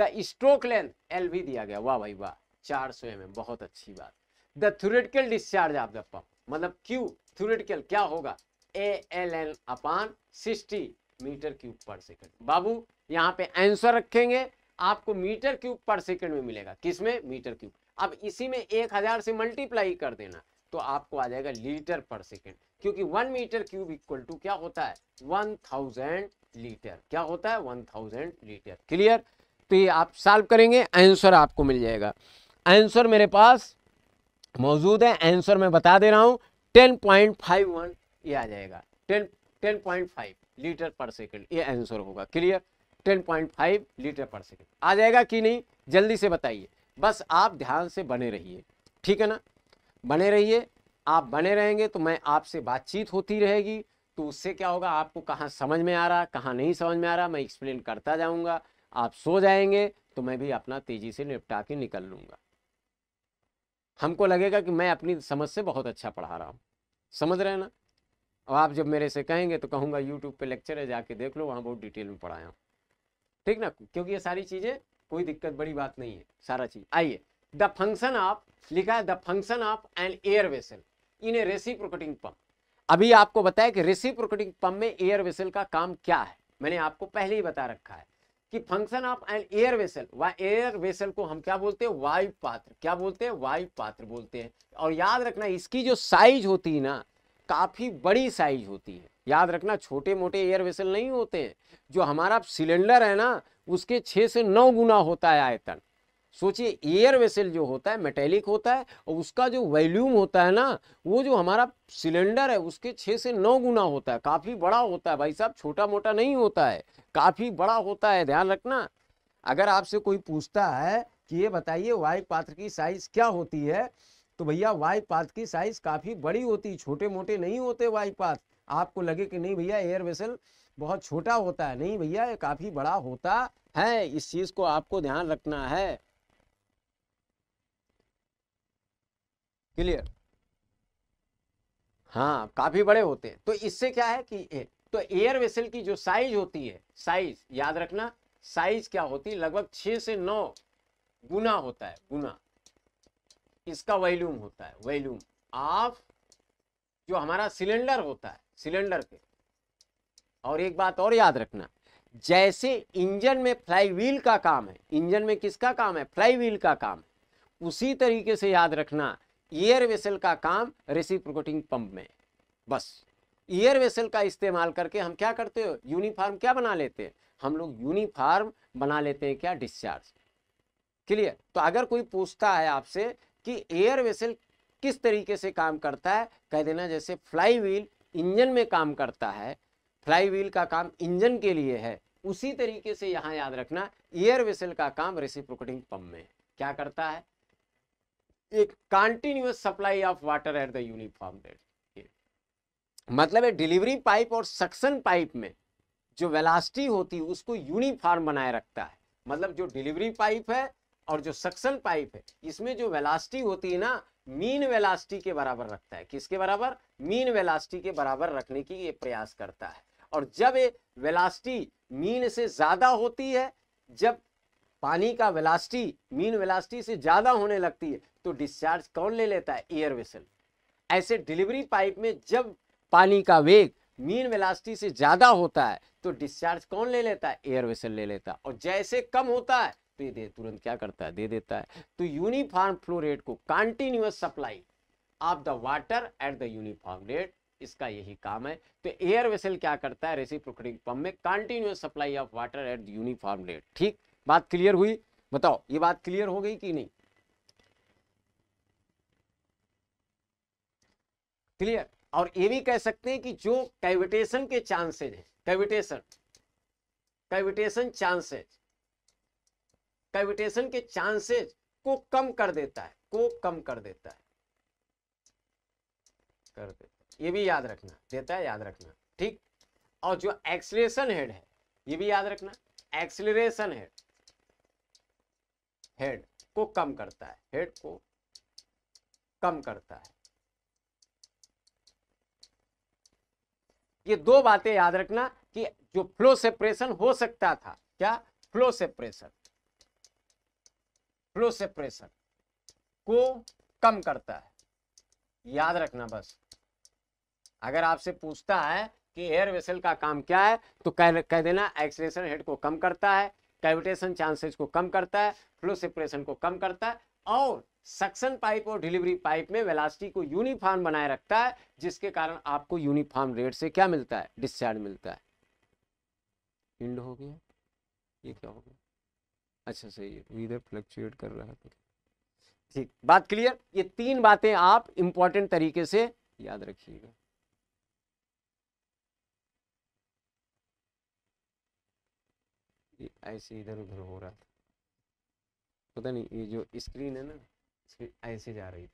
द स्ट्रोक लेंथ एल भी दिया गया वाह भाई वाह चार सौ एम बहुत अच्छी बात the theoretical discharge of the pump मतलब क्यू थ्योरेटिकल क्या होगा A L N upon sixty metre cube पर सेकंड बाबू यहाँ पे आंसर रखेंगे आपको मीटर क्यूब पर सेकंड में मिलेगा किसमें मीटर क्यूब अब इसी में एक हजार से मल्टीप्लाई कर देना तो आपको आ जाएगा लीटर पर सेकंड क्योंकि one metre cube equal to क्या होता है वन थाउजेंड लीटर क्या होता है वन थाउजेंड लीटर क्लियर तो ये आप सॉल्व करेंगे आंसर आपको मिल जाएगा आंसर मेरे पास मौजूद है आंसर मैं बता दे रहा हूँ टेन पॉइंट फाइव वन ये आ जाएगा ten ten point five litre per second ये आंसर होगा clear ten point five litre per second आ जाएगा कि नहीं जल्दी से बताइए बस आप ध्यान से बने रहिए ठीक है ना बने रहिए आप बने रहेंगे तो मैं आपसे बातचीत होती रहेगी तो उससे क्या होगा आपको कहाँ समझ में आ रहा कहाँ नहीं समझ में आ रहा मैं एक्सप्लेन करता जाऊँगा आप सो जाएंगे तो मैं भी अपना तेज़ी से निपटा के निकल लूँगा हमको लगेगा कि मैं अपनी समझ से बहुत अच्छा पढ़ा रहा हूँ समझ रहे हैं ना और आप जब मेरे से कहेंगे तो कहूँगा यूट्यूब पे लेक्चर है जाके देख लो वहाँ बहुत डिटेल में पढ़ाया हूँ ठीक ना क्योंकि ये सारी चीज़ें कोई दिक्कत बड़ी बात नहीं है सारा चीज़ आइए द फंक्शन ऑफ लिखा है the function of an air vessel in a reciprocating pump अभी आपको बताया कि प्रोकटिंग पंप में एयर वेसल का काम क्या है मैंने आपको पहले ही बता रखा है कि function of an air vessel air vessel को हम क्या बोलते हैं वायु पात्र क्या बोलते हैं वायु पात्र बोलते हैं और याद रखना इसकी जो साइज होती है ना काफ़ी बड़ी साइज होती है याद रखना छोटे मोटे एयर वेसल नहीं होते हैं जो हमारा सिलेंडर है ना उसके छः से नौ गुना होता है आयतन सोचिए एयर वेसल जो होता है मेटेलिक होता है और उसका जो वॉल्यूम होता है ना वो जो हमारा सिलेंडर है उसके छः से नौ गुना होता है काफ़ी बड़ा होता है भाई साहब छोटा मोटा नहीं होता है काफ़ी बड़ा होता है ध्यान रखना अगर आपसे कोई पूछता है कि ये बताइए वायु पात्र की साइज क्या होती है तो भैया वायु पात्र की साइज काफ़ी बड़ी होती है छोटे मोटे नहीं होते वायु पात्र आपको लगे कि नहीं भैया एयर वेसल बहुत छोटा होता है नहीं भैया ये काफ़ी बड़ा होता है इस चीज़ को आपको ध्यान रखना है क्लियर हाँ काफी बड़े होते हैं तो इससे क्या है कि तो एयर वेसल की जो साइज होती है साइज याद रखना साइज क्या होती है लगभग छह से नौ गुना होता है गुना इसका वैल्यूम होता है वैल्यूम ऑफ जो हमारा सिलेंडर होता है सिलेंडर के और एक बात और याद रखना जैसे इंजन में फ्लाई व्हील का काम है इंजन में किसका काम है फ्लाई व्हील का काम है उसी तरीके से याद रखना ईयर वेसल का काम रेसिप्रोकेटिंग पंप में बस ईयर वेसल का इस्तेमाल करके हम क्या करते हो यूनिफार्म क्या बना लेते हैं हम लोग यूनिफार्म बना लेते हैं क्या डिस्चार्ज क्लियर तो अगर कोई पूछता है आपसे कि एयर वेसल किस तरीके से काम करता है कह देना जैसे फ्लाई व्हील इंजन में काम करता है फ्लाई व्हील का काम इंजन के लिए है उसी तरीके से यहाँ याद रखना एयर वेसल का काम रेसिप्रोकेटिंग पंप में क्या करता है एक continuous supply of water at the uniform rate मतलब है डिलीवरी पाइप और सक्शन पाइप में जो वेलासिटी होती है उसको यूनिफॉर्म बनाए रखता है मतलब जो डिलीवरी पाइप है और जो सक्शन पाइप है इसमें जो वेलासिटी होती है ना मीन वेलासिटी के बराबर रखता है किसके बराबर मीन वेलासिटी के बराबर रखने की ये प्रयास करता है और जब ये वेलासिटी मीन से ज़्यादा होती है जब पानी का वेलासिटी मीन वेलासिटी से ज़्यादा होने लगती है तो डिस्चार्ज कौन ले लेता है एयर वेसल ऐसे डिलीवरी पाइप में जब पानी का वेग मीन वेलास्टी से ज़्यादा होता है तो डिस्चार्ज कौन ले लेता है एयर वेसल ले लेता है और जैसे कम होता है तो ये दे तुरंत क्या करता है दे देता है तो यूनिफॉर्म फ्लो रेट को continuous supply of the water at the uniform rate इसका यही काम है तो एयर वेसल क्या करता है रेसिप्रोकेटिंग पंप में continuous supply of water at the uniform rate ठीक बात क्लियर हुई बताओ ये बात क्लियर हो गई कि नहीं क्लियर और ये भी कह सकते हैं कि जो कैविटेशन के चांसेज है कैविटेशन कैविटेशन चांसेज कैविटेशन के चांसेज को कम कर देता है को कम कर देता है कर देता है ये भी याद रखना देता है याद रखना ठीक और जो एक्सलेशन हेड है ये भी याद रखना एक्सलेशन हेड हेड को कम करता है हेड को कम करता है ये दो बातें याद रखना कि जो फ्लो सेपरेशन हो सकता था क्या फ्लो सेपरेशन फ्लो सेपरेशन को कम करता है याद रखना बस अगर आपसे पूछता है कि एयर वेसल का काम क्या है तो कह कह देना एक्सलेशन हेड को कम करता है कैविटेशन चांसेस को कम करता है फ्लो सेपरेशन को कम करता है और सक्शन पाइप और डिलीवरी पाइप में वेलासिटी को यूनिफॉर्म बनाए रखता है जिसके कारण आपको यूनिफॉर्म रेट से क्या मिलता है डिस्चार्ज मिलता है इंड हो गया ये क्या हो गया अच्छा सही है फ्लक्चुएट कर रहा है ठीक बात क्लियर ये तीन बातें आप इंपॉर्टेंट तरीके से याद रखिएगा ऐसे इधर उधर हो रहा था पता नहीं ये जो स्क्रीन है ना ऐसे जा रही थी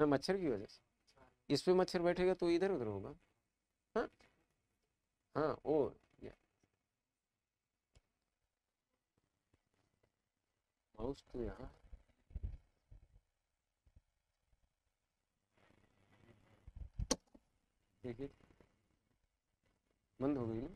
हाँ मच्छर की वजह से इस पे मच्छर बैठेगा तो इधर उधर होगा हाँ हाँ ओ माउस तो यहाँ देखिए बंद हो गई ना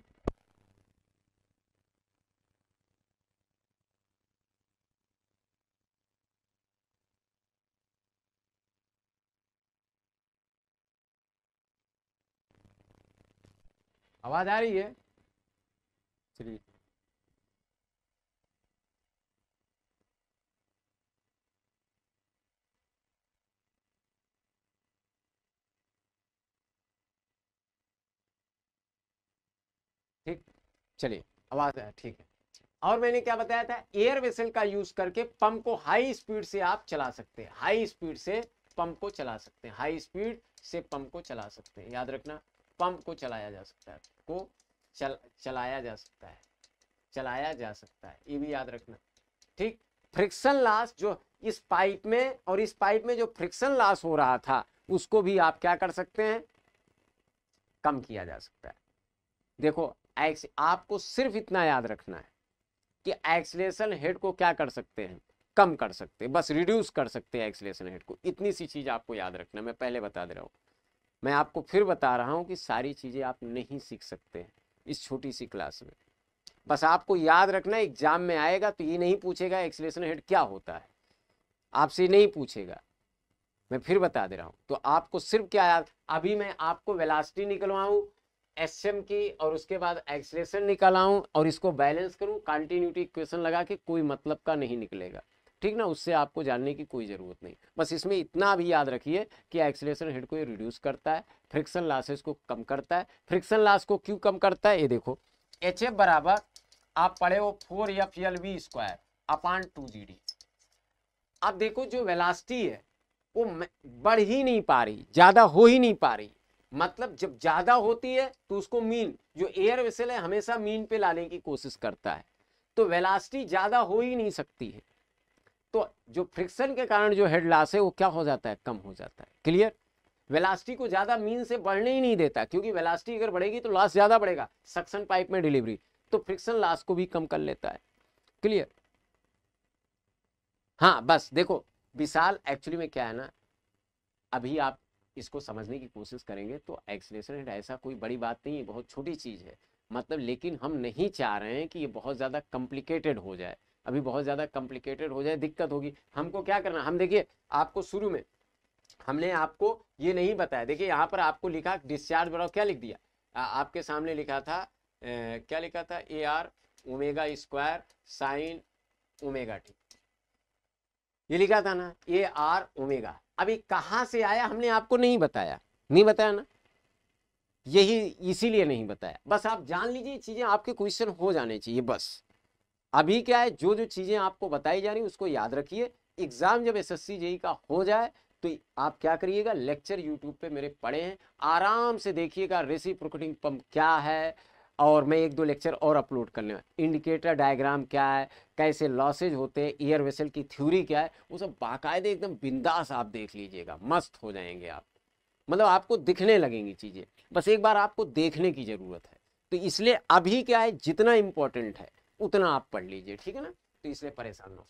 आवाज आ रही है चलिए ठीक चलिए आवाज है ठीक है और मैंने क्या बताया था एयर वेसल का यूज करके पंप को हाई स्पीड से आप चला सकते हैं हाई स्पीड से पंप को चला सकते हैं हाई स्पीड से पंप को चला सकते हैं याद रखना पंप को चलाया जा सकता है को चल चलाया जा सकता है चलाया जा सकता है ये भी याद रखना ठीक फ्रिक्शन लॉस जो इस पाइप में और इस पाइप में जो फ्रिक्शन लॉस हो रहा था उसको भी आप क्या कर सकते हैं कम किया जा सकता है देखो एक्स आपको सिर्फ इतना याद रखना है कि एक्सलेशन हेड को क्या कर सकते हैं कम कर सकते हैं बस रिड्यूस कर सकते हैं एक्सलेशन हेड को इतनी सी चीज़ आपको याद रखना मैं पहले बता दे रहा हूँ मैं आपको फिर बता रहा हूँ कि सारी चीज़ें आप नहीं सीख सकते इस छोटी सी क्लास में बस आपको याद रखना एग्जाम में आएगा तो ये नहीं पूछेगा एक्सलेशन हेड क्या होता है आपसे नहीं पूछेगा मैं फिर बता दे रहा हूँ तो आपको सिर्फ क्या याद अभी मैं आपको वेलासिटी निकलवाऊँ एस की और उसके बाद एक्सलेशन निकलाऊँ और इसको बैलेंस करूँ कंटिन्यूटी इक्वेशन लगा के कोई मतलब का नहीं निकलेगा ठीक ना उससे आपको जानने की कोई ज़रूरत नहीं बस इसमें इतना भी याद रखिए कि एक्सलेशन हेड को ये रिड्यूस करता है फ्रिक्शन लॉसेस को कम करता है फ्रिक्शन लॉस को क्यों कम करता है ये देखो एच एफ बराबर आप पढ़े हो four F L V square upon two G D आप देखो जो वेलासिटी है वो बढ़ ही नहीं पा रही ज़्यादा हो ही नहीं पा रही मतलब जब ज़्यादा होती है तो उसको मीन जो एयर वेसल है हमेशा मीन पे लाने की कोशिश करता है तो वेलासिटी ज़्यादा हो ही नहीं सकती है तो जो फ्रिक्शन के कारण जो हेड लॉस है वो क्या हो जाता है कम हो जाता है क्लियर वेलासिटी को ज़्यादा मीन से बढ़ने ही नहीं देता क्योंकि वेलासिटी अगर बढ़ेगी तो लॉस ज़्यादा बढ़ेगा सक्शन पाइप में डिलीवरी तो फ्रिक्शन लॉस को भी कम कर लेता है क्लियर हाँ बस देखो विशाल एक्चुअली में क्या है ना अभी आप इसको समझने की कोशिश करेंगे तो एक्सलेशन हेड ऐसा कोई बड़ी बात नहीं है बहुत छोटी चीज़ है मतलब लेकिन हम नहीं चाह रहे हैं कि ये बहुत ज़्यादा कॉम्प्लिकेटेड हो जाए अभी बहुत ज़्यादा कॉम्प्लिकेटेड हो जाए दिक्कत होगी हमको क्या करना हम देखिए आपको शुरू में हमने आपको ये नहीं बताया देखिए यहाँ पर आपको लिखा डिस्चार्ज बढ़ाओ क्या लिख दिया आ, आपके सामने लिखा था ए, क्या लिखा था A R omega square sine omega T ये लिखा था ना ए आर ओमेगा अभी कहाँ से आया हमने आपको नहीं बताया नहीं बताया ना यही इसीलिए नहीं बताया बस आप जान लीजिए चीज़ें आपके क्वेश्चन हो जाने चाहिए बस अभी क्या है जो जो चीज़ें आपको बताई जा रही उसको याद रखिए एग्ज़ाम जब एस एस का हो जाए तो आप क्या करिएगा लेक्चर यूट्यूब पे मेरे पड़े हैं आराम से देखिएगा रेसी प्रोकटिंग पम्प क्या है और मैं एक दो लेक्चर और अपलोड कर लूँ इंडिकेटर डायग्राम क्या है कैसे लॉसेज होते हैं एयर वेसल की थ्योरी क्या है वो सब बाकायदे एकदम बिंदास आप देख लीजिएगा मस्त हो जाएंगे आप मतलब आपको दिखने लगेंगी चीज़ें बस एक बार आपको देखने की ज़रूरत है तो इसलिए अभी क्या है जितना इम्पोर्टेंट है उतना आप पढ़ लीजिए ठीक है ना तो इसलिए परेशान ना हो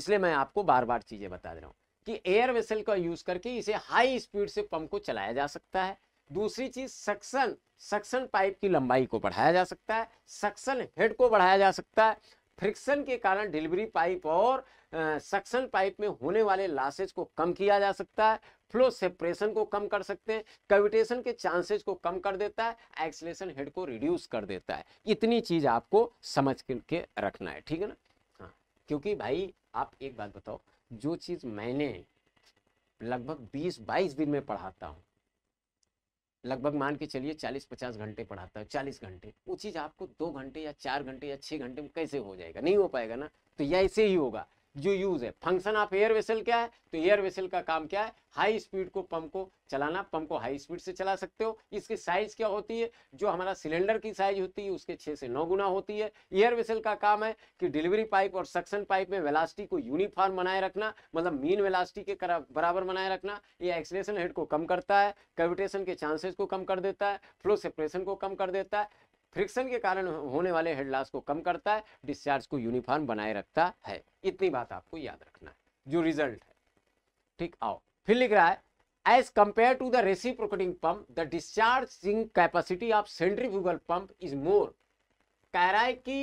इसलिए मैं आपको बार बार चीज़ें बता दे रहा हूँ कि एयर वेसल का यूज़ करके इसे हाई स्पीड से पंप को चलाया जा सकता है दूसरी चीज सक्सन सक्सन पाइप की लंबाई को बढ़ाया जा सकता है सक्सन हेड को बढ़ाया जा सकता है फ्रिक्शन के कारण डिलीवरी पाइप और सक्शन पाइप में होने वाले लासेज को कम किया जा सकता है फ्लो सेपरेशन को कम कर सकते हैं कविटेशन के चांसेस को कम कर देता है एक्सलेशन हेड को रिड्यूस कर देता है इतनी चीज आपको समझ के रखना है ठीक है ना हाँ क्योंकि भाई आप एक बात बताओ जो चीज मैंने लगभग 20-22 दिन में पढ़ाता हूँ लगभग मान के चलिए चालीस पचास घंटे पढ़ाता है चालीस घंटे वो चीज़ आपको दो घंटे या चार घंटे या छः घंटे में कैसे हो जाएगा नहीं हो पाएगा ना तो यह ऐसे ही होगा जो यूज है फंक्शन ऑफ एयर वेसल क्या है तो एयर वेसल का काम क्या है हाई स्पीड को पंप को चलाना पंप को हाई स्पीड से चला सकते हो इसकी साइज क्या होती है जो हमारा सिलेंडर की साइज होती है उसके छह से नौ गुना होती है एयर वेसल का काम है कि डिलीवरी पाइप और सक्शन पाइप में वेलास्टी को यूनिफॉर्म बनाए रखना मतलब मीन वेलास्टी के बराबर बनाए रखना यह एक्सलेशन हेड को कम करता है कैविटेशन के चांसेस को कम कर देता है फ्लो सेपरेशन को कम कर देता है फ्रिक्शन के कारण होने वाले हेड लॉस को कम करता है डिस्चार्ज को यूनिफॉर्म बनाए रखता है इतनी बात आपको याद रखना है जो रिजल्ट है ठीक आओ फिर लिख रहा है As compared to the reciprocating pump, the discharging capacity of centrifugal pump is more कह रहा है कि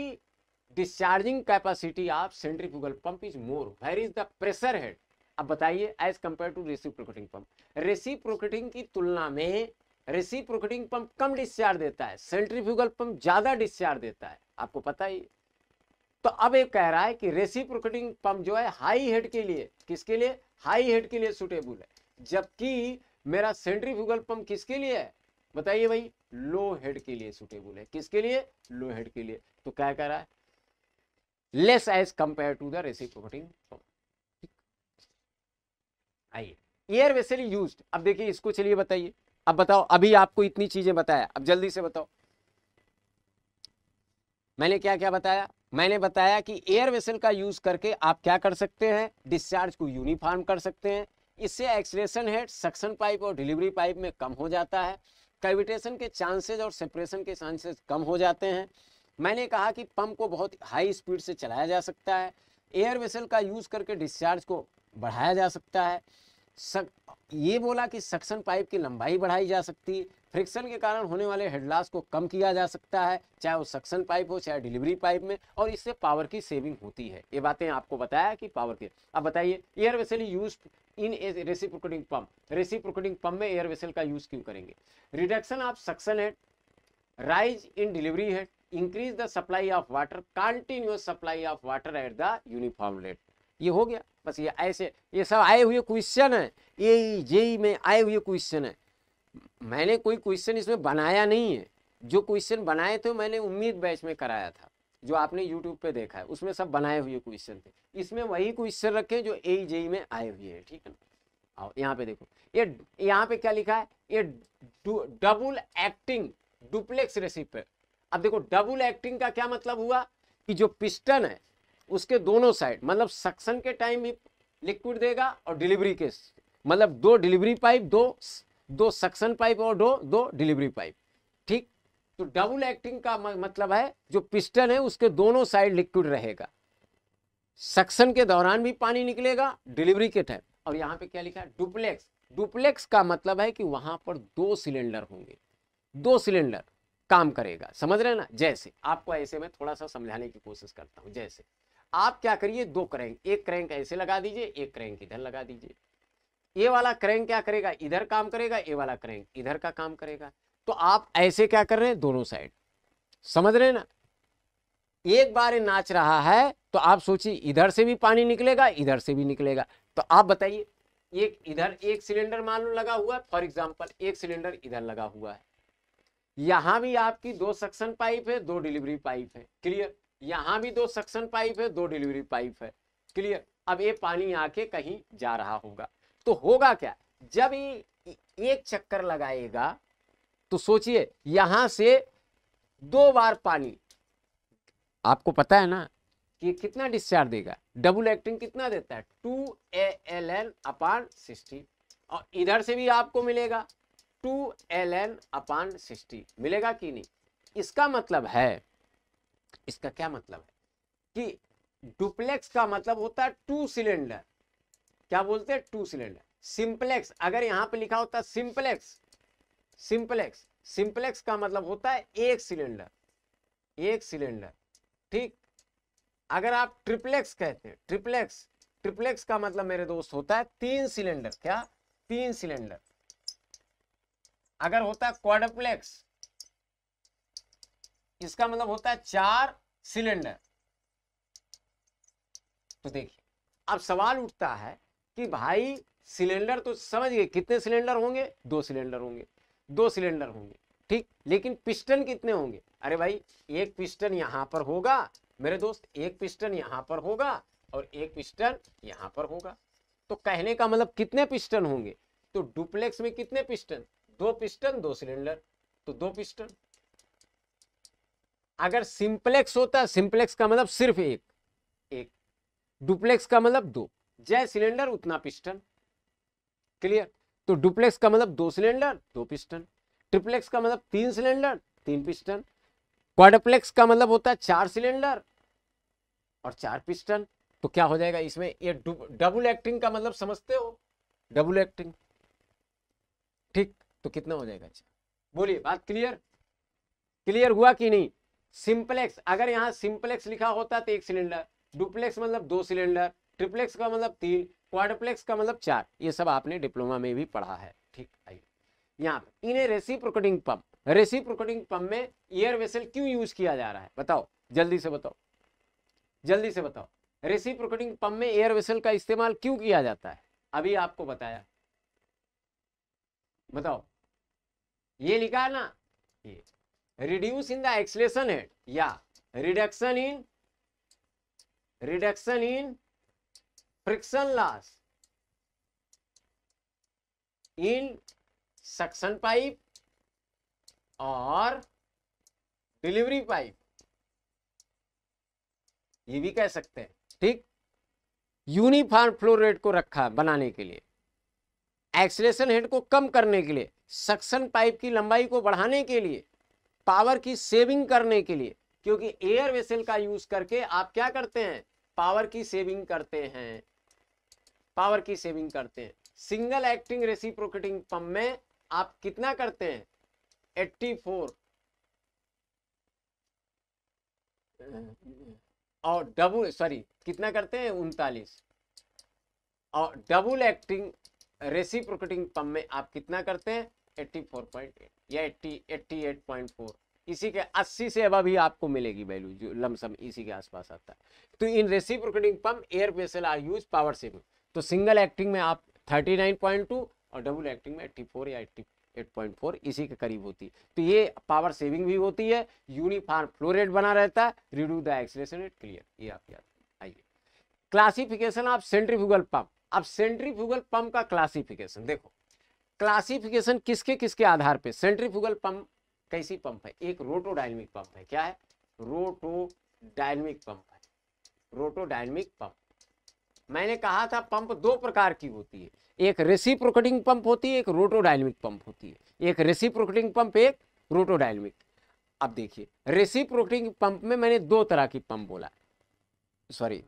discharging capacity of centrifugal pump is more where is the pressure head अब बताइए as compared to reciprocating pump reciprocating की तुलना में रेसिप्रोकेटिंग पंप कम डिस्चार्ज देता है सेंट्रीफ्यूगल पंप ज़्यादा डिस्चार्ज देता है आपको पता ही तो अब ये कह रहा है कि रेसिप्रोकेटिंग पंप जो है हाई हेड के लिए किसके लिए हाई हेड के लिए सुटेबल है जबकि मेरा सेंट्रीफ्यूगल पंप किसके लिए है बताइए भाई लो हेड के लिए सुटेबल है किसके लिए लो हेड के लिए तो क्या कह रहा है less as compared to the reciprocating pump आइए एयर वेसल यूज अब देखिए इसको चलिए बताइए अब बताओ अभी आपको इतनी चीजें बताया अब जल्दी से बताओ मैंने क्या क्या बताया मैंने बताया कि एयर वेसल का यूज करके आप क्या कर सकते हैं डिस्चार्ज को यूनिफॉर्म कर सकते हैं इससे एक्सलेशन हेड सक्शन पाइप और डिलीवरी पाइप में कम हो जाता है कैविटेशन के चांसेस और सेपरेशन के चांसेस कम हो जाते हैं मैंने कहा कि पंप को बहुत हाई स्पीड से चलाया जा सकता है एयर वेसल का यूज़ करके डिस्चार्ज को बढ़ाया जा सकता है सक, ये बोला कि सक्शन पाइप की लंबाई बढ़ाई जा सकती है फ्रिक्शन के कारण होने वाले हेडलास को कम किया जा सकता है चाहे वो सक्शन पाइप हो चाहे डिलीवरी पाइप में और इससे पावर की सेविंग होती है ये बातें आपको बताया कि पावर की अब बताइए air vessel use in a reciprocating pump reciprocating pump में एयर वेसल का यूज क्यों करेंगे reduction of suction head rise in delivery head increase the supply of water continuous supply of water at the uniform rate ये हो गया बस ये ऐसे ये सब आए हुए क्वेश्चन है ये जेई में आए हुए क्वेश्चन है मैंने कोई क्वेश्चन इसमें बनाया नहीं है जो क्वेश्चन बनाए थे मैंने उम्मीद बैच में कराया था जो आपने यूट्यूब पे देखा है उसमें सब बनाए हुए क्वेश्चन थे इसमें वही क्वेश्चन रखे जो ए जेई में आए हुए हैं ठीक है ना और यहाँ पे देखो ये यहाँ पे क्या लिखा है ये डबल एक्टिंग डुप्लेक्स रेसिपी अब देखो डबल एक्टिंग का क्या मतलब हुआ कि जो पिस्टन है उसके दोनों साइड मतलब सक्शन के टाइम भी लिक्विड देगा और डिलीवरी के मतलब दो डिलीवरी पाइप दो दो सक्शन पाइप और दो दो डिलीवरी पाइप ठीक तो डबल एक्टिंग का मतलब है जो पिस्टन है उसके दोनों साइड लिक्विड रहेगा सक्शन के दौरान भी पानी निकलेगा डिलीवरी के टाइम और यहाँ पे क्या लिखा है डुप्लेक्स डुप्लेक्स का मतलब है कि वहां पर दो सिलेंडर होंगे दो सिलेंडर काम करेगा समझ रहे ना जैसे आपको ऐसे में थोड़ा सा समझाने की कोशिश करता हूँ जैसे आप क्या करिए दो क्रैंक एक क्रैंक ऐसे लगा दीजिए एक क्रैंक इधर लगा दीजिए ये वाला क्रैंक क्या करेगा इधर काम करेगा ये वाला क्रैंक इधर का काम करेगा तो आप ऐसे क्या कर रहे हैं दोनों साइड समझ रहे हैं ना एक बार नाच रहा है तो आप सोचिए इधर से भी पानी निकलेगा इधर से भी निकलेगा तो आप बताइए एक इधर एक सिलेंडर मान लो लगा हुआ है फॉर एग्जाम्पल एक सिलेंडर इधर लगा हुआ है यहां भी आपकी दो सक्शन पाइप है दो डिलीवरी पाइप है क्लियर यहां भी दो सक्शन पाइप है दो डिलीवरी पाइप है क्लियर अब ये पानी आके कहीं जा रहा होगा तो होगा क्या जब ये एक चक्कर लगाएगा तो सोचिए यहां से दो बार पानी आपको पता है ना कि कितना डिस्चार्ज देगा डबल एक्टिंग कितना देता है two A L N upon sixty और इधर से भी आपको मिलेगा two L N upon sixty मिलेगा कि नहीं इसका मतलब है इसका क्या मतलब है कि डुप्लेक्स का मतलब होता है टू सिलेंडर क्या बोलते हैं टू सिलेंडर सिंपलेक्स अगर यहां पे लिखा होता सिंपलेक्स सिंपलेक्स सिंपलेक्स का मतलब होता है एक सिलेंडर एक सिलेंडर ठीक अगर आप ट्रिप्लेक्स कहते हैं ट्रिप्लेक्स ट्रिप्लेक्स का मतलब मेरे दोस्त होता है तीन सिलेंडर क्या तीन सिलेंडर अगर होता है क्वाडप्लेक्स इसका मतलब होता है चार सिलेंडर तो देखिए अब सवाल उठता है कि भाई सिलेंडर तो समझ गए कितने सिलेंडर होंगे दो सिलेंडर होंगे दो सिलेंडर होंगे ठीक लेकिन पिस्टन कितने होंगे अरे भाई एक पिस्टन यहां पर होगा मेरे दोस्त एक पिस्टन यहां पर होगा और एक पिस्टन यहां पर होगा तो कहने का मतलब कितने पिस्टन होंगे तो डुप्लेक्स में कितने पिस्टन दो पिस्टन दो सिलेंडर तो दो पिस्टन अगर सिंप्लेक्स होता सिंप्लेक्स का मतलब सिर्फ एक एक डुप्लेक्स का मतलब दो जय सिलेंडर उतना पिस्टन क्लियर तो डुप्लेक्स का मतलब दो सिलेंडर दो पिस्टन ट्रिप्लेक्स का मतलब तीन सिलेंडर तीन पिस्टन क्वाडप्लेक्स का मतलब होता है चार सिलेंडर और चार पिस्टन तो क्या हो जाएगा इसमें ये डबल एक्टिंग का मतलब समझते हो डबल एक्टिंग ठीक तो कितना हो जाएगा अच्छा बोलिए बात क्लियर क्लियर हुआ कि नहीं सिंपलेक्स अगर यहाँ सिंपलेक्स लिखा होता तो एक सिलेंडर डुप्लेक्स मतलब दो सिलेंडर ट्रिप्लेक्स का मतलब तीन क्वाड्रप्लेक्स का मतलब चार ये सब आपने डिप्लोमा में भी पढ़ा है ठीक आइए यहाँ इन्हें रेसी reciprocating pump reciprocating pump में एयर वेसल क्यों यूज किया जा रहा है बताओ जल्दी से बताओ जल्दी से बताओ रेसी प्रोकटिंग पंप में एयर वेसल का इस्तेमाल क्यों किया जाता है अभी आपको बताया बताओ ये लिखा है ना ये reduce in the acceleration head या reduction in reduction in friction loss in suction pipe और डिलीवरी पाइप ये भी कह सकते हैं ठीक यूनिफॉर्म फ्लो रेट को रखा बनाने के लिए एक्सलेशन हेड को कम करने के लिए सक्शन पाइप की लंबाई को बढ़ाने के लिए पावर की सेविंग करने के लिए क्योंकि एयर वेसल का यूज करके आप क्या करते हैं पावर की सेविंग करते हैं पावर की सेविंग करते हैं सिंगल एक्टिंग रेसिप्रोकेटिंग पंप में आप कितना करते हैं 84 और डबल सॉरी कितना करते हैं उनतालीस और डबल एक्टिंग रेसिप्रोकेटिंग पंप में आप कितना करते हैं 84.8 या 80 88.4 इसी के 80 से अब भी आपको मिलेगी वैल्यू जो लमसम इसी के आसपास आता है तो in reciprocating pump air vessel are use power saving तो सिंगल एक्टिंग में आप 39.2 और डबल एक्टिंग में 84 या 88.4 इसी के करीब होती है तो ये पावर सेविंग भी होती है यूनिफार्म फ्लोरेट बना रहता है reduce the acceleration rate clear ये आप याद आइए क्लासिफिकेशन ऑफ सेंट्रीफ्यूगल पंप अब सेंट्रीफ्यूगल पंप का क्लासिफिकेशन देखो क्लासिफिकेशन किसके किसके आधार पे सेंट्रीफ्यूगल पंप कैसी पंप है एक रोटोडायनेमिक पंप है क्या है रोटोडायनेमिक पंप है रोटोडायनेमिक पंप मैंने कहा था पंप दो प्रकार की होती है एक रेसिप्रोकेटिंग पंप होती है एक रोटोडायनेमिक पंप होती है एक रेसिप्रोकेटिंग पंप एक रोटोडायनेमिक अब देखिए रेसिप्रोकेटिंग पंप में मैंने दो तरह की पंप बोला सॉरी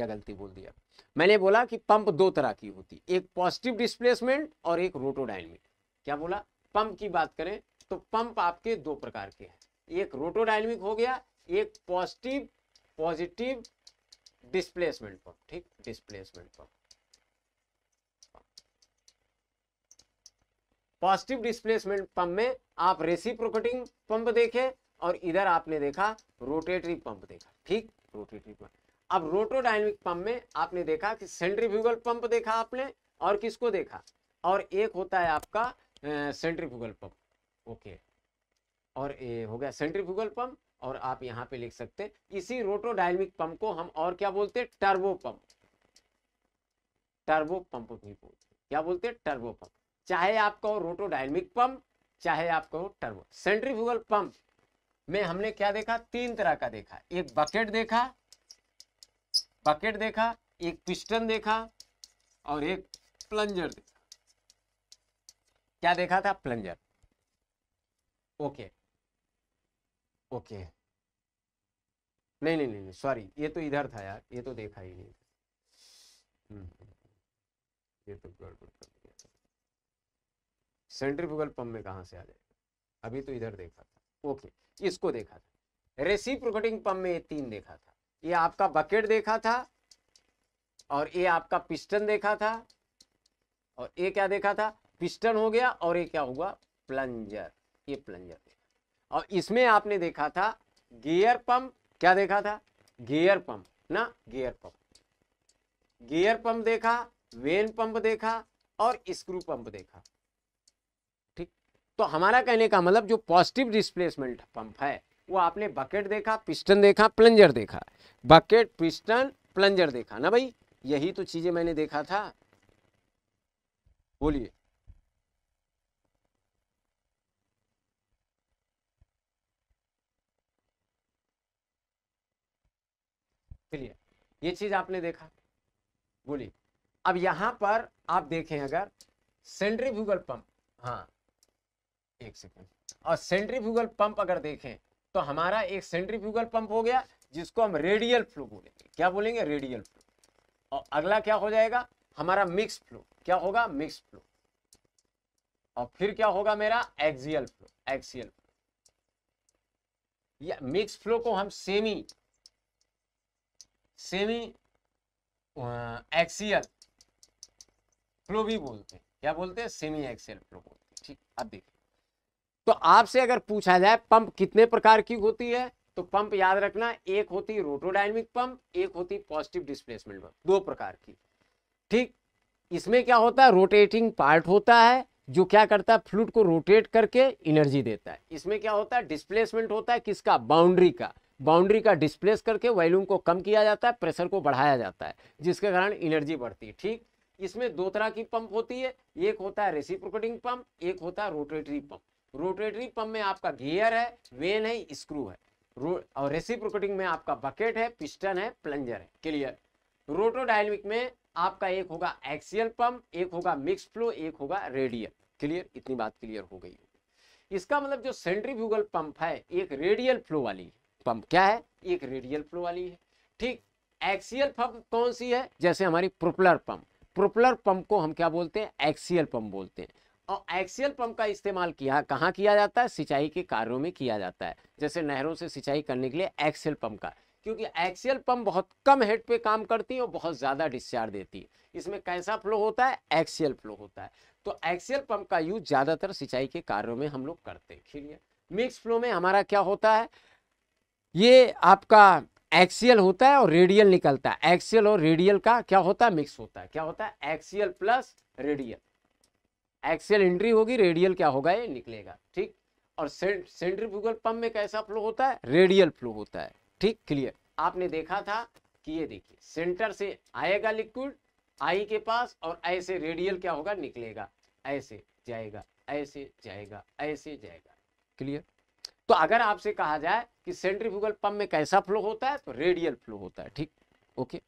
क्या गलती बोल दिया मैंने बोला कि पंप दो तरह की होती एक पॉजिटिव डिस्प्लेसमेंट और एक रोटोडायनमिक क्या बोला पंप की बात करें तो पंप आपके दो प्रकार के हैं एक रोटोडायनमिक हो गया एक पॉजिटिव पॉजिटिव डिस्प्लेसमेंट पंप ठीक displacement pump positive displacement pump में आप रेसिप्रोकेटिंग पंप देखे और इधर आपने देखा रोटेटरी पंप देखा ठीक रोटेटरी पंप अब रोटोडायनेमिक पंप में आपने देखा कि सेंट्रीफ्यूगल पंप देखा आपने और किसको देखा और एक होता है आपका सेंट्रीफ्यूगल पंप ओके और ए, हो गया सेंट्रीफ्यूगल पंप और आप यहां पे लिख सकते हैं इसी रोटोडायनेमिक पंप को हम और क्या बोलते हैं टर्बो पंप टर्बो पंप भी बोलते हैं क्या बोलते हैं टर्बो पंप चाहे आपका रोटोडायनेमिक पंप चाहे आपको टर्बो सेंट्रीफ्यूगल पंप में हमने क्या देखा तीन तरह का देखा एक बकेट देखा बकेट देखा एक पिस्टन देखा और एक प्लंजर देखा क्या देखा था प्लंजर ओके ओके नहीं नहीं नहीं, सॉरी ये तो इधर था यार ये तो देखा ही नहीं हम्म, हम्म, हम्म। ये तो सेंट्रीफ्यूगल पंप में कहाँ से आ जाएगा अभी तो इधर देखा था ओके इसको देखा था रेसिप्रोकेटिंग पंप में ये तीन देखा था ये आपका बकेट देखा था और ये आपका पिस्टन देखा था और ये क्या देखा था पिस्टन हो गया और ये क्या हुआ प्लंजर ये प्लंजर और इसमें आपने देखा था गियर पंप क्या देखा था गियर पंप ना गियर पंप गियर पंप देखा वेन पंप देखा और स्क्रू पंप देखा ठीक तो हमारा कहने का मतलब जो पॉजिटिव डिस्प्लेसमेंट पंप है वो आपने बकेट देखा पिस्टन देखा प्लंजर देखा बकेट पिस्टन प्लंजर देखा ना भाई यही तो चीज़ें मैंने देखा था बोलिए चलिए ये चीज़ आपने देखा बोलिए अब यहां पर आप देखें अगर भूगल पंप हाँ एक सेकंड और भूगल पंप अगर देखें तो हमारा एक सेंट्रीफ्यूगल पंप हो गया जिसको हम रेडियल फ्लो बोलेंगे क्या बोलेंगे रेडियल फ्लो और अगला क्या हो जाएगा हमारा मिक्स फ्लो क्या होगा मिक्स फ्लो और फिर क्या होगा मेरा एक्सियल फ्लो एक्सियल फ्लो या मिक्स फ्लो को हम सेमी सेमी एक्सियल फ्लो भी बोलते हैं क्या बोलते हैं सेमी एक्सियल फ्लो बोलते हैं ठीक अब देखिए तो आपसे अगर पूछा जाए पंप कितने प्रकार की होती है तो पंप याद रखना एक होती रोटोडायनेमिक पंप एक होती पॉजिटिव डिस्प्लेसमेंट पंप दो प्रकार की ठीक इसमें क्या होता है रोटेटिंग पार्ट होता है जो क्या करता है फ्लूड को रोटेट करके एनर्जी देता है इसमें क्या होता है डिस्प्लेसमेंट होता है किसका बाउंड्री का बाउंड्री का डिस्प्लेस करके वॉल्यूम को कम किया जाता है प्रेशर को बढ़ाया जाता है जिसके कारण एनर्जी बढ़ती है ठीक इसमें दो तरह की पंप होती है एक होता है रेसिप्रोकेटिंग पंप एक होता है रोटेटरी पंप रोटेटरी पंप में आपका गियर है वेन है स्क्रू है और रेसिप्रोकेटिंग में आपका बकेट है पिस्टन है प्लंजर है क्लियर रोटोडायनेमिक में आपका एक होगा एक्सियल पंप एक होगा मिक्स फ्लो एक होगा रेडियल क्लियर इतनी बात क्लियर हो गई इसका मतलब जो सेंट्रीफ्यूगल पंप है एक रेडियल फ्लो वाली पंप क्या है एक रेडियल फ्लो वाली है ठीक एक्सियल पंप कौन सी है जैसे हमारी प्रोपलर पंप प्रोपलर पंप को हम क्या बोलते हैं एक्सियल पंप बोलते हैं और एक्सियल पंप का इस्तेमाल किया कहाँ किया जाता है सिंचाई के कार्यों में किया जाता है जैसे नहरों से सिंचाई करने के लिए एक्सियल पंप का क्योंकि एक्सियल पंप बहुत कम हेड पे काम करती है और बहुत ज़्यादा डिस्चार्ज देती है इसमें कैसा फ्लो होता है एक्सियल फ्लो होता है तो एक्सियल पंप का यूज ज़्यादातर सिंचाई के कार्यों में हम लोग करते हैं मिक्स फ्लो में हमारा क्या होता है ये आपका एक्सियल होता है और रेडियल निकलता है एक्सियल और रेडियल का क्या होता है मिक्स होता है क्या होता है axial plus radial axial entry होगी रेडियल क्या होगा ये निकलेगा ठीक और सेंट्रीफ्यूगल पंप में कैसा फ्लो होता है रेडियल फ्लो होता है ठीक क्लियर आपने देखा था कि ये देखिए सेंटर से आएगा लिक्विड आई के पास और ऐसे रेडियल क्या होगा निकलेगा ऐसे जाएगा ऐसे जाएगा ऐसे जाएगा क्लियर तो अगर आपसे कहा जाए कि सेंट्रीफ्यूगल पंप में कैसा फ्लो होता है तो रेडियल फ्लो होता है ठीक ओके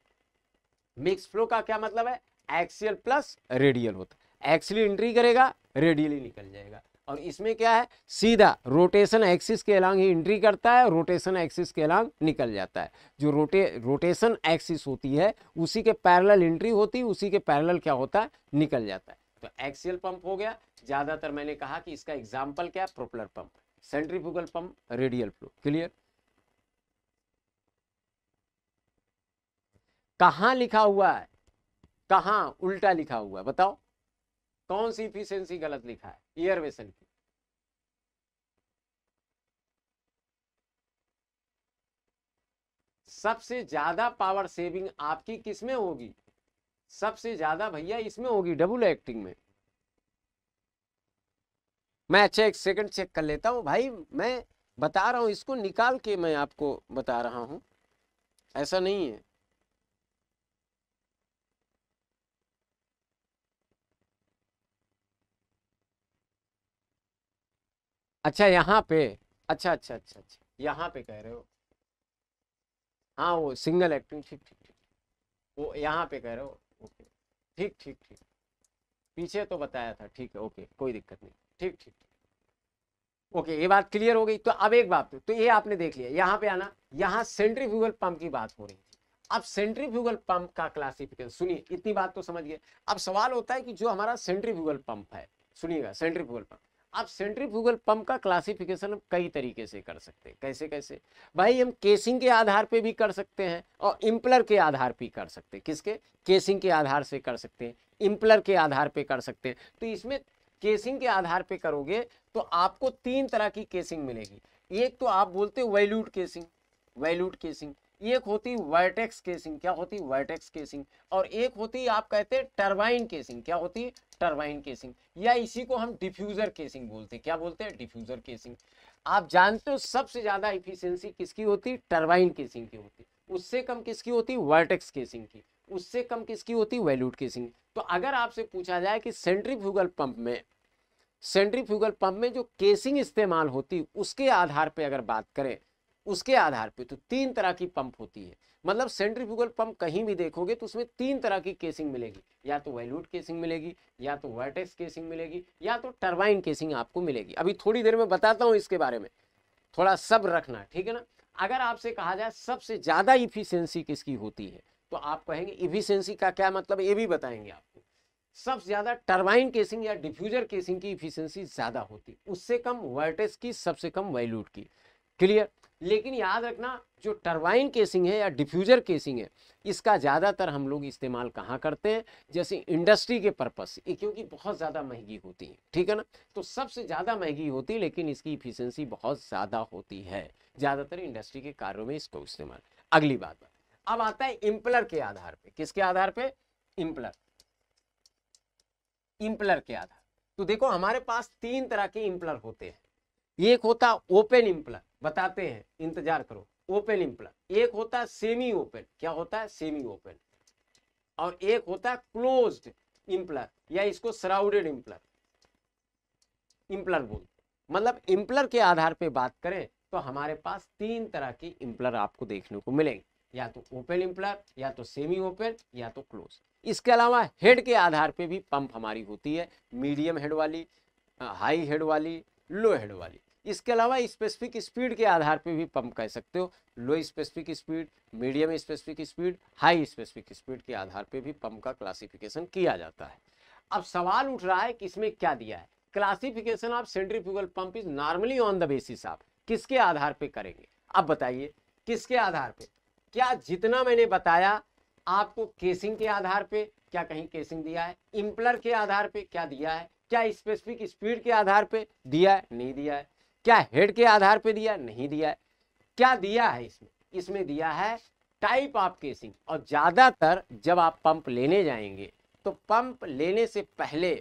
मिक्स फ्लो का क्या मतलब है एक्सियल प्लस रेडियल होता है एक्सली एंट्री करेगा रेडियली निकल जाएगा और इसमें क्या है सीधा रोटेशन एक्सिस के अलांग ही एंट्री करता है रोटेशन एक्सिस के अलांग निकल जाता है जो रोटे रोटेशन एक्सिस होती है उसी के पैरेलल एंट्री होती है उसी के पैरेलल क्या होता है निकल जाता है तो एक्सियल पंप हो गया ज़्यादातर मैंने कहा कि इसका एग्जाम्पल क्या है propeller pump centrifugal pump radial flow clear कहाँ लिखा हुआ है कहाँ उल्टा लिखा हुआ है बताओ कौन सी इफिशियंसी गलत लिखा है एयर वेसल की सबसे ज्यादा पावर सेविंग आपकी किसमें होगी सबसे ज्यादा भैया इसमें होगी डबल एक्टिंग में मैं अच्छा एक सेकंड चेक कर लेता हूं भाई मैं बता रहा हूं इसको निकाल के मैं आपको बता रहा हूं ऐसा नहीं है अच्छा यहाँ पे अच्छा अच्छा अच्छा अच्छा यहाँ पे कह रहे हो हाँ वो सिंगल एक्टिंग ठीक ठीक ठीक वो यहाँ पे कह रहे हो ओके ठीक ठीक ठीक पीछे तो बताया था ठीक है ओके कोई दिक्कत नहीं ठीक ठीक ओके ये बात क्लियर हो गई तो अब एक बात तो ये आपने देख लिया यहाँ पे आना यहाँ सेंट्री फ्यूगल पंप की बात हो रही थी अब सेंट्री फ्यूगल पंप का क्लासिफिकेशन सुनिए इतनी बात तो समझ गए अब सवाल होता है कि जो हमारा सेंट्री फ्यूगल पंप है सुनिएगा सेंट्री फ्यूगल पंप आप सेंट्रीफ्यूगल पंप का क्लासिफिकेशन कई तरीके से कर सकते हैं कैसे कैसे भाई हम केसिंग के आधार पे भी कर सकते हैं और इम्पलर के आधार पे कर सकते हैं किसके केसिंग के आधार से कर सकते हैं इम्पलर के आधार पे कर सकते हैं तो इसमें केसिंग के आधार पे करोगे तो आपको तीन तरह की केसिंग मिलेगी एक तो आप बोलते हो वैल्यूट केसिंग वैल्यूट केसिंग एक होती वर्टेक्स केसिंग क्या होती वर्टेक्स केसिंग और एक होती आप कहते हैं टर्बाइन केसिंग क्या होती टर्बाइन केसिंग या इसी को हम डिफ्यूज़र केसिंग बोलते हैं क्या बोलते हैं डिफ्यूज़र केसिंग आप जानते हो सबसे ज़्यादा इफिशियंसी किसकी होती है टरबाइन केसिंग की होती उससे कम किसकी होती वर्टेक्स केसिंग की उससे कम किसकी होती वैल्यूट केसिंग तो अगर आपसे पूछा जाए कि सेंट्रीफ्यूगल पंप में सेंट्रीफ्यूगल पंप में जो केसिंग इस्तेमाल होती उसके आधार पर अगर बात करें उसके आधार पे तो तीन तरह की पंप होती है मतलब सेंट्रीफ्यूगल पंप कहीं भी देखोगे तो उसमें तीन तरह की केसिंग मिलेगी या तो वैल्यूट केसिंग मिलेगी या तो वर्टेक्स केसिंग मिलेगी या तो टर्बाइन केसिंग आपको मिलेगी अभी थोड़ी देर में बताता हूँ इसके बारे में थोड़ा सब रखना ठीक है ना अगर आपसे कहा जाए सबसे ज़्यादा इफिशियंसी किसकी होती है तो आप कहेंगे इफिशियंसी का क्या मतलब ये भी बताएंगे आपको सबसे ज़्यादा टर्बाइन केसिंग या डिफ्यूजर केसिंग की इफिशियंसी ज़्यादा होती है उससे कम वर्टेक्स की सबसे कम वैल्यूट की क्लियर लेकिन याद रखना जो टरबाइन केसिंग है या डिफ्यूज़र केसिंग है इसका ज़्यादातर हम लोग इस्तेमाल कहाँ करते हैं जैसे इंडस्ट्री के पर्पस क्योंकि बहुत ज़्यादा महंगी होती है ठीक है ना तो सबसे ज़्यादा महंगी होती है लेकिन इसकी इफिशेंसी बहुत ज़्यादा होती है ज़्यादातर इंडस्ट्री के कार्यों में इसको इस्तेमाल अगली बात अब आता है इम्पलर के आधार पर किसके आधार पर इम्पलर इम्पलर के आधार तो देखो हमारे पास तीन तरह के इम्पलर होते हैं एक होता ओपन इम्प्लर बताते हैं इंतजार करो ओपन इम्प्लर एक होता सेमी ओपन क्या होता है सेमी ओपन और एक होता क्लोज इम्प्लर या इसको सराउडेड इम्प्लर इम्प्लर बोलते मतलब इम्प्लर के आधार पे बात करें तो हमारे पास तीन तरह के इम्प्लर आपको देखने को मिलेंगे या तो ओपन इम्प्लर या तो सेमी ओपन या तो क्लोज इसके अलावा हेड के आधार पे भी पंप हमारी होती है मीडियम हेड वाली हाई हेड वाली लो हेड वाली इसके अलावा स्पेसिफिक स्पीड के आधार पे भी पंप कह सकते हो low specific speed medium specific speed high specific speed के आधार पे भी पंप का क्लासिफिकेशन किया जाता है अब सवाल उठ रहा है कि इसमें क्या दिया है classification of centrifugal pump is normally on the basis of किसके आधार पे करेंगे अब बताइए किसके आधार पे क्या जितना मैंने बताया आपको केसिंग के आधार पे क्या कहीं केसिंग दिया है इम्पलर के आधार पे क्या दिया है क्या स्पेसिफिक स्पीड के आधार पे दिया है नहीं दिया है क्या हेड के आधार पे दिया नहीं दिया है क्या दिया है इसमें इसमें दिया है टाइप ऑफ केसिंग और ज़्यादातर जब आप पंप लेने जाएंगे तो पंप लेने से पहले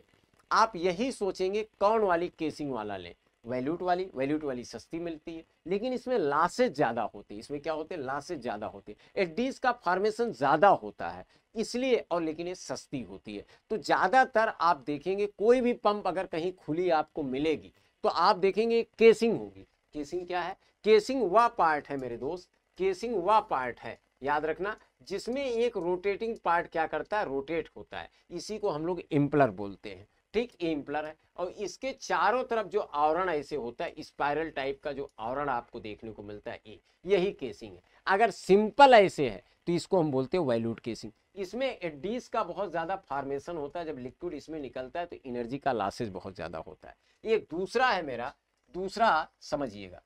आप यही सोचेंगे कौन वाली केसिंग वाला लें वैल्यूट वाली वैल्यूट वाली सस्ती मिलती है लेकिन इसमें लासेज ज़्यादा होती है इसमें क्या होते हैं लासेज ज़्यादा होती है एडीज का फॉर्मेशन ज़्यादा होता है इसलिए और लेकिन ये सस्ती होती है तो ज़्यादातर आप देखेंगे कोई भी पंप अगर कहीं खुली आपको मिलेगी तो आप देखेंगे केसिंग होगी केसिंग क्या है केसिंग वह पार्ट है मेरे दोस्त केसिंग वह पार्ट है याद रखना जिसमें एक रोटेटिंग पार्ट क्या करता है रोटेट होता है इसी को हम लोग इम्पलर बोलते हैं ठीक इम्पलर है और इसके चारों तरफ जो आवरण ऐसे होता है स्पायरल टाइप का जो आवरण आपको देखने को मिलता है ये यही केसिंग है अगर सिंपल ऐसे है तो इसको हम बोलते हैं वैल्यूट केसिंग इसमें एडीज का बहुत ज़्यादा फार्मेशन होता है जब लिक्विड इसमें निकलता है तो एनर्जी का लॉसेज बहुत ज़्यादा होता है ये दूसरा है मेरा दूसरा समझिएगा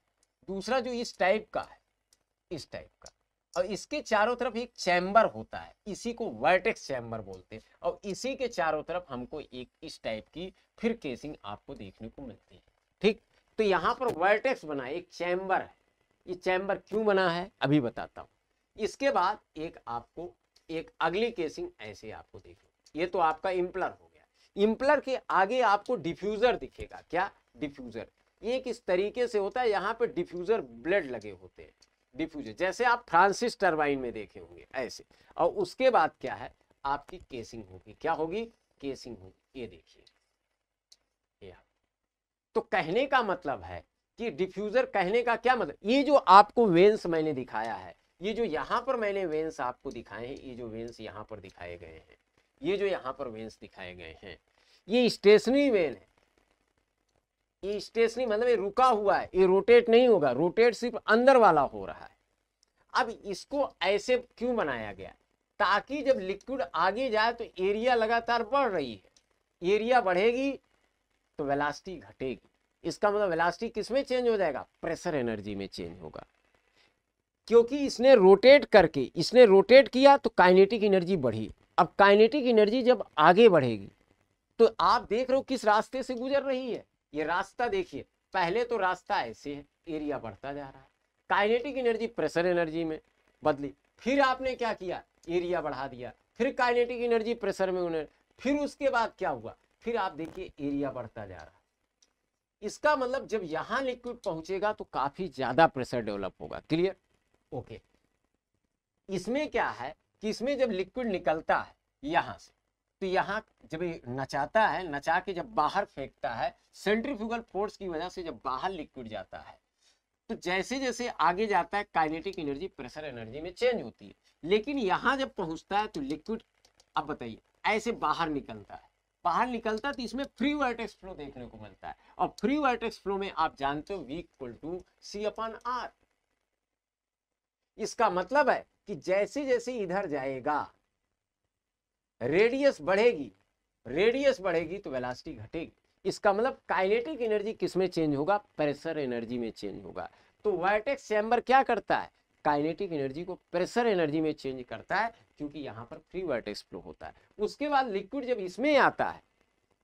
दूसरा जो इस टाइप का है इस टाइप का और इसके चारों तरफ एक चैम्बर होता है इसी को वर्टेक्स चैम्बर बोलते हैं और इसी के चारों तरफ हमको एक इस टाइप की फिर केसिंग आपको देखने को मिलती है ठीक तो यहाँ पर वर्टेक्स बना है एक चैम्बर है ये चैम्बर क्यों बना है अभी बताता हूँ इसके बाद एक आपको एक अगली केसिंग ऐसे आपको देखनी ये तो आपका इम्पलर हो गया इम्पलर के आगे आपको डिफ्यूज़र दिखेगा क्या डिफ्यूज़र ये किस तरीके से होता है यहाँ पे डिफ्यूज़र ब्लड लगे होते हैं डिफ्यूज़र जैसे आप फ्रांसिस टर्बाइन में देखे होंगे ऐसे और उसके बाद क्या है आपकी केसिंग होगी क्या होगी केसिंग होगी ये देखिए तो कहने का मतलब है कि डिफ्यूज़र कहने का क्या मतलब ये जो आपको वेंस मैंने दिखाया है ये जो यहाँ पर मैंने वेंस आपको दिखाए हैं ये जो वेंस यहाँ पर दिखाए गए हैं ये जो यहाँ पर वेंस दिखाए गए हैं ये स्टेशनरी वेन है ये स्टेशनरी मतलब ये रुका हुआ है ये रोटेट नहीं होगा रोटेट सिर्फ अंदर वाला हो रहा है अब इसको ऐसे क्यों बनाया गया ताकि जब लिक्विड आगे जाए तो एरिया लगातार बढ़ रही है एरिया बढ़ेगी तो वेलासिटी घटेगी इसका मतलब वेलासिटी किस में चेंज हो जाएगा प्रेशर एनर्जी में चेंज होगा क्योंकि इसने रोटेट करके इसने रोटेट किया तो काइनेटिक एनर्जी बढ़ी अब काइनेटिक एनर्जी जब आगे बढ़ेगी तो आप देख रहे हो किस रास्ते से गुजर रही है ये रास्ता देखिए पहले तो रास्ता ऐसे है एरिया बढ़ता जा रहा है काइनेटिक एनर्जी प्रेशर एनर्जी में बदली फिर आपने क्या किया एरिया बढ़ा दिया फिर काइनेटिक एनर्जी प्रेशर में उन्हें फिर उसके बाद क्या हुआ फिर आप देखिए एरिया बढ़ता जा रहा इसका मतलब जब यहाँ लिक्विड पहुंचेगा तो काफी ज्यादा प्रेशर डेवलप होगा क्लियर ओके इसमें क्या है कि इसमें जब लिक्विड निकलता है यहां से तो यहाँ जब ये नचाता है नचा के जब बाहर फेंकता है सेंट्रीफ्यूगल फोर्स की वजह से जब बाहर लिक्विड जाता है तो जैसे जैसे आगे जाता है काइनेटिक एनर्जी प्रेशर एनर्जी में चेंज होती है लेकिन यहाँ जब पहुंचता है तो लिक्विड अब बताइए ऐसे बाहर निकलता है बाहर निकलता है तो इसमें फ्री वर्टेक्स फ्लो देखने को मिलता है और फ्री वर्टेक्स फ्लो में आप जानते हो वीक्वल टू सी अपन आर इसका मतलब है कि जैसे जैसे इधर जाएगा रेडियस बढ़ेगी रेडियस बढ़ेगी तो वेलासिटी घटेगी इसका मतलब काइनेटिक एनर्जी किस में चेंज होगा प्रेशर एनर्जी में चेंज होगा तो वर्टेक्स चैम्बर क्या करता है काइनेटिक एनर्जी को प्रेशर एनर्जी में चेंज करता है क्योंकि यहाँ पर फ्री वर्टेक्स फ्लो होता है उसके बाद लिक्विड जब इसमें आता है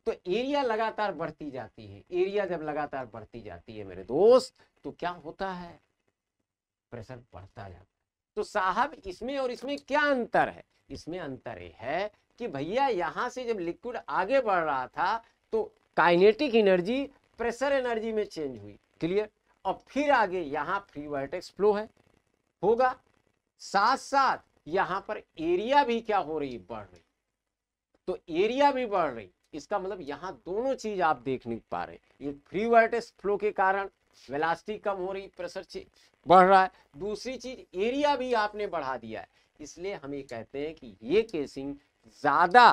तो एरिया लगातार बढ़ती जाती है एरिया जब लगातार बढ़ती जाती है मेरे दोस्त तो क्या होता है प्रेशर बढ़ता जाता है तो साहब इसमें और इसमें क्या अंतर है इसमें अंतर ये है कि भैया यहां से जब लिक्विड आगे बढ़ रहा था तो काइनेटिक एनर्जी प्रेशर एनर्जी में चेंज हुई क्लियर और फिर आगे यहां फ्री वर्टेक्स फ्लो है होगा साथ साथ यहां पर एरिया भी क्या हो रही बढ़ रही तो एरिया भी बढ़ रही इसका मतलब यहां दोनों चीज आप देख नहीं पा रहे ये फ्री वर्टेक्स फ्लो के कारण वेलासिटी कम हो रही प्रेशर बढ़ रहा है दूसरी चीज एरिया भी आपने बढ़ा दिया है इसलिए हम ये कहते हैं कि ये केसिंग ज़्यादा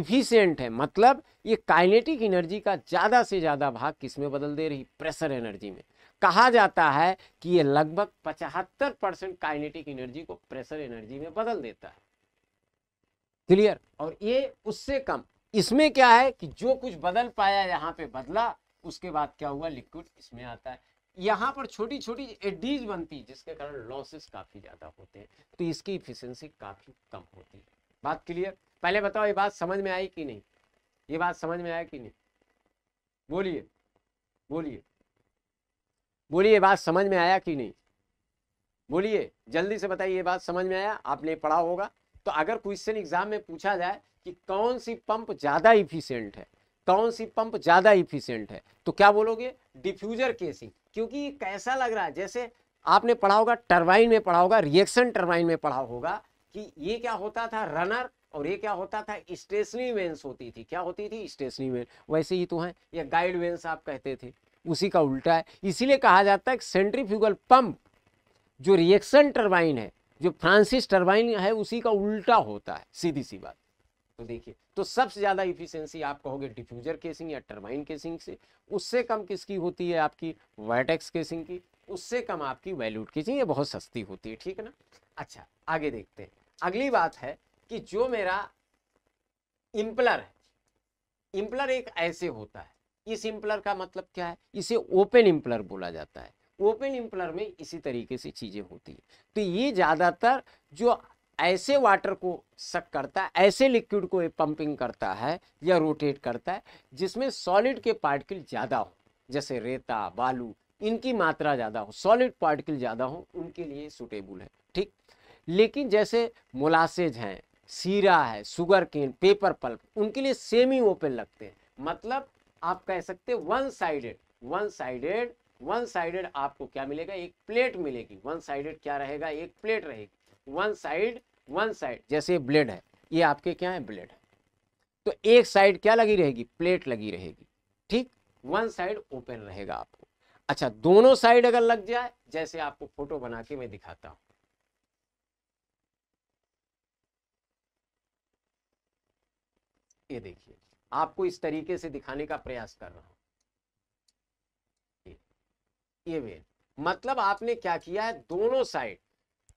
इफिशियंट है मतलब ये काइनेटिक एनर्जी का ज़्यादा से ज़्यादा भाग किस में बदल दे रही प्रेशर एनर्जी में कहा जाता है कि ये लगभग पचहत्तर परसेंट काइनेटिक एनर्जी को प्रेशर एनर्जी में बदल देता है क्लियर और ये उससे कम इसमें क्या है कि जो कुछ बदल पाया यहाँ पे बदला उसके बाद क्या हुआ लिक्विड इसमें आता है यहाँ पर छोटी छोटी एडीज बनती है जिसके कारण लॉसेस काफ़ी ज़्यादा होते हैं तो इसकी इफिशेंसी काफ़ी कम होती है बात क्लियर पहले बताओ ये बात समझ में आई कि नहीं ये बात समझ में आया कि नहीं बोलिए बोलिए बोलिए बात समझ में आया कि नहीं बोलिए जल्दी से बताइए ये बात समझ में आया आपने पढ़ा होगा तो अगर क्वेश्चन एग्जाम में पूछा जाए कि कौन सी पंप ज़्यादा इफिशियंट है कौन सी पंप ज़्यादा इफिशियंट है तो क्या बोलोगे डिफ्यूजर केसिंग क्योंकि कैसा लग रहा है जैसे आपने पढ़ा होगा टर्बाइन में पढ़ा होगा रिएक्शन टर्बाइन में पढ़ा होगा कि ये क्या होता था रनर और ये क्या होता था स्टेशनरी वेंस होती थी क्या होती थी स्टेशनरी वेंस वैसे ही तो है या गाइड वेंस आप कहते थे उसी का उल्टा है इसीलिए कहा जाता है कि सेंट्रीफ्यूगल पंप जो रिएक्शन टर्बाइन है जो फ्रांसिस टर्बाइन है उसी का उल्टा होता है सीधी सी बात तो देखिए तो सबसे ज़्यादा इफिशियंसी आप कहोगे डिफ्यूजर केसिंग या टर्बाइन केसिंग से उससे कम किसकी होती है आपकी वाइटेक्स केसिंग की उससे कम आपकी वैल्यूट केसिंग ये बहुत सस्ती होती है ठीक है ना अच्छा आगे देखते हैं अगली बात है कि जो मेरा इम्पलर है इम्पलर एक ऐसे होता है इस इम्पलर का मतलब क्या है इसे ओपन इम्पलर बोला जाता है ओपन इम्पलर में इसी तरीके से चीज़ें होती है तो ये ज़्यादातर जो ऐसे वाटर को सक करता है ऐसे लिक्विड को ये पंपिंग करता है या रोटेट करता है जिसमें सॉलिड के पार्टिकल ज़्यादा हो जैसे रेता बालू इनकी मात्रा ज़्यादा हो सॉलिड पार्टिकल ज़्यादा हो उनके लिए सुटेबल है ठीक लेकिन जैसे मोलासेज हैं सीरा है शुगर केन पेपर पल्प उनके लिए सेमी ओपन लगते हैं मतलब आप कह सकते one sided one sided one sided आपको क्या मिलेगा एक प्लेट मिलेगी वन साइडेड क्या रहेगा एक प्लेट रहेगी वन साइड वन साइड जैसे ब्लेड है ये आपके क्या है ब्लेड है तो एक साइड क्या लगी रहेगी प्लेट लगी रहेगी ठीक वन साइड ओपन रहेगा आपको अच्छा दोनों साइड अगर लग जाए जैसे आपको फोटो बना के मैं दिखाता हूं ये देखिए आपको इस तरीके से दिखाने का प्रयास कर रहा हूं ये वेल मतलब आपने क्या किया है दोनों साइड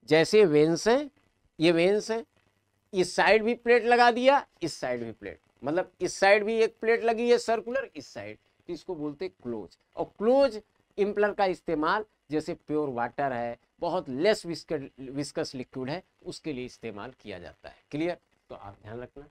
जैसे वेंस हैं ये वेंस हैं इस साइड भी प्लेट लगा दिया इस साइड भी प्लेट मतलब इस साइड भी एक प्लेट लगी है सर्कुलर इस साइड तो इसको बोलते क्लोज और क्लोज इम्पलर का इस्तेमाल जैसे प्योर वाटर है बहुत लेस विस्कस लिक्विड है उसके लिए इस्तेमाल किया जाता है क्लियर तो आप ध्यान रखना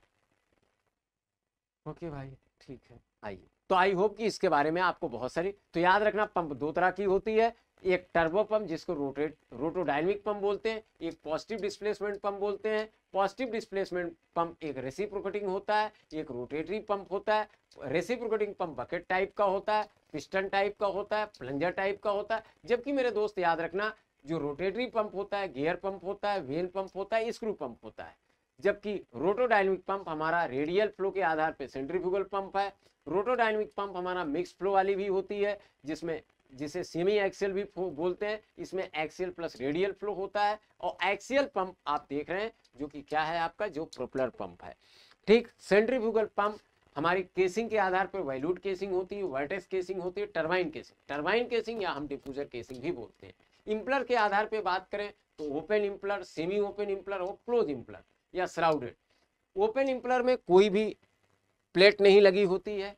ओके भाई ठीक है आइए तो आई होप कि इसके बारे में आपको बहुत सारी तो याद रखना पंप दो तरह की होती है एक टर्बो पंप जिसको रोटेट रोटोडायनेमिक पंप बोलते हैं एक पॉजिटिव डिस्प्लेसमेंट पंप बोलते हैं पॉजिटिव डिस्प्लेसमेंट पंप एक रेसिप्रोकेटिंग होता है एक रोटेटरी पंप होता है रेसिप्रोकेटिंग पंप बकेट टाइप का होता है पिस्टन टाइप का होता है प्लंजर टाइप का होता है जबकि मेरे दोस्त याद रखना जो रोटेटरी पंप होता है गेयर पंप होता है व्हील पंप होता है स्क्रू पंप होता है जबकि रोटोडायनेमिक पंप हमारा रेडियल फ्लो के आधार पर सेंट्रीफ्यूगल पंप है रोटोडाइनमिक पंप हमारा मिक्स फ्लो वाली भी होती है जिसमें जिसे सेमी एक्सेल भी बोलते हैं इसमें एक्सेल प्लस रेडियल फ्लो होता है और एक्सियल पंप आप देख रहे हैं जो कि क्या है आपका जो प्रोपलर पंप है ठीक सेंट्रीफ्यूगल पंप हमारी केसिंग के आधार पर वैल्यूट केसिंग होती है वर्टेस केसिंग होती है टर्बाइन केसिंग टर्बाइन केसिंग या हम डिफ्यूजर केसिंग भी बोलते हैं इम्पलर के आधार पर बात करें तो open impeller semi open impeller और क्लोज इम्पलर या सराउडेड ओपन इम्पलर में कोई भी प्लेट नहीं लगी होती है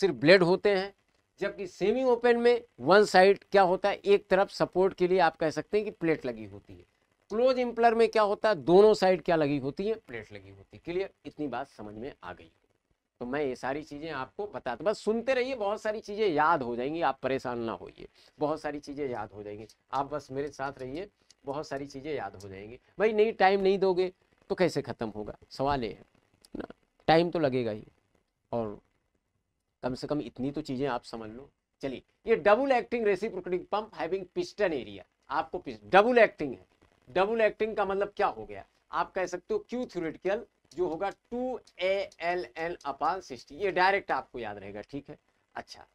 सिर्फ ब्लेड होते हैं जबकि सेमी ओपन में वन साइड क्या होता है एक तरफ सपोर्ट के लिए आप कह सकते हैं कि प्लेट लगी होती है क्लोज इम्पलर में क्या होता है दोनों साइड क्या लगी होती है प्लेट लगी होती है क्लियर इतनी बात समझ में आ गई तो मैं ये सारी चीज़ें आपको बताता बस सुनते रहिए बहुत सारी चीज़ें याद हो जाएंगी आप परेशान ना होइए बहुत सारी चीज़ें याद हो जाएंगी आप बस मेरे साथ रहिए बहुत सारी चीज़ें याद हो जाएंगी भाई नहीं टाइम नहीं दोगे तो कैसे ख़त्म होगा सवाल ये है ना टाइम तो लगेगा ही और कम से कम इतनी तो चीज़ें आप समझ लो चलिए ये double acting reciprocating pump having piston area आपको डबल एक्टिंग है डबल एक्टिंग का मतलब क्या हो गया आप कह सकते हो क्यू थ्योरेटिकल जो होगा two A L N upon sixty ये डायरेक्ट आपको याद रहेगा ठीक है अच्छा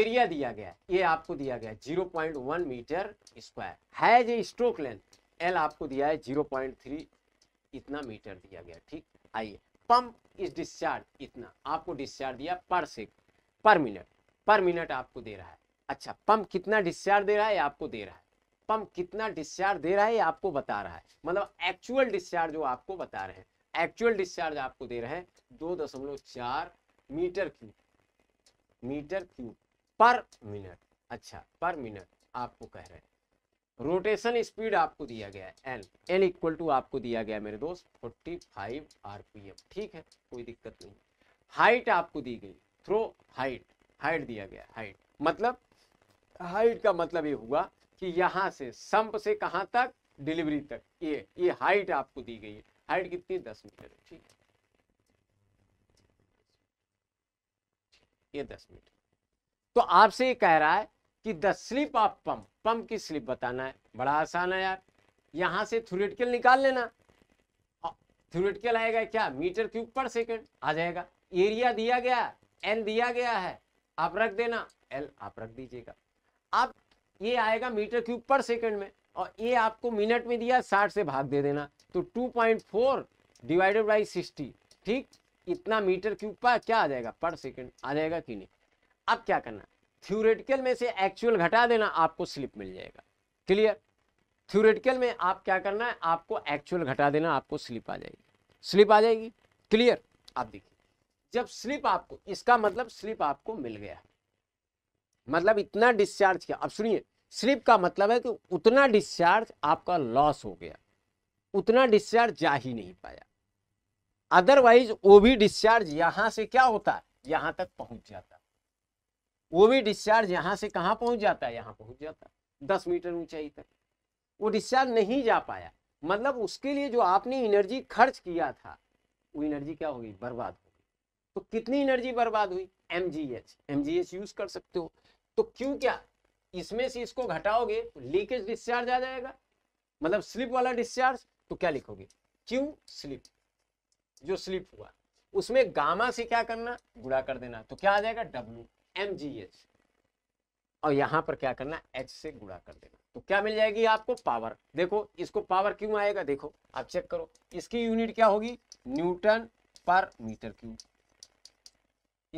एरिया दिया गया ये आपको दिया गया zero point one metre square है जो स्ट्रोक लेंथ एल आपको दिया है जीरो पॉइंट थ्री इतना मीटर दिया गया ठीक आइए पंप इज डिस्चार्ज इतना आपको डिस्चार्ज दिया पर से पर मिनट पर मिनट आपको दे रहा है अच्छा पंप कितना डिस्चार्ज दे रहा है आपको दे रहा है पंप कितना डिस्चार्ज दे रहा है आपको बता रहा है मतलब एक्चुअल डिस्चार्ज जो आपको बता रहे हैं एक्चुअल डिस्चार्ज आपको दे रहे हैं दो दशमलव चार metre cube metre cube per minute अच्छा पर मिनट आपको कह रहे हैं रोटेशन स्पीड आपको दिया गया है एन एन इक्वल टू आपको दिया गया मेरे दोस्त 45 आरपीएम ठीक है कोई दिक्कत नहीं हाइट आपको दी गई थ्रो हाइट हाइट दिया गया हाइट मतलब हाइट का मतलब ये हुआ कि यहाँ से संप से कहाँ तक डिलीवरी तक ये ये हाइट आपको दी गई है हाइट कितनी दस मीटर है ठीक है ये दस मीटर तो आपसे ये कह रहा है कि the slip of pump pump की स्लिप बताना है बड़ा आसान है यार यहां से थ्योरेटिकल निकाल लेना थ्योरेटिकल आएगा क्या मीटर क्यूब पर सेकंड आ जाएगा एरिया दिया गया एन दिया गया है आप रख देना एल आप रख दीजिएगा अब ये आएगा मीटर क्यूब पर सेकंड में और ये आपको मिनट में दिया साठ से भाग दे देना तो two point four divided by sixty ठीक इतना मीटर क्यूब पर क्या आ जाएगा पर सेकेंड आ जाएगा कि नहीं अब क्या करना थ्योरेटिकल में से एक्चुअल घटा देना आपको स्लिप मिल जाएगा क्लियर थ्योरेटिकल में आप क्या करना है आपको एक्चुअल घटा देना आपको स्लिप आ जाएगी स्लिप आ जाएगी क्लियर आप देखिए जब स्लिप आपको इसका मतलब स्लिप आपको मिल गया मतलब इतना डिस्चार्ज किया अब सुनिए स्लिप का मतलब है कि उतना डिस्चार्ज आपका लॉस हो गया उतना डिस्चार्ज जा ही नहीं पाया अदरवाइज वो भी डिस्चार्ज यहां से क्या होता है यहां तक पहुंच जाता वो भी डिस्चार्ज यहाँ से कहाँ पहुँच जाता है यहाँ पहुँच जाता है दस मीटर ऊंचाई तक वो डिस्चार्ज नहीं जा पाया मतलब उसके लिए जो आपने एनर्जी खर्च किया था वो एनर्जी क्या होगी बर्बाद हो गई तो कितनी एनर्जी बर्बाद हुई M G H M G H use कर सकते हो तो क्यों क्या इसमें से इसको घटाओगे तो लीकेज डिस्चार्ज आ जाएगा मतलब स्लिप वाला डिस्चार्ज तो क्या लिखोगे क्यों स्लिप जो स्लिप हुआ उसमें गामा से क्या करना गुड़ा कर देना तो क्या आ जाएगा डब्ल्यू एम जी एच और यहां पर क्या करना एच से गुणा कर देना तो क्या मिल जाएगी आपको पावर देखो इसको पावर क्यों आएगा देखो आप चेक करो इसकी यूनिट क्या होगी न्यूटन पर मीटर क्यूब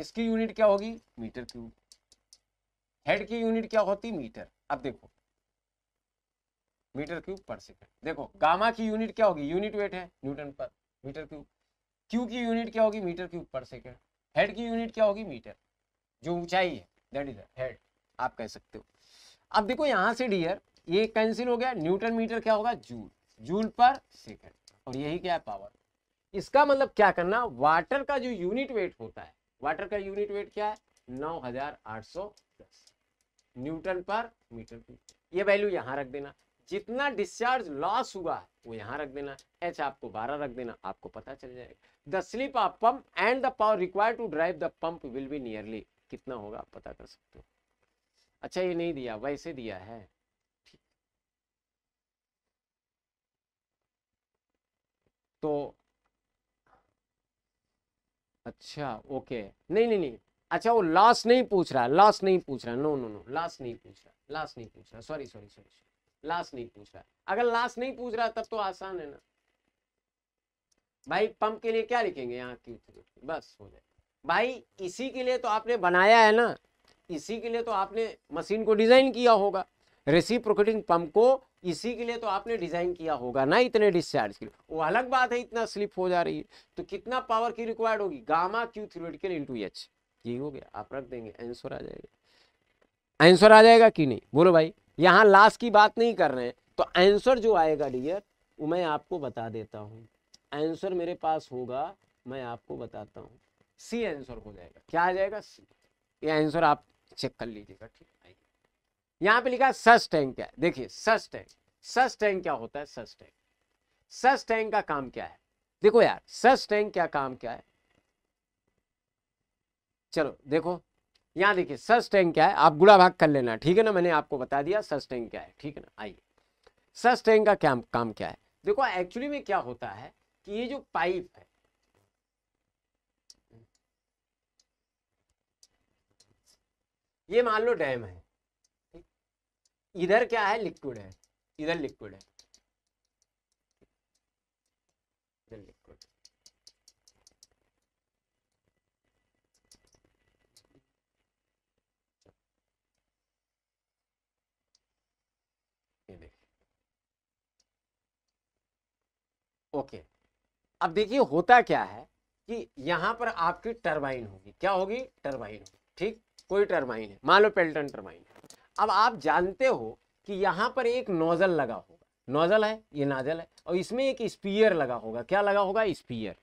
इसकी यूनिट क्या होगी मीटर क्यूब हेड की यूनिट क्या होती मीटर अब देखो मीटर क्यूब पर सेकंड देखो गामा की यूनिट क्या होगी यूनिट वेट है newton per metre cube Q की यूनिट क्या होगी मीटर क्यूब पर सेकंड हेड की यूनिट क्या होगी मीटर जो ऊंचाई है दैट इज हेड आप कह सकते हो अब देखो यहाँ से डियर ये कैंसिल हो गया न्यूटन मीटर क्या होगा जूल जूल पर सेकेंड और यही क्या है पावर इसका मतलब क्या करना वाटर का जो यूनिट वेट होता है वाटर का यूनिट वेट क्या है नौ हजार आठ सौ दस न्यूटन पर मीटर क्यूब ये वैल्यू यहाँ रख देना जितना डिस्चार्ज लॉस हुआ है वो यहाँ रख देना एच आपको बारह रख देना आपको पता चल जाएगा the slip of pump and the power required to drive the pump will be nearly कितना होगा आप पता कर सकते हो अच्छा ये नहीं दिया वैसे दिया है ठीक तो अच्छा ओके नहीं नहीं नहीं अच्छा वो लॉस नहीं पूछ रहा लॉस नहीं पूछ रहा नो नो नो लॉस नहीं पूछ रहा लॉस नहीं पूछ रहा सॉरी सॉरी सॉरी लॉस नहीं पूछ रहा अगर लॉस नहीं पूछ रहा तब तो आसान है ना भाई पंप के लिए क्या लिखेंगे यहाँ की बस हो जाए भाई इसी के लिए तो आपने बनाया है ना इसी के लिए तो आपने मशीन को डिज़ाइन किया होगा रेसिप्रोकेटिंग पंप को इसी के लिए तो आपने डिज़ाइन किया होगा ना इतने डिस्चार्ज के लिए वो अलग बात है इतना स्लिप हो जा रही है तो कितना पावर की रिक्वायर्ड होगी gamma Q theoretical into H यही हो गया आप रख देंगे आंसर आ जाएगा आंसर आ जाएगा कि नहीं बोलो भाई यहाँ लास्ट की बात नहीं कर रहे हैं तो आंसर जो आएगा डियर वो मैं आपको बता देता हूँ आंसर मेरे पास होगा मैं आपको बताता हूँ सी आंसर हो जाएगा क्या आ जाएगा सी ये आंसर आप चेक कर लीजिएगा ठीक है यहाँ पे लिखा है सस टैंक क्या देखिए सस टैंक सस टैंक क्या होता है सस टैंक सस टैंक का काम क्या है देखो यार सस टैंक क्या काम क्या है चलो देखो यहाँ देखिए सस टैंक क्या है आप गुड़ा भाग कर लेना ठीक है ना मैंने आपको बता दिया सस टैंक क्या है ठीक है ना आइए सस टैंक का क्या काम क्या है देखो एक्चुअली में क्या होता है कि ये जो पाइप है ये मान लो डैम है इधर क्या है लिक्विड है इधर लिक्विड है इधर लिक्विड ओके अब देखिए होता क्या है कि यहां पर आपकी टरबाइन होगी क्या होगी टरबाइन होगी ठीक कोई टर्माइन है मान लो पेल्टन टर्माइन है अब आप जानते हो कि यहाँ पर एक नोज़ल लगा होगा नोज़ल है ये नाजल है और इसमें एक स्पीयर लगा होगा क्या लगा होगा स्पीयर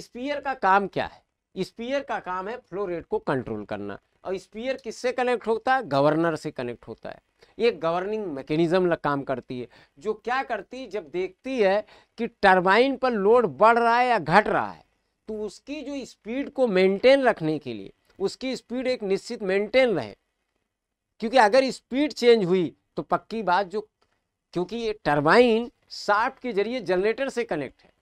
स्पीयर का काम क्या है स्पीयर का काम है फ्लो रेट को कंट्रोल करना और स्पीयर किससे कनेक्ट होता है गवर्नर से कनेक्ट होता है ये गवर्निंग मैकेनिज्म काम करती है जो क्या करती है जब देखती है कि टर्बाइन पर लोड बढ़ रहा है या घट रहा है तो उसकी जो स्पीड को मेंटेन रखने के लिए उसकी स्पीड एक निश्चित मेंटेन रहे क्योंकि अगर स्पीड चेंज हुई तो पक्की बात जो क्योंकि ये टर्बाइन साफ के जरिए जनरेटर से कनेक्ट है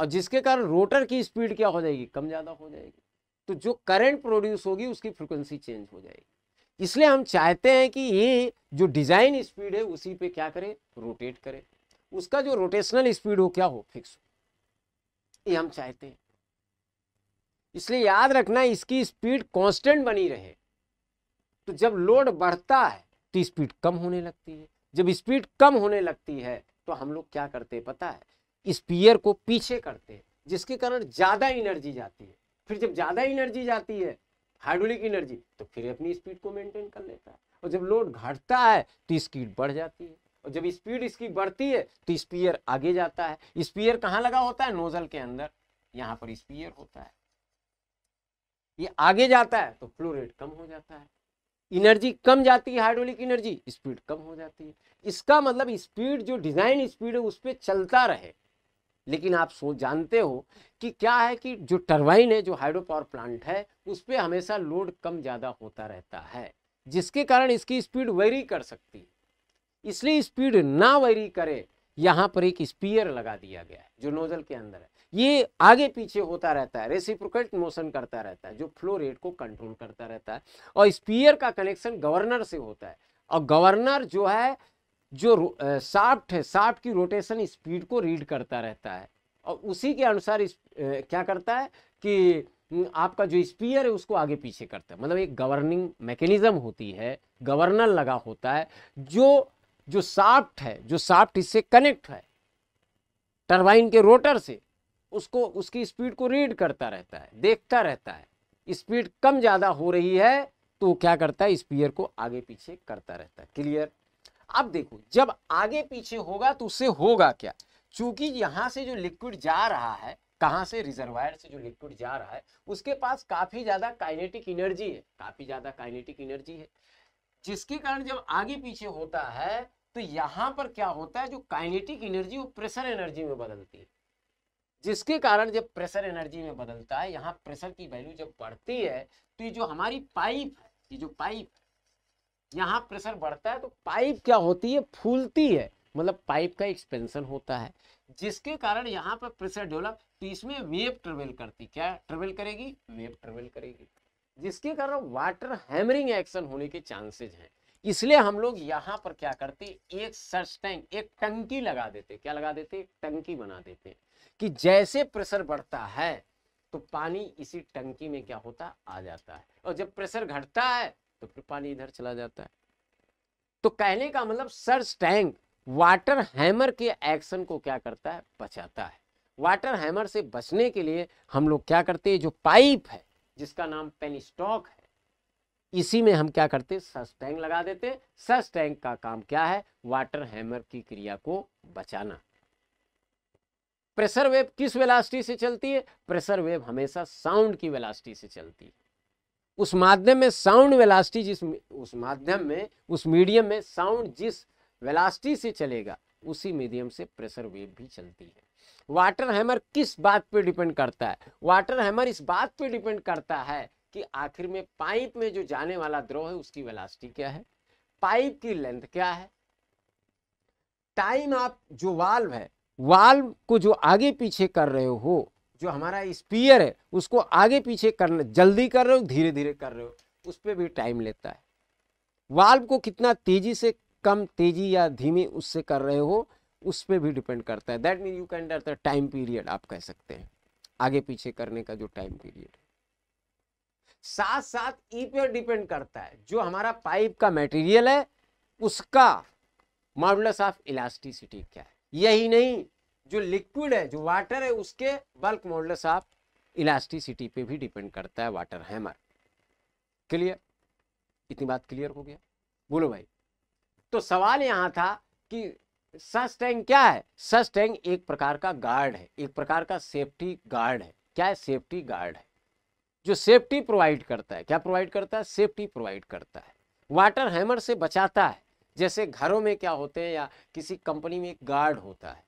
और जिसके कारण रोटर की स्पीड क्या हो जाएगी कम ज़्यादा हो जाएगी तो जो करंट प्रोड्यूस होगी उसकी फ्रिक्वेंसी चेंज हो जाएगी इसलिए हम चाहते हैं कि ये जो डिज़ाइन स्पीड है उसी पे क्या करें रोटेट करें उसका जो रोटेशनल स्पीड हो क्या हो फिक्स हो ये हम चाहते हैं इसलिए याद रखना इसकी स्पीड कांस्टेंट बनी रहे तो जब लोड बढ़ता है तो स्पीड कम होने लगती है जब स्पीड कम होने लगती है तो हम लोग क्या करते हैं पता है स्पीयर को पीछे करते हैं जिसके कारण ज़्यादा एनर्जी जाती है फिर जब ज़्यादा एनर्जी जाती है हाइड्रोलिक एनर्जी तो फिर अपनी स्पीड को मेंटेन कर लेता है और जब लोड घटता है तो स्पीड बढ़ जाती है और जब स्पीड इसकी बढ़ती है तो स्पीयर आगे जाता है स्पीयर कहाँ लगा होता है नोजल के अंदर यहाँ पर स्पीयर होता है ये आगे जाता है तो फ्लो रेट कम हो जाता है इनर्जी कम जाती है हाइड्रोलिक इनर्जी स्पीड कम हो जाती है इसका मतलब स्पीड जो डिज़ाइन स्पीड है उस पर चलता रहे लेकिन आप सोच जानते हो कि क्या है कि जो टर्बाइन है जो हाइड्रो पावर प्लांट है उस पर हमेशा लोड कम ज़्यादा होता रहता है जिसके कारण इसकी स्पीड वेरी कर सकती है इसलिए स्पीड ना वेरी करे यहाँ पर एक स्पीयर लगा दिया गया है जो नोजल के अंदर है ये आगे पीछे होता रहता है रेसिप्रोकेट मोशन करता रहता है जो फ्लो रेट को कंट्रोल करता रहता है और स्पीयर का कनेक्शन गवर्नर से होता है और गवर्नर जो है जो साफ्ट है साफ्ट की रोटेशन स्पीड को रीड करता रहता है और उसी के अनुसार क्या करता है कि आपका जो स्पीयर है उसको आगे पीछे करता है मतलब एक गवर्निंग मैकेनिज्म होती है गवर्नर लगा होता है जो जो साफ्ट है जो साफ्ट इससे कनेक्ट है टरबाइन के रोटर से उसको उसकी स्पीड को रीड करता रहता है देखता रहता है स्पीड कम ज़्यादा हो रही है तो क्या करता है स्पीयर को आगे पीछे करता रहता है क्लियर अब देखो जब आगे पीछे होगा तो उससे होगा क्या चूंकि यहाँ से जो लिक्विड जा रहा है कहाँ से रिजर्वायर से जो लिक्विड जा रहा है उसके पास काफ़ी ज़्यादा काइनेटिक एनर्जी है काफ़ी ज़्यादा काइनेटिक एनर्जी है जिसके कारण जब आगे पीछे होता है तो यहाँ पर क्या होता है जो काइनेटिक एनर्जी वो प्रेशर एनर्जी में बदलती है जिसके कारण जब प्रेशर एनर्जी में बदलता है यहाँ प्रेशर की वैल्यू जब बढ़ती है तो ये जो हमारी पाइप ये जो पाइप यहाँ प्रेशर बढ़ता है तो पाइप क्या होती है फूलती है मतलब पाइप का एक्सपेंशन होता है जिसके कारण यहाँ पर प्रेशर डेवलप तो इसमें वेव ट्रेवल करती क्या ट्रेवल करेगी वेव ट्रेवल करेगी जिसके कारण वाटर हैमरिंग एक्शन होने के चांसेज हैं इसलिए हम लोग यहाँ पर क्या करते एक सर्च टैंक एक टंकी लगा देते क्या लगा देते टंकी बना देते हैं कि जैसे प्रेशर बढ़ता है तो पानी इसी टंकी में क्या होता आ जाता है और जब प्रेशर घटता है तो फिर पानी इधर चला जाता है तो कहने का मतलब सर्च टैंक वाटर हैमर के एक्शन को क्या करता है बचाता है वाटर हैमर से बचने के लिए हम लोग क्या करते हैं जो पाइप है जिसका नाम पेनिस्टॉक है इसी में हम क्या करते हैं सर्च टैंक लगा देते सर्च टैंक का काम क्या है वाटर हैमर की क्रिया को बचाना प्रेशर वेव किस वेलासिटी से चलती है प्रेशर वेव हमेशा साउंड की वेलासिटी से चलती है उस माध्यम में साउंड वेलासिटी जिस उस माध्यम में उस मीडियम में साउंड जिस वेलासिटी से चलेगा उसी मीडियम से प्रेशर वेव भी चलती है वाटर हैमर किस बात पे डिपेंड करता है वाटर हैमर इस बात पे डिपेंड करता है कि आखिर में पाइप में जो जाने वाला द्रोह है उसकी वेलासिटी क्या है पाइप की लेंथ क्या है टाइम आप जो वाल्व है वाल्व को जो आगे पीछे कर रहे हो जो हमारा स्पीयर है उसको आगे पीछे करना जल्दी कर रहे हो धीरे धीरे कर रहे हो उस पर भी टाइम लेता है वाल्व को कितना तेज़ी से कम तेज़ी या धीमे उससे कर रहे हो उस पर भी डिपेंड करता है दैट मीन यू कैन डर द टाइम पीरियड आप कह सकते हैं आगे पीछे करने का जो टाइम पीरियड साथ साथ ई पे डिपेंड करता है जो हमारा पाइप का मटेरियल है उसका मॉडल ऑफ इलास्टिसिटी क्या है यही नहीं जो लिक्विड है जो वाटर है उसके बल्क मॉडल्स आप इलास्टिसिटी पे भी डिपेंड करता है वाटर हैमर क्लियर इतनी बात क्लियर हो गया बोलो भाई तो सवाल यहाँ था कि सस टैंक क्या है सस टैंक एक प्रकार का गार्ड है एक प्रकार का सेफ्टी गार्ड है क्या है सेफ्टी गार्ड है जो सेफ्टी प्रोवाइड करता है क्या प्रोवाइड करता है सेफ्टी प्रोवाइड करता है वाटर हैमर से बचाता है जैसे घरों में क्या होते हैं या किसी कंपनी में एक गार्ड होता है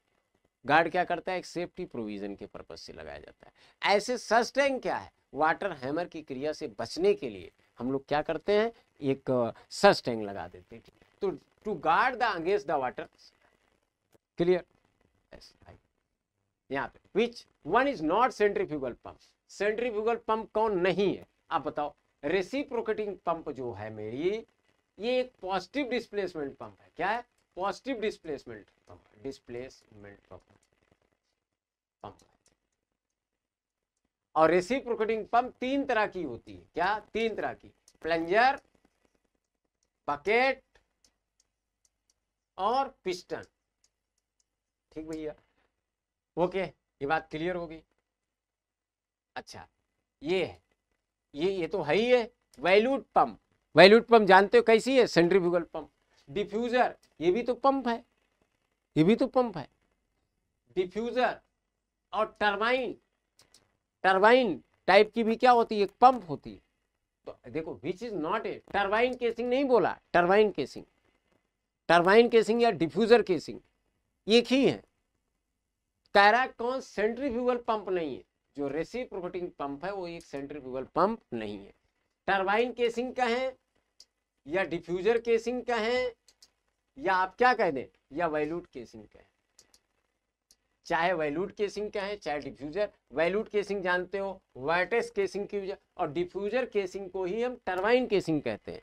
गार्ड क्या करता है एक सेफ्टी प्रोविजन के पर्पज से लगाया जाता है ऐसे सर्च क्या है वाटर हैमर की क्रिया से बचने के लिए हम लोग क्या करते हैं एक सर्च लगा देते हैं तो to guard the against the water clear यहाँ पे which one is not centrifugal pump centrifugal pump कौन नहीं है आप बताओ रेसिप्रोकेटिंग पंप जो है मेरी ये एक पॉजिटिव डिस्प्लेसमेंट पंप है क्या है positive displacement pump displacement pump pump और रेसिप्रोकेटिंग पंप तीन तरह की होती है क्या तीन तरह की प्लंजर बकेट और पिस्टन ठीक भैया ओके ये बात क्लियर हो गई अच्छा ये है ये ये तो है ही है वैल्यूड पंप वैल्यूट पंप जानते हो कैसी है सेंट्रीफ्यूगल पंप डिफ्यूजर ये भी तो पंप है ये भी तो पंप है डिफ्यूजर और टर्बाइन टर्बाइन टाइप की भी क्या होती है एक पंप होती है तो देखो which is not a turbine casing नहीं बोला टर्बाइन केसिंग टर्बाइन केसिंग या डिफ्यूजर केसिंग एक ही है कह रहा है कौन सेंट्रीफ्यूगल पंप नहीं है जो रेसिप्रोकेटिंग पंप है वो एक सेंट्रीफ्यूगल पंप नहीं है टर्बाइन केसिंग का है या डिफ्यूजर केसिंग कहें या आप क्या कह दें या वैल्यूट केसिंग कहें चाहे वैल्यूट केसिंग कहें चाहे डिफ्यूजर वैल्यूट केसिंग जानते हो वर्टेस केसिंग की और डिफ्यूजर केसिंग को ही हम टरबाइन केसिंग कहते हैं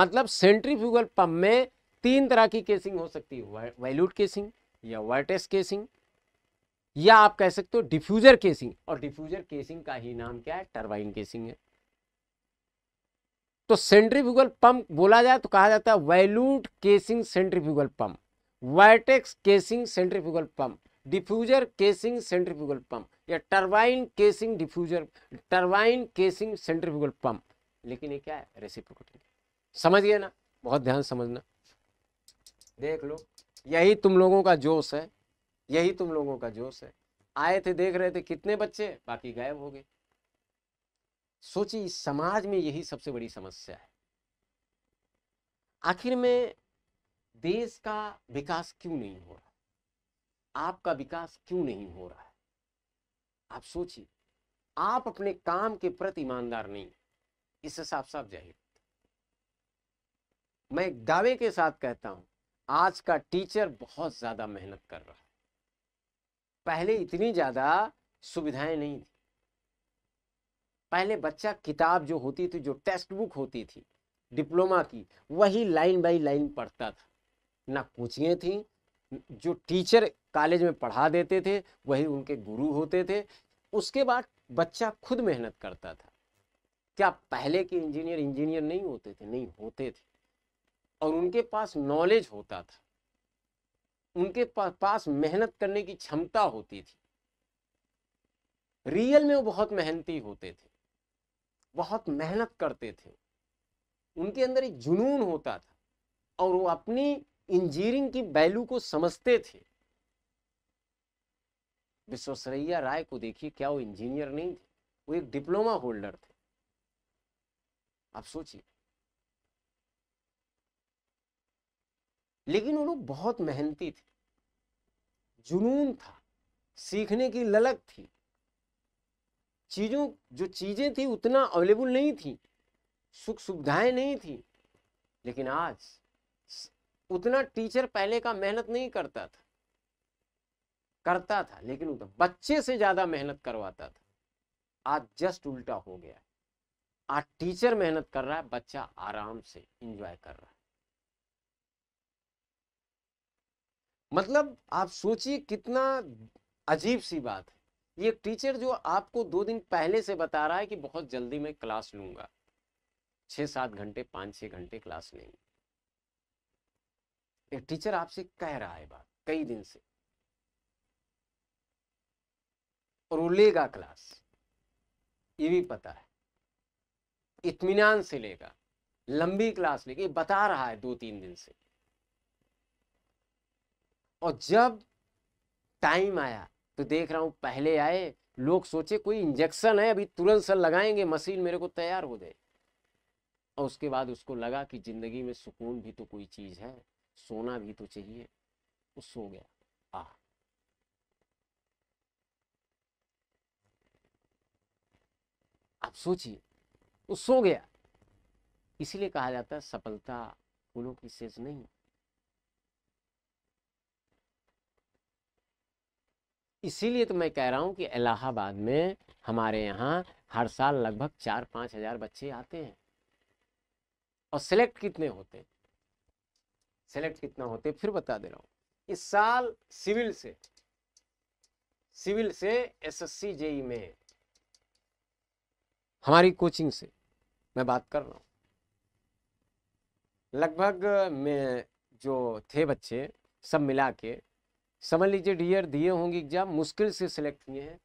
मतलब सेंट्रीफ्यूगल पंप में तीन तरह की केसिंग हो सकती है वैल्यूट केसिंग या वर्टेस केसिंग या आप कह सकते हो डिफ्यूजर केसिंग और डिफ्यूजर केसिंग का ही नाम क्या है टरबाइन केसिंग है तो सेंट्रीफ्यूगल पंप बोला जाए तो कहा जाता है volute casing centrifugal pump vortex casing centrifugal pump diffuser casing centrifugal pump या turbine casing diffuser turbine casing centrifugal pump लेकिन ये क्या है रेसिप्रोकेटिंग समझिए ना बहुत ध्यान समझना देख लो यही तुम लोगों का जोश है यही तुम लोगों का जोश है आए थे देख रहे थे कितने बच्चे बाकी गायब हो गए सोचिए समाज में यही सबसे बड़ी समस्या है आखिर में देश का विकास क्यों नहीं हो रहा आपका विकास क्यों नहीं हो रहा है आप सोचिए आप अपने काम के प्रति ईमानदार नहीं इससे साफ साफ जाहिर मैं दावे के साथ कहता हूं आज का टीचर बहुत ज्यादा मेहनत कर रहा है पहले इतनी ज्यादा सुविधाएं नहीं थी पहले बच्चा किताब जो होती थी जो टेक्स्ट बुक होती थी डिप्लोमा की वही लाइन बाई लाइन पढ़ता था ना कोचिंगें थी जो टीचर कॉलेज में पढ़ा देते थे वही उनके गुरु होते थे उसके बाद बच्चा खुद मेहनत करता था क्या पहले के इंजीनियर इंजीनियर नहीं होते थे नहीं होते थे और उनके पास नॉलेज होता था उनके पास मेहनत करने की क्षमता होती थी रियल में वो बहुत मेहनती होते थे बहुत मेहनत करते थे उनके अंदर एक जुनून होता था और वो अपनी इंजीनियरिंग की वैल्यू को समझते थे विश्वसरैया राय को देखिए क्या वो इंजीनियर नहीं थे वो एक डिप्लोमा होल्डर थे आप सोचिए लेकिन वो लोग बहुत मेहनती थे जुनून था सीखने की ललक थी चीज़ों जो चीज़ें थी उतना अवेलेबल नहीं थी सुख सुविधाएं नहीं थी लेकिन आज उतना टीचर पहले का मेहनत नहीं करता था करता था लेकिन उतना बच्चे से ज़्यादा मेहनत करवाता था आज जस्ट उल्टा हो गया आज टीचर मेहनत कर रहा है बच्चा आराम से इंजॉय कर रहा है मतलब आप सोचिए कितना अजीब सी बात है ये टीचर जो आपको दो दिन पहले से बता रहा है कि बहुत जल्दी मैं क्लास लूंगा छह सात घंटे पांच छह घंटे क्लास लेंगे ये टीचर आपसे कह रहा है बात कई दिन से और वो लेगा क्लास ये भी पता है इतमान से लेगा लंबी क्लास लेके बता रहा है दो तीन दिन से और जब टाइम आया तो देख रहा हूँ पहले आए लोग सोचे कोई इंजेक्शन है अभी तुरंत सर लगाएंगे मशीन मेरे को तैयार हो जाए और उसके बाद उसको लगा कि जिंदगी में सुकून भी तो कोई चीज है सोना भी तो चाहिए वो सो गया आ आप सोचिए वो सो गया इसलिए कहा जाता है सफलता फूलों की सेज नहीं इसीलिए तो मैं कह रहा हूँ कि इलाहाबाद में हमारे यहाँ हर साल लगभग चार पाँच हज़ार बच्चे आते हैं और सिलेक्ट कितने होते सेलेक्ट कितना होते फिर बता दे रहा हूँ इस साल सिविल से सिविल से एसएससी जेई e में हमारी कोचिंग से मैं बात कर रहा हूँ लगभग में जो थे बच्चे सब मिला के समझ लीजिए डियर दिए होंगे एग्जाम मुश्किल से सिलेक्ट हुए हैं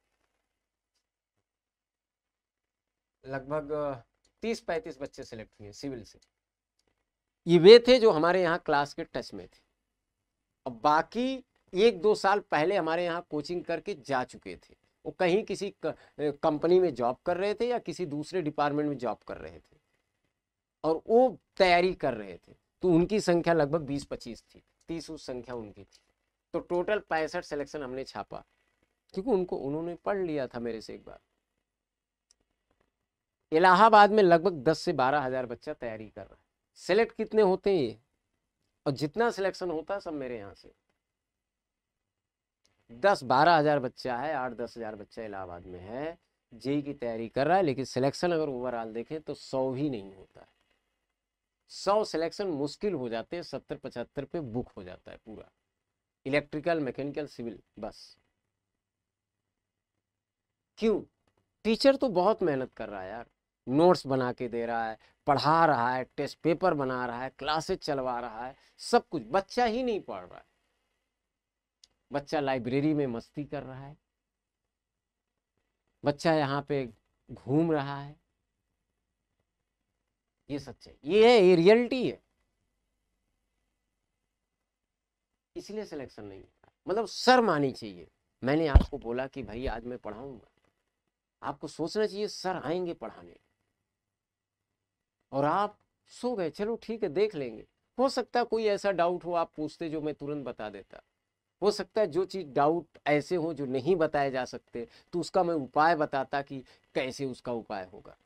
लगभग तीस पैंतीस बच्चे सिलेक्ट हुए हैं सिविल से ये वे थे जो हमारे यहाँ क्लास के टच में थे और बाकी एक दो साल पहले हमारे यहाँ कोचिंग करके जा चुके थे वो कहीं किसी कंपनी में जॉब कर रहे थे या किसी दूसरे डिपार्टमेंट में जॉब कर रहे थे और वो तैयारी कर रहे थे तो उनकी संख्या लगभग बीस पच्चीस थी तीस उस संख्या उनकी थी तो टोटल पैंसठ सिलेक्शन हमने छापा क्योंकि उनको उन्होंने पढ़ लिया था मेरे से एक बार इलाहाबाद में लगभग दस से बारह हजार बच्चा तैयारी कर रहा है सेलेक्ट कितने होते हैं ये और जितना सिलेक्शन होता है सब मेरे यहाँ से दस बारह हजार बच्चा है आठ दस हजार बच्चा इलाहाबाद में है जेई की तैयारी कर रहा है लेकिन सिलेक्शन अगर ओवरऑल देखें तो सौ भी नहीं होता है सौ सिलेक्शन मुश्किल हो जाते हैं सत्तर पचहत्तर पे बुक हो जाता है पूरा इलेक्ट्रिकल मैकेनिकल सिविल बस क्यों टीचर तो बहुत मेहनत कर रहा है यार नोट्स बना के दे रहा है पढ़ा रहा है टेस्ट पेपर बना रहा है क्लासेस चलवा रहा है सब कुछ बच्चा ही नहीं पढ़ रहा है बच्चा लाइब्रेरी में मस्ती कर रहा है बच्चा यहाँ पे घूम रहा है ये सच है ये है ये रियलिटी है इसलिए सिलेक्शन नहीं मतलब सर मानी चाहिए मैंने आपको बोला कि भाई आज मैं पढ़ाऊंगा आपको सोचना चाहिए सर आएंगे पढ़ाने और आप सो गए चलो ठीक है देख लेंगे हो सकता है कोई ऐसा डाउट हो आप पूछते जो मैं तुरंत बता देता हो सकता है जो चीज़ डाउट ऐसे हो जो नहीं बताए जा सकते तो उसका मैं उपाय बताता कि कैसे उसका उपाय होगा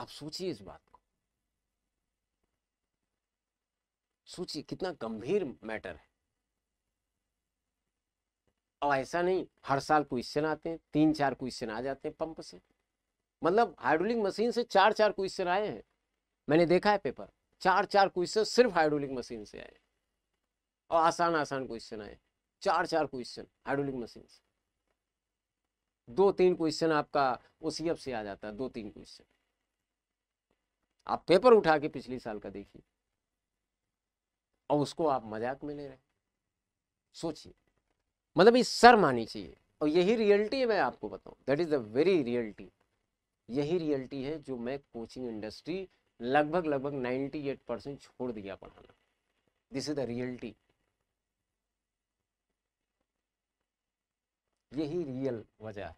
आप सोचिए इस बात को सोचिए कितना गंभीर मैटर है और ऐसा नहीं हर साल क्वेश्चन आते हैं तीन चार क्वेश्चन आ जाते हैं पंप से मतलब हाइड्रोलिक मशीन से चार चार क्वेश्चन आए हैं मैंने देखा है पेपर चार चार क्वेश्चन सिर्फ हाइड्रोलिक मशीन से आए और आसान आसान क्वेश्चन आए चार चार क्वेश्चन हाइड्रोलिक मशीन से दो तीन क्वेश्चन आपका ओ से आ जाता है दो तीन क्वेश्चन आप पेपर उठा के पिछले साल का देखिए और उसको आप मजाक में ले रहे सोचिए मतलब ये सर मानी चाहिए और यही रियलिटी है मैं आपको बताऊं that is the very reality यही रियलिटी है जो मैं कोचिंग इंडस्ट्री लगभग लगभग 98 परसेंट छोड़ दिया पढ़ाना दिस इज द रियलिटी यही रियल वजह है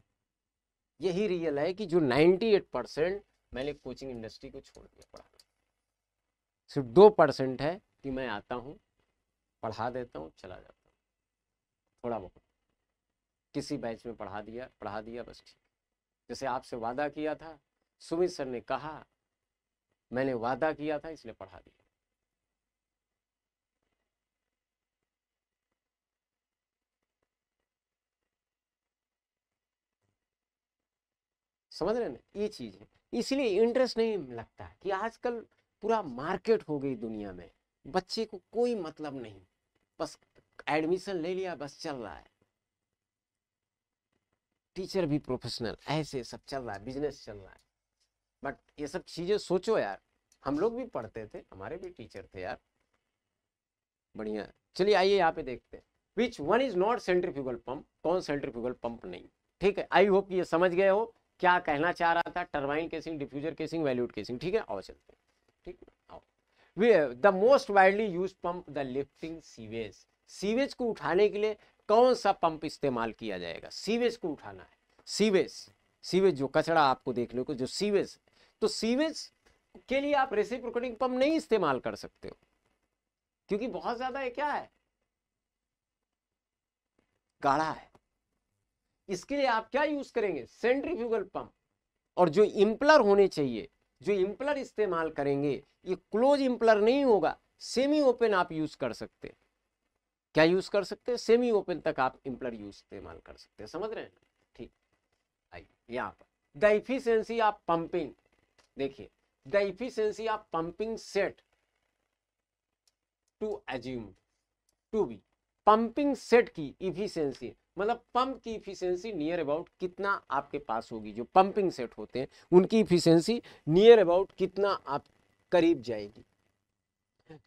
यही रियल है कि जो 98 परसेंट मैंने कोचिंग इंडस्ट्री को छोड़ दिया पढ़ाना सिर्फ दो परसेंट है कि मैं आता हूँ पढ़ा देता हूँ चला जाता हूँ थोड़ा बहुत किसी बैच में पढ़ा दिया पढ़ा दिया बस ठीक जैसे आपसे वादा किया था सुमित सर ने कहा मैंने वादा किया था इसलिए पढ़ा दिया समझ रहे ना ये चीज है इसलिए इंटरेस्ट नहीं लगता कि आजकल पूरा मार्केट हो गई दुनिया में बच्चे को कोई मतलब नहीं बस एडमिशन ले लिया बस चल रहा है टीचर भी प्रोफेशनल ऐसे सब चल रहा है बिजनेस चल रहा है बट ये सब चीजें सोचो यार हम लोग भी पढ़ते थे हमारे भी टीचर थे यार बढ़िया चलिए आइए यहाँ पे देखते हैं which one is not centrifugal pump कौन सेंट्रीफ्यूगल पंप नहीं ठीक है आई होप ये समझ गए हो क्या कहना चाह रहा था turbine casing diffuser casing volute casing ठीक है और चलते हैं ठीक है the most widely use pump the lifting sewage sewage को उठाने के लिए कौन सा पंप इस्तेमाल किया जाएगा सीवेज को उठाना है सीवेज सीवेज जो कचरा आपको देखने को जो सीवेज तो सीवेज के लिए आप रेसिप्रोकेटिंग पंप नहीं इस्तेमाल कर सकते हो क्योंकि बहुत ज्यादा है क्या है गाढ़ा है इसके लिए आप क्या यूज करेंगे सेंट्रीफ्यूगल पंप और जो इम्पलर होने चाहिए जो इम्पलर इस्तेमाल करेंगे ये क्लोज इम्पलर नहीं होगा सेमी ओपन आप यूज़ कर सकते क्या यूज़ कर सकते हैं सेमी ओपन तक आप इम्पलर यूज इस्तेमाल कर सकते हैं समझ रहे हैं ठीक आइए यहाँ पर द इफिशेंसी ऑफ पंपिंग देखिए the efficiency of pumping set to assume to be pumping set की इफिशेंसी मतलब पंप की इफिशियंसी नियर अबाउट कितना आपके पास होगी जो पंपिंग सेट होते हैं उनकी इफिशियंसी नियर अबाउट कितना आप करीब जाएगी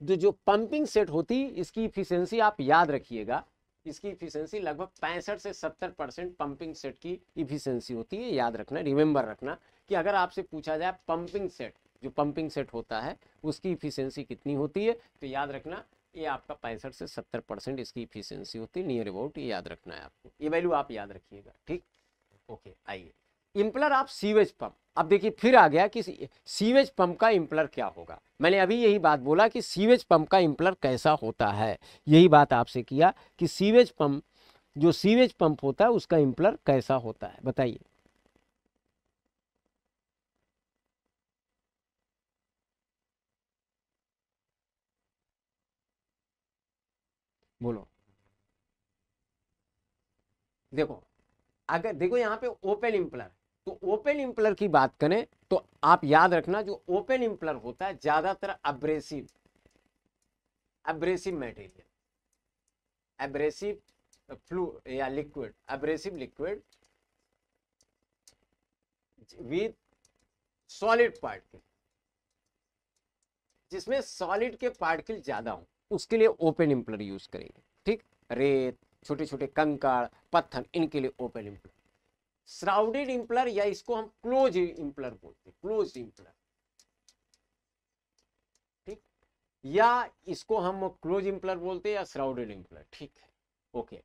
तो जो पंपिंग सेट होती इसकी इफिशियंसी आप याद रखिएगा इसकी इफिशियंसी लगभग पैंसठ से सत्तर परसेंट पंपिंग सेट की इफिशियंसी होती है याद रखना रिमेंबर रखना कि अगर आपसे पूछा जाए पंपिंग सेट जो पंपिंग सेट होता है उसकी इफिशियंसी कितनी होती है तो याद रखना ये आपका पैंसठ से सत्तर परसेंट इसकी इफिशियंसी होती है नियर अबाउट ये याद रखना है आपको ये वैल्यू आप याद रखिएगा ठीक ओके आइए इम्पलर आप सीवेज पंप अब देखिए फिर आ गया कि सीवेज पंप का इम्पलर क्या होगा मैंने अभी यही बात बोला कि सीवेज पंप का इम्पलर कैसा होता है यही बात आपसे किया कि सीवेज पंप जो सीवेज पंप होता है उसका इम्पलर कैसा होता है बताइए बोलो देखो अगर देखो यहाँ पे ओपन इंप्लर तो ओपन इंप्लर की बात करें तो आप याद रखना जो ओपन इंप्लर होता है ज्यादातर abrasive abrasive material abrasive fluid या liquid abrasive liquid with solid particle जिसमें सॉलिड के पार्टिकल ज्यादा हों उसके लिए ओपन इम्प्लर यूज़ करेंगे ठीक रेत छोटे छोटे कंकाल पत्थर इनके लिए ओपन इम्प्लर श्राउडेड इम्प्लर या इसको हम क्लोज इम्प्लर बोलते हैं क्लोज इम्प्लर ठीक या इसको हम क्लोज इम्प्लर बोलते हैं या श्राउडेड इम्प्लर ठीक है ओके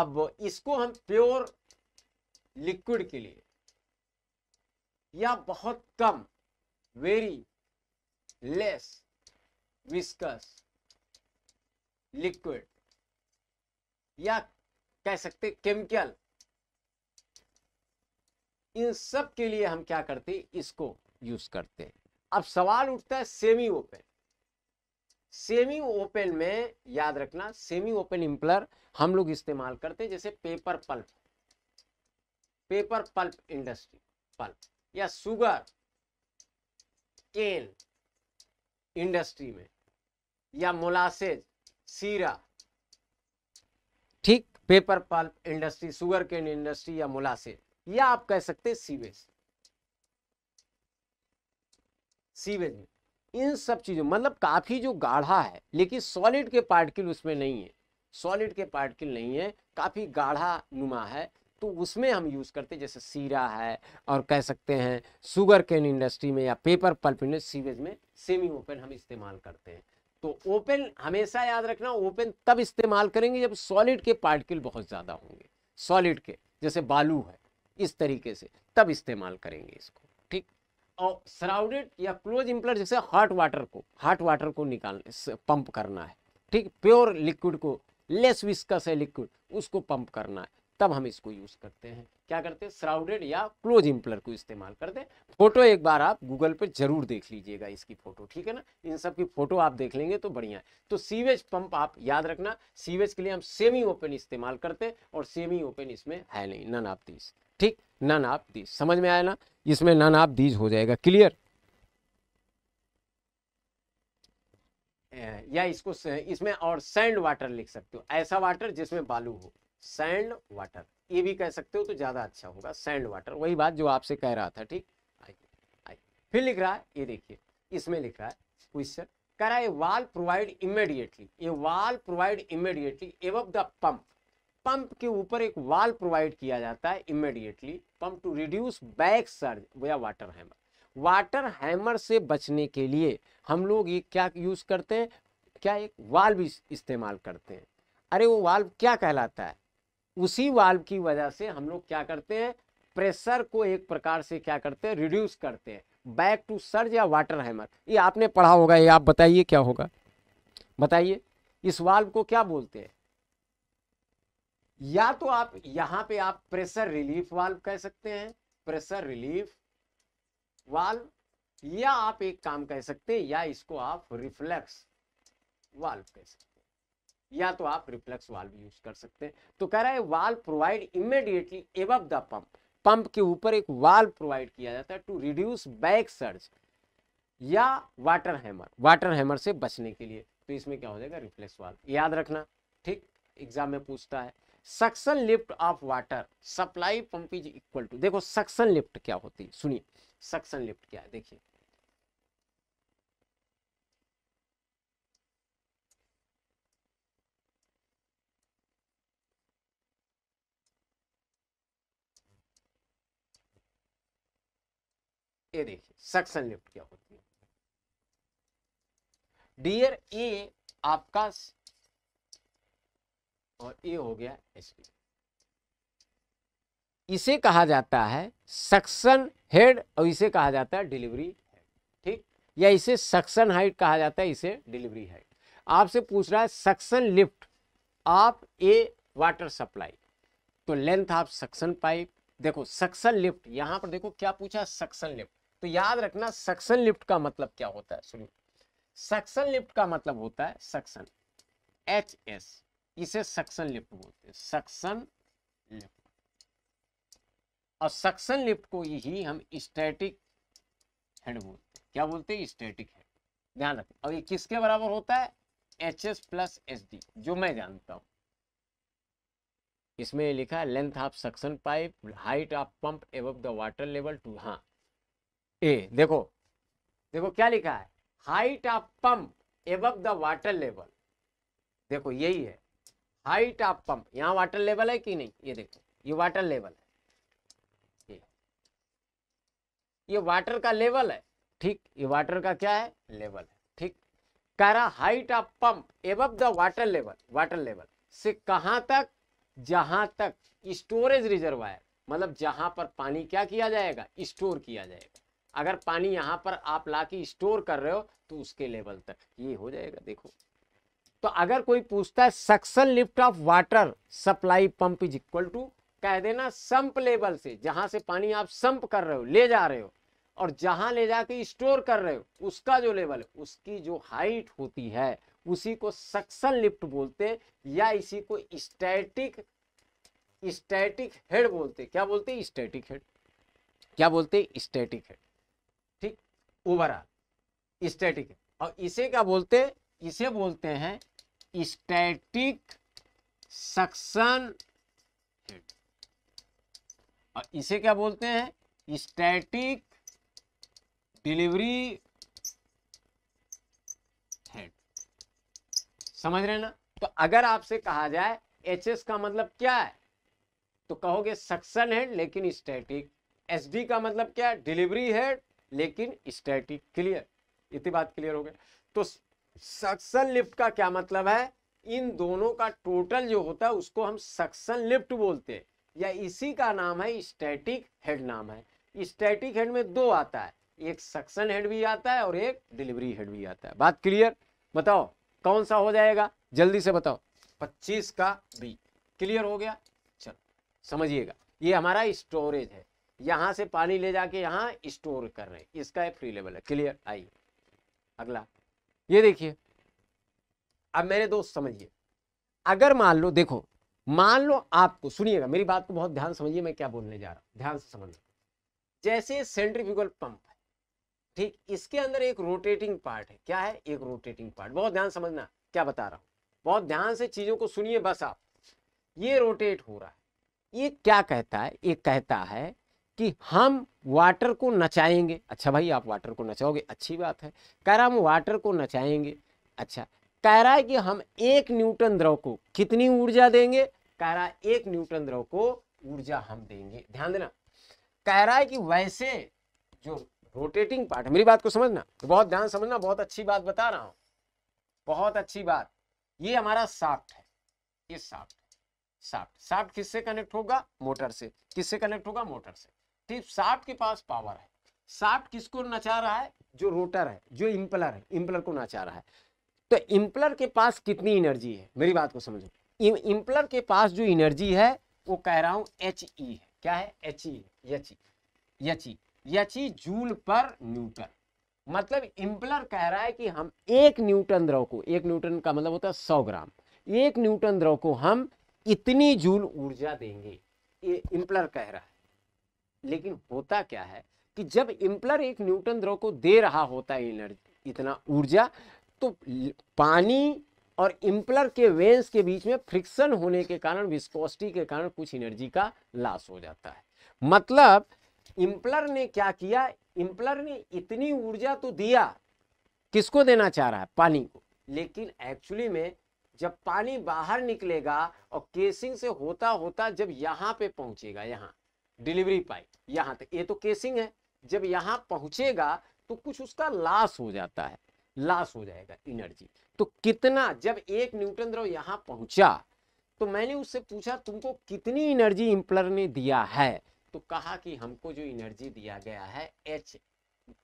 अब इसको हम प्योर लिक्विड के लिए या बहुत कम वेरी लेस विस्कस लिक्विड या कह सकते केमिकल इन सब के लिए हम क्या करते इसको यूज करते हैं अब सवाल उठता है सेमी ओपन सेमी ओपन में याद रखना सेमी ओपन इम्पलर हम लोग इस्तेमाल करते हैं जैसे paper pulp paper pulp industry pulp या सुगर केन इंडस्ट्री में या मोलासेज सीरा ठीक paper pulp industry sugar cane industry या मुलासिर या आप कह सकते हैं सीवेज सीवेज में इन सब चीजों मतलब काफी जो गाढ़ा है लेकिन सॉलिड के पार्टिकल उसमें नहीं है सॉलिड के पार्टिकल नहीं है काफी गाढ़ा नुमा है तो उसमें हम यूज करते जैसे सीरा है और कह सकते हैं सुगर केन इंडस्ट्री में या पेपर पल्प इंडस्ट्री सीवेज में सेमी ओपन हम इस्तेमाल करते हैं तो ओपन हमेशा याद रखना ओपन तब इस्तेमाल करेंगे जब सॉलिड के पार्टिकल बहुत ज़्यादा होंगे सॉलिड के जैसे बालू है इस तरीके से तब इस्तेमाल करेंगे इसको ठीक और सराउंडेड या क्लोज इम्पलर जैसे हॉट वाटर को हॉट वाटर को निकाल पंप करना है ठीक प्योर लिक्विड को लेस विस्कस है लिक्विड उसको पंप करना है तब हम इसको यूज़ करते हैं क्या करते हैं श्राउडेड या क्लोज इम्पलर को इस्तेमाल करते हैं फोटो एक बार आप गूगल पर जरूर देख लीजिएगा इसकी फ़ोटो ठीक है ना इन सब की फ़ोटो आप देख लेंगे तो बढ़िया है तो सीवेज पंप आप याद रखना सीवेज के लिए हम सेमी ओपन इस्तेमाल करते हैं और सेमी ओपन इसमें है नहीं नन आप दीज ठीक नन आप दीज समझ में आया ना इसमें नन आप दीज हो जाएगा क्लियर या इसको इसमें और सैंड वाटर लिख सकते हो ऐसा वाटर जिसमें बालू हो सैंड वाटर ये भी कह सकते हो तो ज़्यादा अच्छा होगा सैंड वाटर वही बात जो आपसे कह रहा था ठीक आइए आइए फिर लिख रहा है ये देखिए इसमें लिख रहा है क्वेश्चन कह रहा है वाल प्रोवाइड इमेडिएटली ये वाल प्रोवाइड इमेडिएटली एव द पंप पंप के ऊपर एक वाल प्रोवाइड किया जाता है immediately pump to reduce back surge या वाटर हैमर वाटर हैमर से बचने के लिए हम लोग ये क्या यूज़ करते हैं क्या एक वाल्व इस्तेमाल करते हैं अरे वो वाल्व क्या कहलाता है उसी वाल्व की वजह से हम लोग क्या करते हैं प्रेशर को एक प्रकार से क्या करते हैं रिड्यूस करते हैं बैक टू सर्ज या वाटर हैमर ये आपने पढ़ा होगा ये आप बताइए क्या होगा बताइए इस वाल्व को क्या बोलते हैं या तो आप यहां पे आप प्रेशर रिलीफ वाल्व कह सकते हैं प्रेशर रिलीफ वाल्व या आप एक काम कह सकते हैं या इसको आप रिफ्लेक्स वाल्व कह सकते हैं या तो आप रिफ्लेक्स वाल्व यूज कर सकते हैं तो कह रहा है valve provide immediately above the pump pump के ऊपर एक वाल्व प्रोवाइड किया जाता है टू रिड्यूस बैक सर्ज या वाटर हैमर वाटर हैमर से बचने के लिए तो इसमें क्या हो जाएगा रिफ्लेक्स वाल्व याद रखना ठीक एग्जाम में पूछता है suction lift of water supply pump is equal to देखो सक्शन लिफ्ट क्या होती है सुनिए सक्शन लिफ्ट क्या है देखिए ये देखिए सक्शन लिफ्ट क्या होती है डियर ए आपका और ए हो गया एस इसे कहा जाता है सक्शन हेड और इसे कहा जाता है डिलीवरी हेड ठीक या इसे सक्शन हाइट कहा जाता है इसे डिलीवरी हाइट आपसे पूछ रहा है सक्शन लिफ्ट आप ए वाटर सप्लाई तो लेंथ ऑफ सक्शन पाइप देखो सक्शन लिफ्ट यहां पर देखो क्या पूछा सक्शन लिफ्ट तो याद रखना सक्शन लिफ्ट का मतलब क्या होता है सुनिए सक्शन लिफ्ट का मतलब होता है सक्शन एच एस इसे सक्शन लिफ्ट बोलते हैं सक्शन लिफ्ट और सक्शन लिफ्ट को यही हम स्टैटिक हेड बोलते हैं क्या बोलते हैं स्टैटिक हेड ध्यान रखें और ये किसके बराबर होता है H S plus H D जो मैं जानता हूं इसमें लिखा है length of suction pipe height of pump above the water level to हाँ ए देखो देखो क्या लिखा है height of pump above the water level देखो यही है हाइट ऑफ पंप यहाँ वाटर लेवल है कि नहीं ये देखो ये वाटर लेवल है ये ये वाटर का लेवल है ठीक ये वाटर का क्या है लेवल है ठीक कह रहा height of pump above the water level water level से कहाँ तक जहां तक स्टोरेज रिजर्वायर मतलब जहां पर पानी क्या किया जाएगा स्टोर किया जाएगा अगर पानी यहाँ पर आप ला के स्टोर कर रहे हो तो उसके लेवल तक ये हो जाएगा देखो तो अगर कोई पूछता है suction lift of water supply pump is equal to कह देना संप लेवल से जहां से पानी आप संप कर रहे हो ले जा रहे हो और जहां ले जाके स्टोर कर रहे हो उसका जो लेवल उसकी जो हाइट होती है उसी को सक्सन लिफ्ट बोलते या इसी को स्टैटिक स्टैटिक हेड बोलते क्या बोलते स्टैटिक हेड क्या बोलते स्टैटिक हेड ओवरऑल स्टैटिक है और इसे क्या बोलते इसे बोलते हैं स्टैटिक सक्शन हेड और इसे क्या बोलते हैं स्टैटिक डिलीवरी हेड समझ रहे ना तो अगर आपसे कहा जाए एच एस का मतलब क्या है तो कहोगे सक्शन हेड लेकिन स्टैटिक एस डी का मतलब क्या है डिलीवरी हेड लेकिन स्टैटिक क्लियर इतनी बात क्लियर हो गई तो सक्सन लिफ्ट का क्या मतलब है इन दोनों का टोटल जो होता है उसको हम सक्सन लिफ्ट बोलते हैं या इसी का नाम है स्टैटिक हेड नाम है स्टैटिक हेड में दो आता है एक सक्सन हेड भी आता है और एक डिलीवरी हेड भी आता है बात क्लियर बताओ कौन सा हो जाएगा जल्दी से बताओ पच्चीस का बी क्लियर हो गया चलो समझिएगा ये हमारा स्टोरेज है यहां से पानी ले जाके यहाँ स्टोर कर रहे हैं इसका फ्री लेवल है क्लियर आइए अगला ये देखिए अब मेरे दोस्त समझिए अगर मान लो देखो मान लो आपको सुनिएगा मेरी बात को बहुत ध्यान समझिए मैं क्या बोलने जा रहा हूँ ध्यान से समझ जैसे सेंट्रीफ्यूगल पंप है ठीक इसके अंदर एक रोटेटिंग पार्ट है क्या है एक रोटेटिंग पार्ट बहुत ध्यान समझना क्या बता रहा हूं बहुत ध्यान से चीजों को सुनिए बस आप ये रोटेट हो रहा है ये क्या कहता है ये कहता है कि हम वाटर को नचाएंगे अच्छा भाई आप वाटर को नचाओगे अच्छी बात है कह रहा हम वाटर को नचाएंगे अच्छा कह रहा है कि हम एक न्यूटन द्रव को कितनी ऊर्जा देंगे कह रहा है एक न्यूटन द्रव को ऊर्जा हम देंगे ध्यान देना कह रहा है कि वैसे जो रोटेटिंग पार्ट मेरी बात को समझना तो बहुत ध्यान समझना बहुत अच्छी बात बता रहा हूं बहुत अच्छी बात ये हमारा साफ्ट है ये साफ्ट साफ्ट साफ्ट किससे कनेक्ट होगा मोटर से किससे कनेक्ट होगा मोटर से सिर्फ साफ्ट के पास पावर है साफ्ट किसको नचा रहा है जो रोटर है जो इम्पलर है इम्पलर को नचा रहा है तो इम्पलर के पास कितनी एनर्जी है मेरी बात को समझो इम्पलर के पास जो एनर्जी है वो कह रहा हूँ एच ई e है क्या है H E H E H E H E joule per newton मतलब इम्पलर कह रहा है कि हम एक न्यूटन द्रव को एक न्यूटन का मतलब होता है सौ ग्राम एक न्यूटन द्रव को हम इतनी जूल ऊर्जा देंगे ये इम्पलर कह रहा है लेकिन होता क्या है कि जब इम्पलर एक न्यूटन द्रव को दे रहा होता है एनर्जी इतना ऊर्जा तो पानी और इम्पलर के वेंस के बीच में फ्रिक्शन होने के कारण विस्कोसिटी के कारण कुछ एनर्जी का लॉस हो जाता है मतलब इम्पलर ने क्या किया इम्पलर ने इतनी ऊर्जा तो दिया किसको देना चाह रहा है पानी को लेकिन एक्चुअली में जब पानी बाहर निकलेगा और केसिंग से होता होता जब यहाँ पे पहुंचेगा यहाँ डिलीवरी पाइप यहाँ तक ये तो केसिंग है जब यहाँ पहुंचेगा तो कुछ उसका लॉस हो जाता है लॉस हो जाएगा एनर्जी तो कितना जब एक न्यूटन द्रव यहाँ पहुंचा तो मैंने उससे पूछा तुमको कितनी एनर्जी इम्पलर ने दिया है तो कहा कि हमको जो एनर्जी दिया गया है एच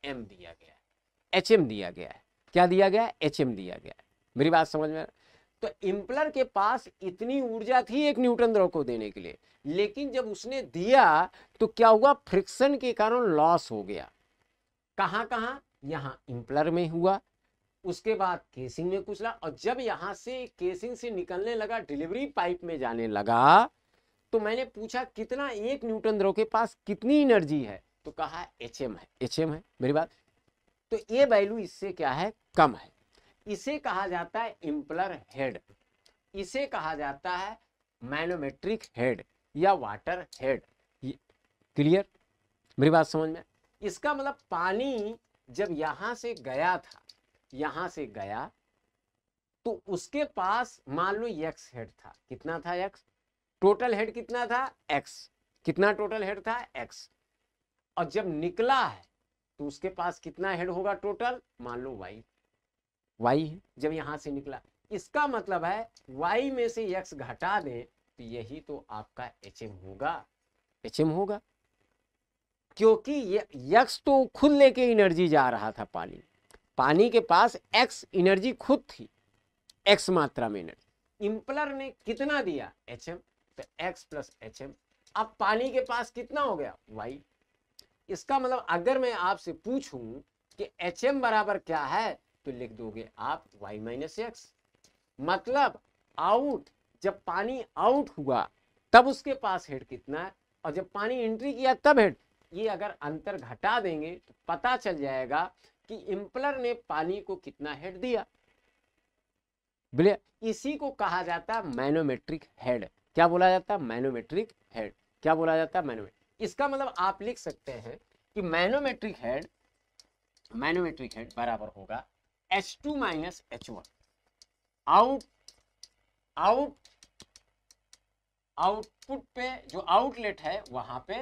एम दिया गया है एच एम दिया गया है क्या दिया गया है एच एम दिया गया है मेरी बात समझ में तो इम्पलर के पास इतनी ऊर्जा थी एक न्यूटन द्रव को देने के लिए लेकिन जब उसने दिया तो क्या हुआ फ्रिक्शन के कारण लॉस हो गया कहां कहां यहां इम्पलर में हुआ उसके बाद केसिंग में कुचला और जब यहां से केसिंग से निकलने लगा डिलीवरी पाइप में जाने लगा तो मैंने पूछा कितना एक न्यूटन द्रव के पास कितनी एनर्जी है तो कहा एच एम है एच एम है मेरी बात तो ये वैल्यू इससे क्या है कम है इसे कहा जाता है इम्पलर हेड इसे कहा जाता है मैनोमेट्रिक हेड या वाटर हेड क्लियर मेरी बात समझ में इसका मतलब पानी जब यहां से गया था यहां से गया तो उसके पास मान लो यक्स हेड था कितना था यक्स टोटल हेड कितना था एक्स कितना टोटल हेड था एक्स और जब निकला है तो उसके पास कितना हेड होगा टोटल मान लो वाई वाई है जब यहाँ से निकला इसका मतलब है वाई में से एक्स घटा दें तो यही तो आपका एच एम होगा एच एम होगा क्योंकि यक्स तो खुद लेके एनर्जी जा रहा था पानी पानी के पास एक्स एनर्जी खुद थी एक्स मात्रा में एनर्जी इम्पलर ने कितना दिया एच एम तो एक्स प्लस एच एम अब पानी के पास कितना हो गया वाई इसका मतलब अगर मैं आपसे पूछूं कि एच एम बराबर क्या है तो लिख दोगे आप y माइनस एक्स मतलब आउट जब पानी आउट हुआ तब उसके पास हेड कितना है और जब पानी एंट्री किया तब हेड ये अगर अंतर घटा देंगे तो पता चल जाएगा कि इम्पलर ने पानी को कितना हेड दिया बोले इसी को कहा जाता है मैनोमेट्रिक हेड क्या बोला जाता है मैनोमेट्रिक हेड क्या बोला जाता है मैनोमेट्रिक इसका मतलब आप लिख सकते हैं कि मैनोमेट्रिक हेड मैनोमेट्रिक हेड बराबर होगा H two minus H one out out output पे जो आउटलेट है वहां पे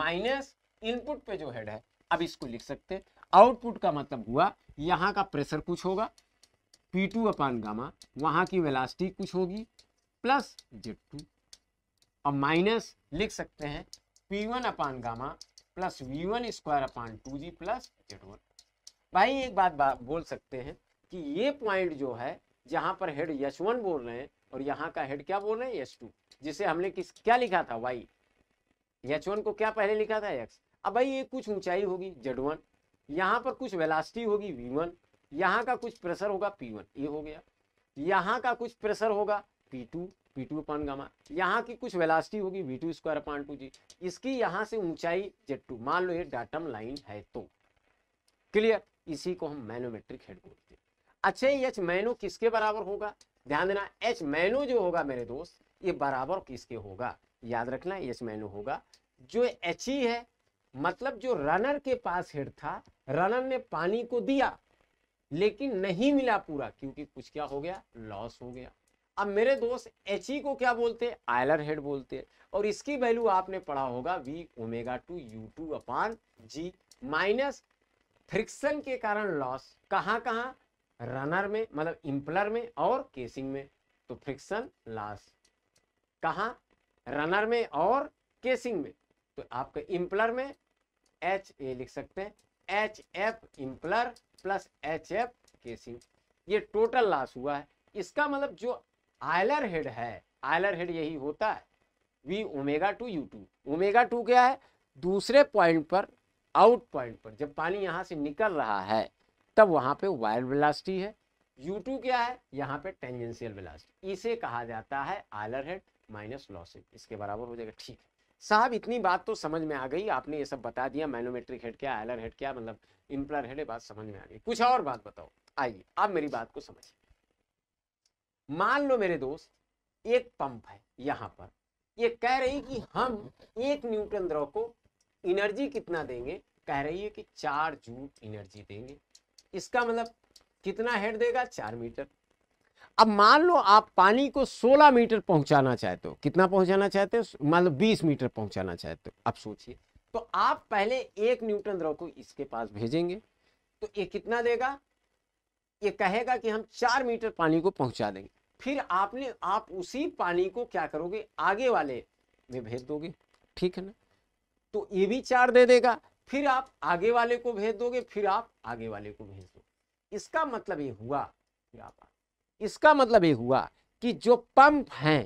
माइनस इनपुट पे जो हेड है अब इसको लिख सकते आउटपुट का मतलब हुआ यहाँ का प्रेशर कुछ होगा पी टू अपान गामा वहां की वेलास्टिक कुछ होगी प्लस जेड टू और माइनस लिख सकते हैं P one upon gamma plus V one square upon two G plus Z one भाई एक बात बा, बोल सकते हैं कि ये पॉइंट जो है जहां पर हेड यश वन बोल रहे हैं और यहाँ का हेड क्या बोल रहे हैं यश टू जिसे हमने किस क्या लिखा था वाई यश वन को क्या पहले लिखा था एक्स अब भाई ये कुछ ऊंचाई होगी जेड वन यहाँ पर कुछ वेलासिटी होगी वी वन यहाँ का कुछ प्रेशर होगा पी वन ये हो गया यहाँ का कुछ प्रेशर होगा P two P two upon gamma यहाँ की कुछ वेलासिटी होगी V two square upon two G इसकी यहाँ से ऊंचाई जेड टू मान लो ये डाटम लाइन है तो क्लियर इसी को हम मैनोमेट्रिक हेड बोलते हैं अच्छा एच मैनो किसके बराबर होगा ध्यान देना एच मैनो जो होगा मेरे दोस्त ये बराबर किसके होगा याद रखना एच मैनो होगा जो एच ही है मतलब जो रनर के पास हेड था रनर ने पानी को दिया लेकिन नहीं मिला पूरा क्योंकि कुछ क्या हो गया लॉस हो गया अब मेरे दोस्त एच को क्या बोलते हैं आयलर हेड बोलते हैं और इसकी वैल्यू आपने पढ़ा होगा V omega two U two upon G minus friction के कारण लॉस कहाँ कहाँ रनर में मतलब इम्पलर में और केसिंग में तो फ्रिक्शन लॉस कहाँ रनर में और केसिंग में तो आपके इम्पलर में एच ए लिख सकते हैं H F impeller plus H F casing ये टोटल लॉस हुआ है इसका मतलब जो आयलर हेड है आयलर हेड यही होता है V omega two U two omega two क्या है दूसरे पॉइंट पर आउट पॉइंट पर जब पानी यहाँ से निकल रहा है तब वहाँ पे वायर वेलासिटी है u2 क्या है यहाँ पे टेंजेंशियल वेलासिटी इसे कहा जाता है आलर हेड माइनस लॉसेट इसके बराबर हो जाएगा ठीक है साहब इतनी बात तो समझ में आ गई आपने ये सब बता दिया मैनोमेट्रिक हेड क्या आयलर हेड क्या मतलब इम्प्लर हेड बात समझ में आ गई कुछ और बात बताओ आइए आप मेरी बात को समझिए मान लो मेरे दोस्त एक पंप है यहाँ पर ये कह रही कि हम एक न्यूटन द्रव को एनर्जी कितना देंगे कह रही है कि चार जूल एनर्जी देंगे इसका मतलब कितना हेड देगा चार मीटर अब मान लो आप पानी को 16 मीटर पहुंचाना चाहते हो कितना पहुंचाना चाहते हो मान लो 20 मीटर पहुंचाना चाहते हो अब सोचिए तो आप पहले एक न्यूटन द्रव को इसके पास भेजेंगे तो ये कितना देगा ये कहेगा कि हम चार मीटर पानी को पहुंचा देंगे फिर आपने आप उसी पानी को क्या करोगे आगे वाले में भेज दोगे ठीक है ना तो ये भी चार दे देगा फिर आप आगे वाले को भेज दोगे फिर आप आगे वाले को भेज दोगे इसका मतलब ये हुआ कि आप इसका मतलब ये हुआ कि जो पंप हैं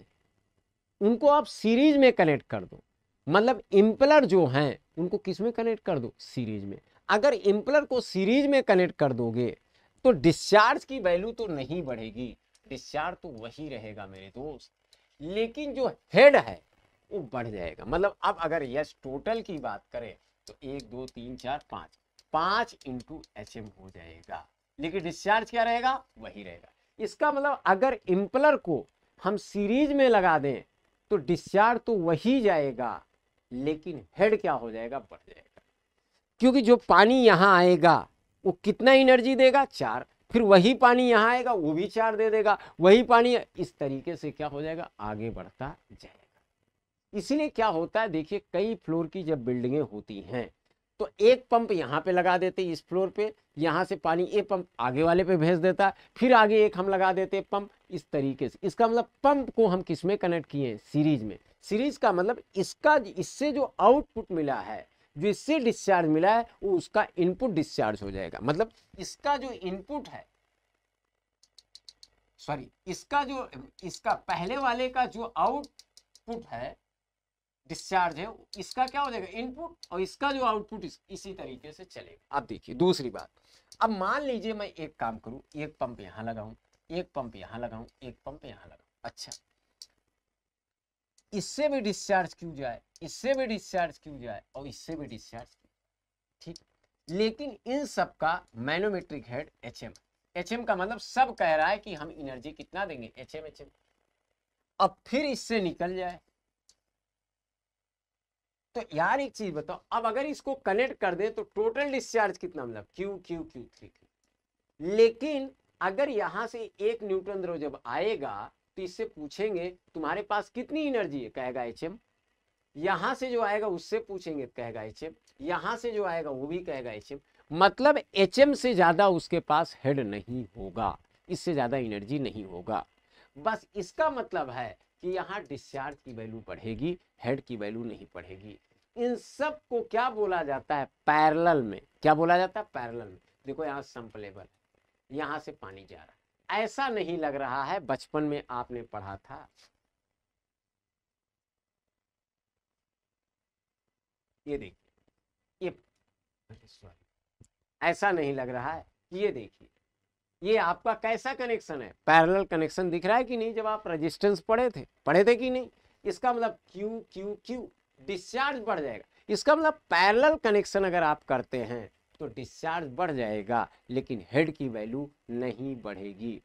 उनको आप सीरीज में कनेक्ट कर दो मतलब इम्पलर जो हैं उनको किस में कनेक्ट कर दो सीरीज में अगर इम्पलर को सीरीज में कनेक्ट कर दोगे तो डिस्चार्ज की वैल्यू तो नहीं बढ़ेगी डिस्चार्ज तो वही रहेगा मेरे दोस्त लेकिन जो हेड है वो बढ़ जाएगा मतलब अब अगर यस टोटल की बात करें तो एक दो तीन चार पांच पांच इंटू एच एम हो जाएगा लेकिन डिस्चार्ज क्या रहेगा वही रहेगा इसका मतलब अगर इम्पलर को हम सीरीज में लगा दें तो डिस्चार्ज तो वही जाएगा लेकिन हेड क्या हो जाएगा बढ़ जाएगा क्योंकि जो पानी यहाँ आएगा वो कितना एनर्जी देगा चार फिर वही पानी यहाँ आएगा वो भी चार दे देगा वही पानी इस तरीके से क्या हो जाएगा आगे बढ़ता जाएगा इसीलिए क्या होता है देखिए कई फ्लोर की जब बिल्डिंगें होती हैं तो एक पंप यहाँ पे लगा देते इस फ्लोर पे यहाँ से पानी ये पंप आगे वाले पे भेज देता फिर आगे एक हम लगा देते पंप इस तरीके से इसका मतलब पंप को हम किस में कनेक्ट किए सीरीज में सीरीज का मतलब इसका इससे जो आउटपुट मिला है जो इससे डिस्चार्ज मिला है वो उसका इनपुट डिस्चार्ज हो जाएगा मतलब इसका जो इनपुट है सॉरी इसका जो इसका पहले वाले का जो आउटपुट है डिस्चार्ज है इसका क्या हो जाएगा इनपुट और इसका जो आउटपुट इस, इसी तरीके से चलेगा आप देखिए दूसरी बात अब मान लीजिए मैं एक काम करूं एक पंप यहाँ लगाऊं एक पंप यहां लगाऊं एक पंप यहां लगाऊं अच्छा इससे भी डिस्चार्ज क्यों जाए इससे भी डिस्चार्ज क्यों जाए और इससे भी डिस्चार्ज ठीक लेकिन इन सब का manometric head H M H M का मतलब सब कह रहा है कि हम एनर्जी कितना देंगे एच एम एच एम अब फिर इससे निकल जाए तो यार एक चीज बताओ अब अगर इसको कनेक्ट कर दें तो टोटल डिस्चार्ज कितना मतलब Q Q Q three Q लेकिन अगर यहां से एक न्यूट्रॉन द्रव जब आएगा तो इससे पूछेंगे तुम्हारे पास कितनी एनर्जी है कहेगा एच एम यहां से जो आएगा उससे पूछेंगे कहेगा एच एम यहां से जो आएगा वो भी कहेगा एच एम मतलब एच एम से ज्यादा उसके पास हेड नहीं होगा इससे ज्यादा एनर्जी नहीं होगा बस इसका मतलब है कि यहाँ डिस्चार्ज की वैल्यू बढ़ेगी हेड की वैल्यू नहीं बढ़ेगी इन सब को क्या बोला जाता है पैरल में क्या बोला जाता है पैरल में देखो यहाँ संपलेबल यहाँ से पानी जा रहा है ऐसा नहीं लग रहा है बचपन में आपने पढ़ा था ये देखिए ये ऐसा नहीं लग रहा है ये देखिए ये आपका कैसा कनेक्शन है पैरेलल कनेक्शन दिख रहा है कि नहीं जब आप रेजिस्टेंस पढ़े थे पढ़े थे कि नहीं इसका मतलब क्यू क्यू क्यू डिस्चार्ज बढ़ जाएगा इसका मतलब पैरेलल कनेक्शन अगर आप करते हैं तो डिस्चार्ज बढ़ जाएगा लेकिन हेड की वैल्यू नहीं बढ़ेगी